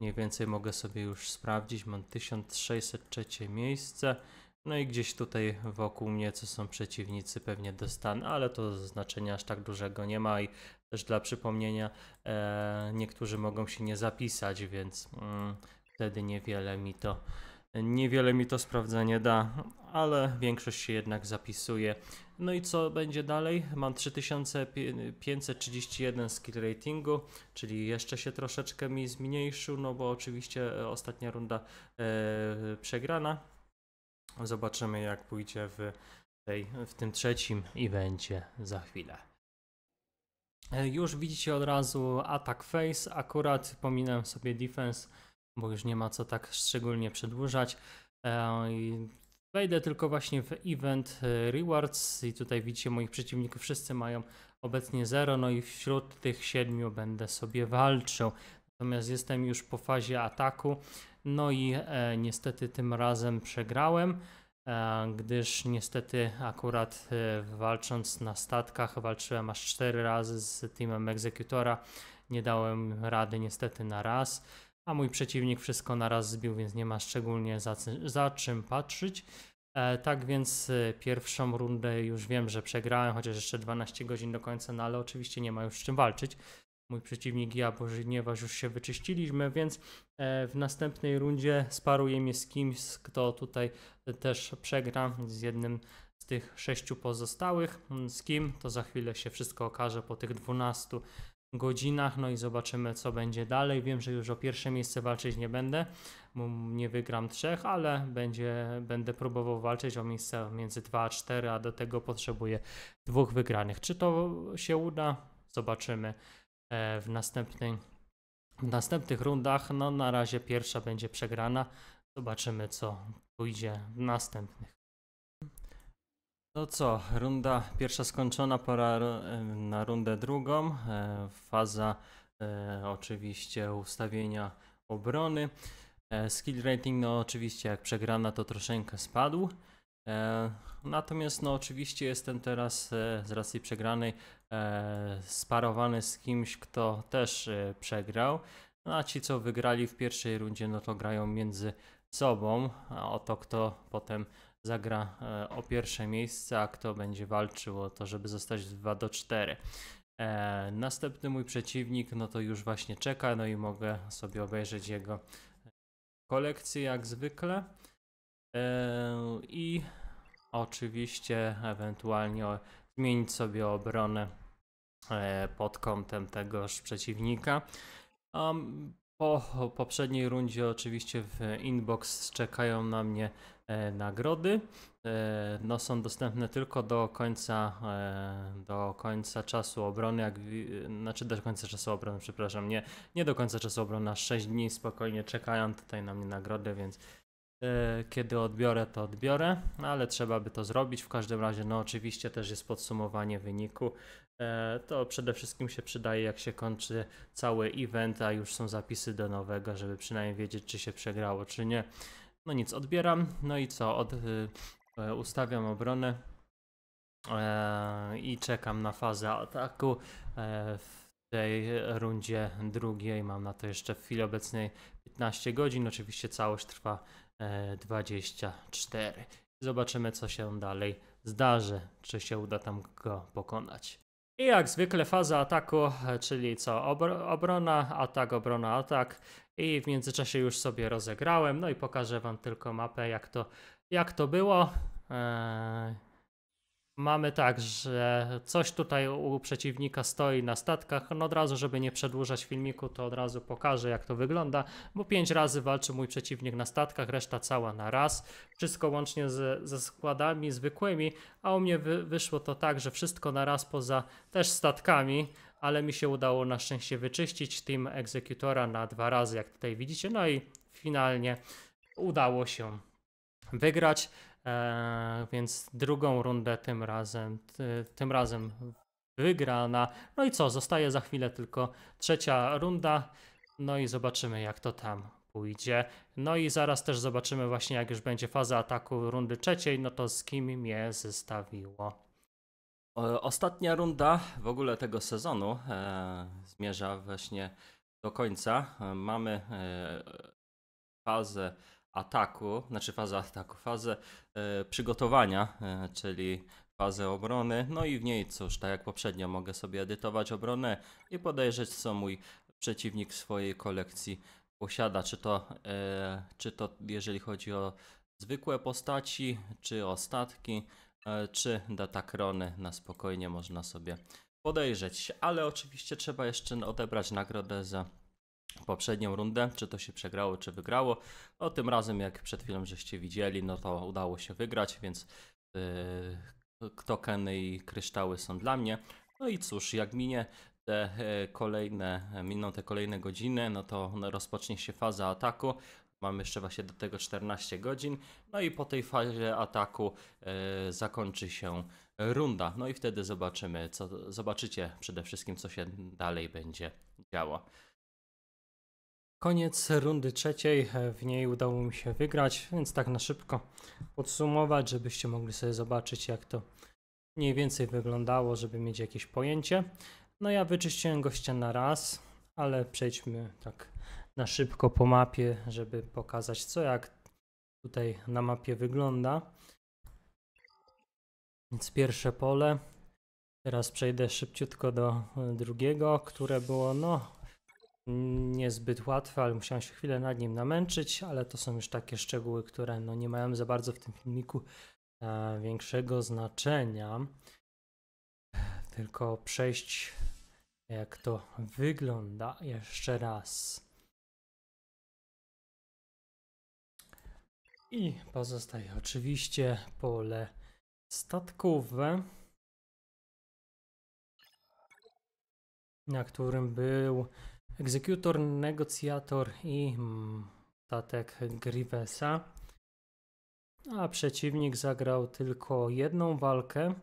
mniej więcej mogę sobie już sprawdzić, mam 1603 miejsce. No i gdzieś tutaj wokół mnie, co są przeciwnicy, pewnie dostanę, ale to znaczenia aż tak dużego nie ma i też dla przypomnienia, e, niektórzy mogą się nie zapisać, więc mm, wtedy niewiele mi to niewiele mi to sprawdzenie da, ale większość się jednak zapisuje. No i co będzie dalej? Mam 3531 skill ratingu, czyli jeszcze się troszeczkę mi zmniejszył, no bo oczywiście e, ostatnia runda yy, przegrana. Zobaczymy jak pójdzie w, tej, w tym trzecim i będzie za chwilę. E, już widzicie od razu attack face, akurat pominąłem sobie defense, bo już nie ma co tak szczególnie przedłużać. E, wejdę tylko właśnie w event e, rewards i tutaj widzicie moich przeciwników, wszyscy mają obecnie 0, no i wśród tych siedmiu będę sobie walczył. Natomiast jestem już po fazie ataku, no i e, niestety tym razem przegrałem, e, gdyż niestety akurat e, walcząc na statkach walczyłem aż 4 razy z teamem egzekutora, nie dałem rady niestety na raz a mój przeciwnik wszystko na raz zbił, więc nie ma szczególnie za, za czym patrzeć. E, tak więc y, pierwszą rundę już wiem, że przegrałem, chociaż jeszcze 12 godzin do końca, no ale oczywiście nie ma już z czym walczyć. Mój przeciwnik i ja, ponieważ już się wyczyściliśmy, więc e, w następnej rundzie sparuję mnie z kimś, kto tutaj też przegra, z jednym z tych sześciu pozostałych. Z kim? To za chwilę się wszystko okaże po tych 12 godzinach, no i zobaczymy, co będzie dalej. Wiem, że już o pierwsze miejsce walczyć nie będę, bo nie wygram trzech, ale będzie, będę próbował walczyć o miejsce między 2 a 4, a do tego potrzebuję dwóch wygranych. Czy to się uda? Zobaczymy e, w, następnej, w następnych rundach. No na razie pierwsza będzie przegrana. Zobaczymy, co pójdzie w następnych. To no co, runda pierwsza skończona, pora na rundę drugą. E, faza e, oczywiście ustawienia obrony. E, skill rating, no oczywiście jak przegrana to troszeczkę spadł. Natomiast no oczywiście jestem teraz z racji przegranej sparowany z kimś, kto też przegrał. No, a ci co wygrali w pierwszej rundzie, no to grają między sobą, a o to kto potem zagra e, o pierwsze miejsce, a kto będzie walczył o to, żeby zostać 2 do 4. E, następny mój przeciwnik, no to już właśnie czeka, no i mogę sobie obejrzeć jego e, kolekcję jak zwykle. I oczywiście ewentualnie zmienić sobie obronę pod kątem tegoż przeciwnika. Po poprzedniej rundzie oczywiście w inbox czekają na mnie e, nagrody. E, no są dostępne tylko do końca, e, do końca czasu obrony, jak, znaczy do końca czasu obrony, przepraszam, nie, nie do końca czasu obrony, a 6 dni spokojnie czekają tutaj na mnie nagrody, więc kiedy odbiorę, to odbiorę, ale trzeba by to zrobić. W każdym razie, no oczywiście też jest podsumowanie wyniku. E, to przede wszystkim się przydaje, jak się kończy cały event, a już są zapisy do nowego, żeby przynajmniej wiedzieć, czy się przegrało, czy nie. No nic, odbieram. No i co? Od, y, e, ustawiam obronę e, i czekam na fazę ataku. w tej rundzie drugiej mam na to jeszcze w chwili obecnej 15 godzin. Oczywiście całość trwa 24. Zobaczymy, co się dalej zdarzy, czy się uda tam go pokonać. I jak zwykle faza ataku, czyli co, obr obrona, atak, obrona, atak. I w międzyczasie już sobie rozegrałem, no i pokażę wam tylko mapę, jak to, jak to było. Eee mamy tak, że coś tutaj u przeciwnika stoi na statkach, no od razu, żeby nie przedłużać filmiku, to od razu pokażę jak to wygląda, bo pięć razy walczy mój przeciwnik na statkach, reszta cała na raz, wszystko łącznie z, ze składami zwykłymi, a u mnie wy, wyszło to tak, że wszystko na raz poza też statkami, ale mi się udało na szczęście wyczyścić team egzekutora na dwa razy, jak tutaj widzicie, no i finalnie udało się wygrać. E, więc drugą rundę tym razem, ty, tym razem wygrana. No i co, zostaje za chwilę tylko trzecia runda. No i zobaczymy jak to tam pójdzie. No i zaraz też zobaczymy właśnie jak już będzie faza ataku rundy trzeciej, no to z kim mnie zestawiło. Ostatnia runda w ogóle tego sezonu e, zmierza właśnie do końca. E, mamy e, fazę ataku, znaczy fazę ataku, fazę e, przygotowania, e, czyli fazę obrony. No i w niej, cóż, tak jak poprzednio, mogę sobie edytować obronę i podejrzeć, co mój przeciwnik w swojej kolekcji posiada. Czy to, e, czy to jeżeli chodzi o zwykłe postaci, czy o statki, e, czy datakrony, na spokojnie można sobie podejrzeć. Ale oczywiście trzeba jeszcze odebrać nagrodę za poprzednią rundę, czy to się przegrało, czy wygrało. No tym razem, jak przed chwilą żeście widzieli, no to udało się wygrać, więc yy, tokeny i kryształy są dla mnie. No i cóż, jak minie te e, kolejne, e, miną te kolejne godziny, no to rozpocznie się faza ataku. Mamy jeszcze właśnie do tego 14 godzin. No i po tej fazie ataku e, zakończy się runda. No i wtedy zobaczymy, co, zobaczycie przede wszystkim, co się dalej będzie działo. Koniec rundy trzeciej, w niej udało mi się wygrać, więc tak na szybko podsumować, żebyście mogli sobie zobaczyć jak to mniej więcej wyglądało, żeby mieć jakieś pojęcie. No ja wyczyściłem gościa na raz, ale przejdźmy tak na szybko po mapie, żeby pokazać co jak tutaj na mapie wygląda. Więc pierwsze pole. Teraz przejdę szybciutko do e, drugiego, które było no niezbyt łatwe, ale musiałem się chwilę nad nim namęczyć, ale to są już takie szczegóły, które no nie mają za bardzo w tym filmiku e, większego znaczenia. Tylko przejść jak to wygląda jeszcze raz. I pozostaje oczywiście pole statkowe, na którym był egzekutor, negocjator i mm, statek Grivesa. A przeciwnik zagrał tylko jedną walkę,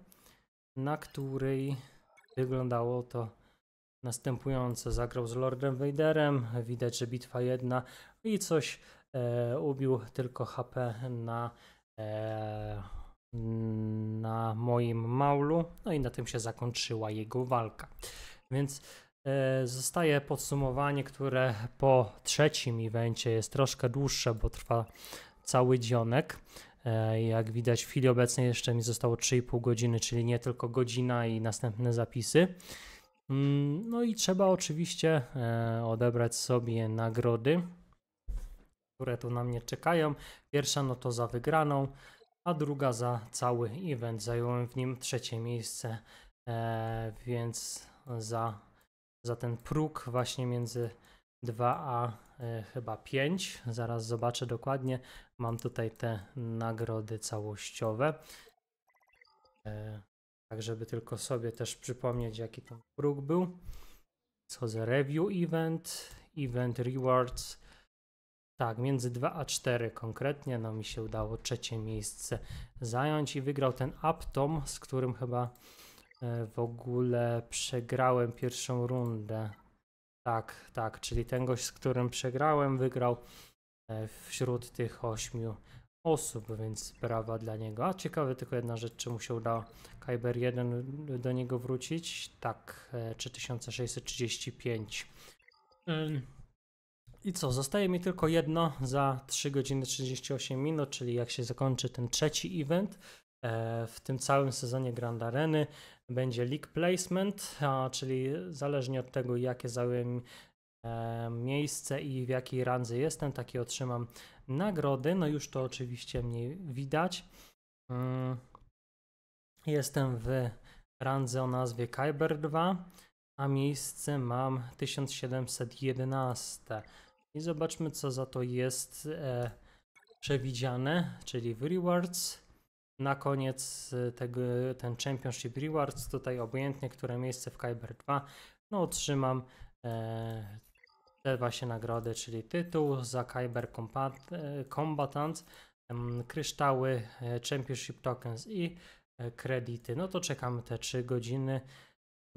na której wyglądało to następująco. Zagrał z Lordem Vaderem, widać, że bitwa jedna i coś e, ubił tylko HP na, e, na moim maulu. No i na tym się zakończyła jego walka. Więc E, zostaje podsumowanie, które po trzecim evencie jest troszkę dłuższe, bo trwa cały dzionek. E, jak widać w chwili obecnej jeszcze mi zostało 3,5 godziny, czyli nie tylko godzina i następne zapisy. Mm, no i trzeba oczywiście e, odebrać sobie nagrody, które tu na mnie czekają. Pierwsza no to za wygraną, a druga za cały event. Zająłem w nim trzecie miejsce, więc za za ten próg właśnie między 2 a y, chyba 5. Zaraz zobaczę dokładnie. Mam tutaj te nagrody całościowe. E, tak, żeby tylko sobie też przypomnieć, jaki ten próg był. Schodzę review event, event rewards. Tak, między 2 a 4 konkretnie. No mi się udało trzecie miejsce zająć i wygrał ten Aptom, z którym chyba E, w ogóle przegrałem pierwszą rundę. Tak, tak, czyli ten gość, z którym przegrałem, wygrał e, wśród tych ośmiu osób, więc brawa dla niego. A ciekawe tylko jedna rzecz, czy mu się udało Kyber 1 do niego wrócić? Tak, 3635. E, I co, zostaje mi tylko jedno za 3 godziny 38 minut, czyli jak się zakończy ten trzeci event w tym całym sezonie Grand Areny, będzie league placement, a, czyli zależnie od tego, jakie zająłem e, miejsce i w jakiej randze jestem, takie otrzymam nagrody. No już to oczywiście mnie widać. Mm. Jestem w randze o nazwie Kyber 2, a miejsce mam 1711. I zobaczmy, co za to jest e, przewidziane, czyli w rewards na koniec y, tego, ten Championship Rewards, tutaj obojętnie, które miejsce w Kyber 2, no otrzymam e, te właśnie nagrody, czyli tytuł za Kyber Combat, e, Combatant, m, kryształy e, Championship Tokens i e, kredity. No to czekamy te 3 godziny.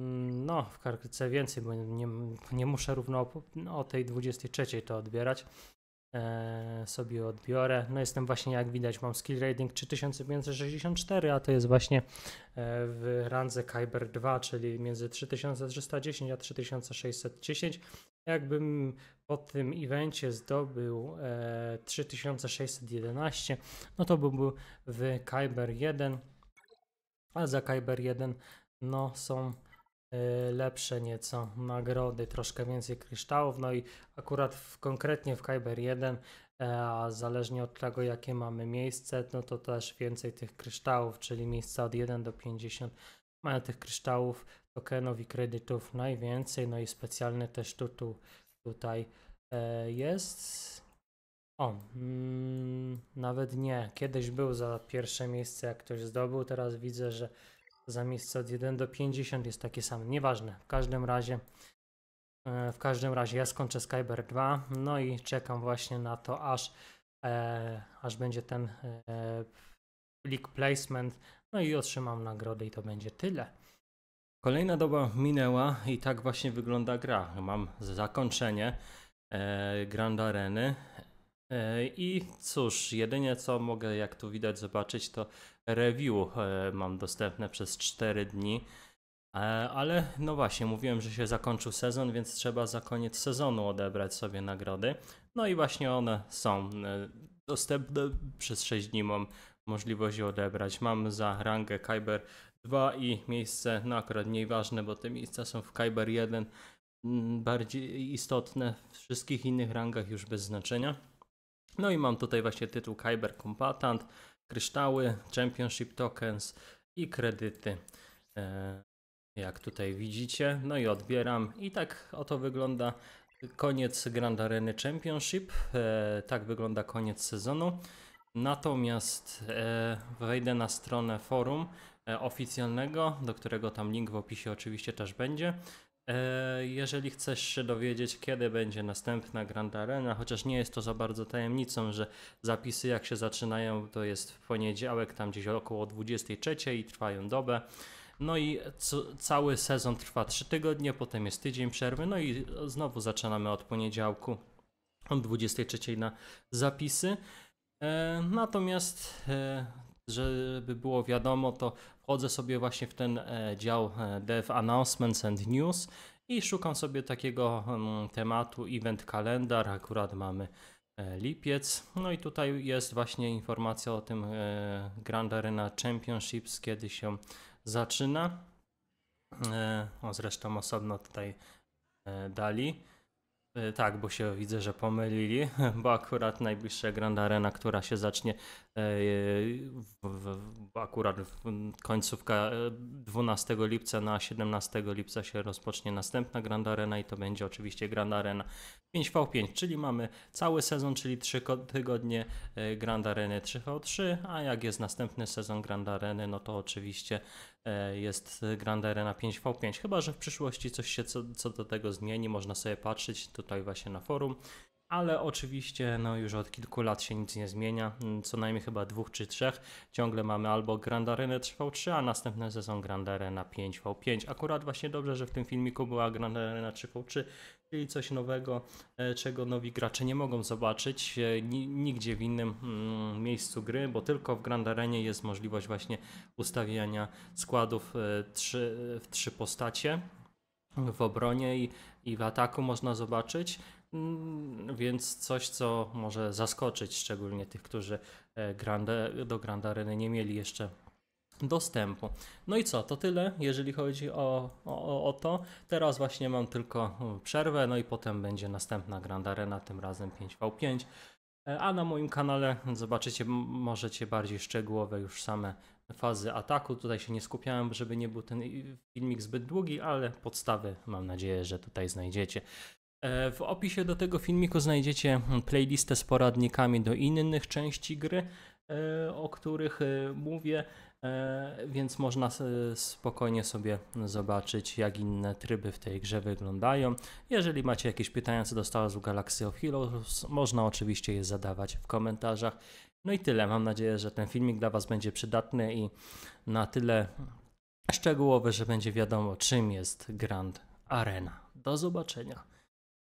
Mm, no, w kartce więcej, bo nie, nie muszę równo o, o tej 23 to odbierać. E, sobie odbiorę. No jestem właśnie, jak widać, mam skill rating 3564, a to jest właśnie e, w randze Kyber 2, czyli między 3310 a 3610. Jakbym po tym evencie zdobył 3611, e, no to byłby w Kyber 1, a za Kyber 1 no są Y, lepsze nieco nagrody, troszkę więcej kryształów, no i akurat w, konkretnie w Kyber 1, e, a zależnie od tego jakie mamy miejsce, no to też więcej tych kryształów, czyli miejsca od 1 do 50 mają tych kryształów, tokenów i kredytów najwięcej, no i specjalny też tytuł tutaj e, jest. O, mm, nawet nie, kiedyś był za pierwsze miejsce jak ktoś zdobył, teraz widzę, że za miejsce od 1 do 50 jest takie samo. Nieważne. W każdym razie e, w każdym razie ja skończę Skyber 2, no i czekam właśnie na to, aż, e, aż będzie ten e, leak placement, no i otrzymam nagrodę i to będzie tyle. Kolejna doba minęła i tak właśnie wygląda gra. Mam zakończenie e, Grand Areny. E, I cóż, jedynie co mogę, jak tu widać, zobaczyć, to review e, mam dostępne przez 4 dni. E, ale no właśnie, mówiłem, że się zakończył sezon, więc trzeba za koniec sezonu odebrać sobie nagrody. No i właśnie one są dostępne przez 6 dni. Mam możliwość je odebrać. Mam za rangę Kyber 2 i miejsce, no akurat mniej ważne, bo te miejsca są w Kyber 1 mm, bardziej istotne. W wszystkich innych rangach już bez znaczenia. No i mam tutaj właśnie tytuł Kyber Combatant, kryształy, Championship Tokens i kredyty. E, jak tutaj widzicie, no i odbieram. I tak oto wygląda koniec Grand Areny Championship. E, tak wygląda koniec sezonu. Natomiast e, wejdę na stronę forum oficjalnego, do którego tam link w opisie oczywiście też będzie. E, jeżeli chcesz się dowiedzieć, kiedy będzie następna Grand Arena, chociaż nie jest to za bardzo tajemnicą, że zapisy jak się zaczynają, to jest w poniedziałek, tam gdzieś około 23 i trwają dobę. No i cały sezon trwa 3 tygodnie, potem jest tydzień przerwy, no i znowu zaczynamy od poniedziałku, od 23 na zapisy. E, natomiast e, żeby było wiadomo, to wchodzę sobie właśnie w ten e, dział e, Dev Announcements and News i szukam sobie takiego mm, tematu Event Calendar. Akurat mamy e, lipiec. No i tutaj jest właśnie informacja o tym Grand Arena Championships, kiedy się zaczyna. O, zresztą osobno tutaj dali. Tak, bo się widzę, że pomylili, <laughs> bo akurat najbliższa Grand Arena, która się zacznie E, w, w, akurat w końcówka 12 e, lipca na 17 lipca się rozpocznie następna Grand Arena i to będzie oczywiście Grand Arena 5v5, czyli mamy cały sezon, czyli 3 tygodnie e, Grand Areny 3v3, a jak jest następny sezon Grand Areny, no to oczywiście jest Grand Arena 5v5, chyba że w przyszłości coś się co, co do tego zmieni, można sobie patrzeć tutaj właśnie na forum ale oczywiście no, już od kilku lat się nic nie zmienia, mm, co najmniej chyba dwóch czy trzech. Ciągle mamy albo Grand Arena 3v3, a następny sezon Grand Arena 5v5. Akurat właśnie dobrze, że w tym filmiku była Grand Arena 3v3, czyli coś nowego, e, czego nowi gracze nie mogą zobaczyć e, nigdzie w innym mm, miejscu gry, bo tylko w Grand Arenie jest możliwość właśnie ustawiania składów e, w trzy postacie w obronie i, i w ataku można zobaczyć. Mm, więc coś, co może zaskoczyć szczególnie tych, którzy e, do Grand Areny nie mieli jeszcze dostępu. No i co, to tyle, jeżeli chodzi o, o, o, to. Teraz właśnie mam tylko e, przerwę, no i potem będzie następna Grand Arena, tym razem 5v5. E, a na moim kanale zobaczycie, możecie bardziej szczegółowe już same fazy ataku. Tutaj się nie skupiałem, żeby nie był ten filmik zbyt długi, ale podstawy mam nadzieję, że tutaj znajdziecie. E, w opisie do tego filmiku znajdziecie hmm, playlistę z poradnikami do innych części gry, e, o których e, mówię, więc można spokojnie sobie zobaczyć, jak inne tryby w tej grze wyglądają. Jeżeli macie jakieś pytania co do z Galaxy of Heroes, można oczywiście je zadawać w komentarzach. No i tyle. Mam nadzieję, że ten filmik dla Was będzie przydatny i na tyle szczegółowy, że będzie wiadomo, czym jest Grand Arena. Do zobaczenia.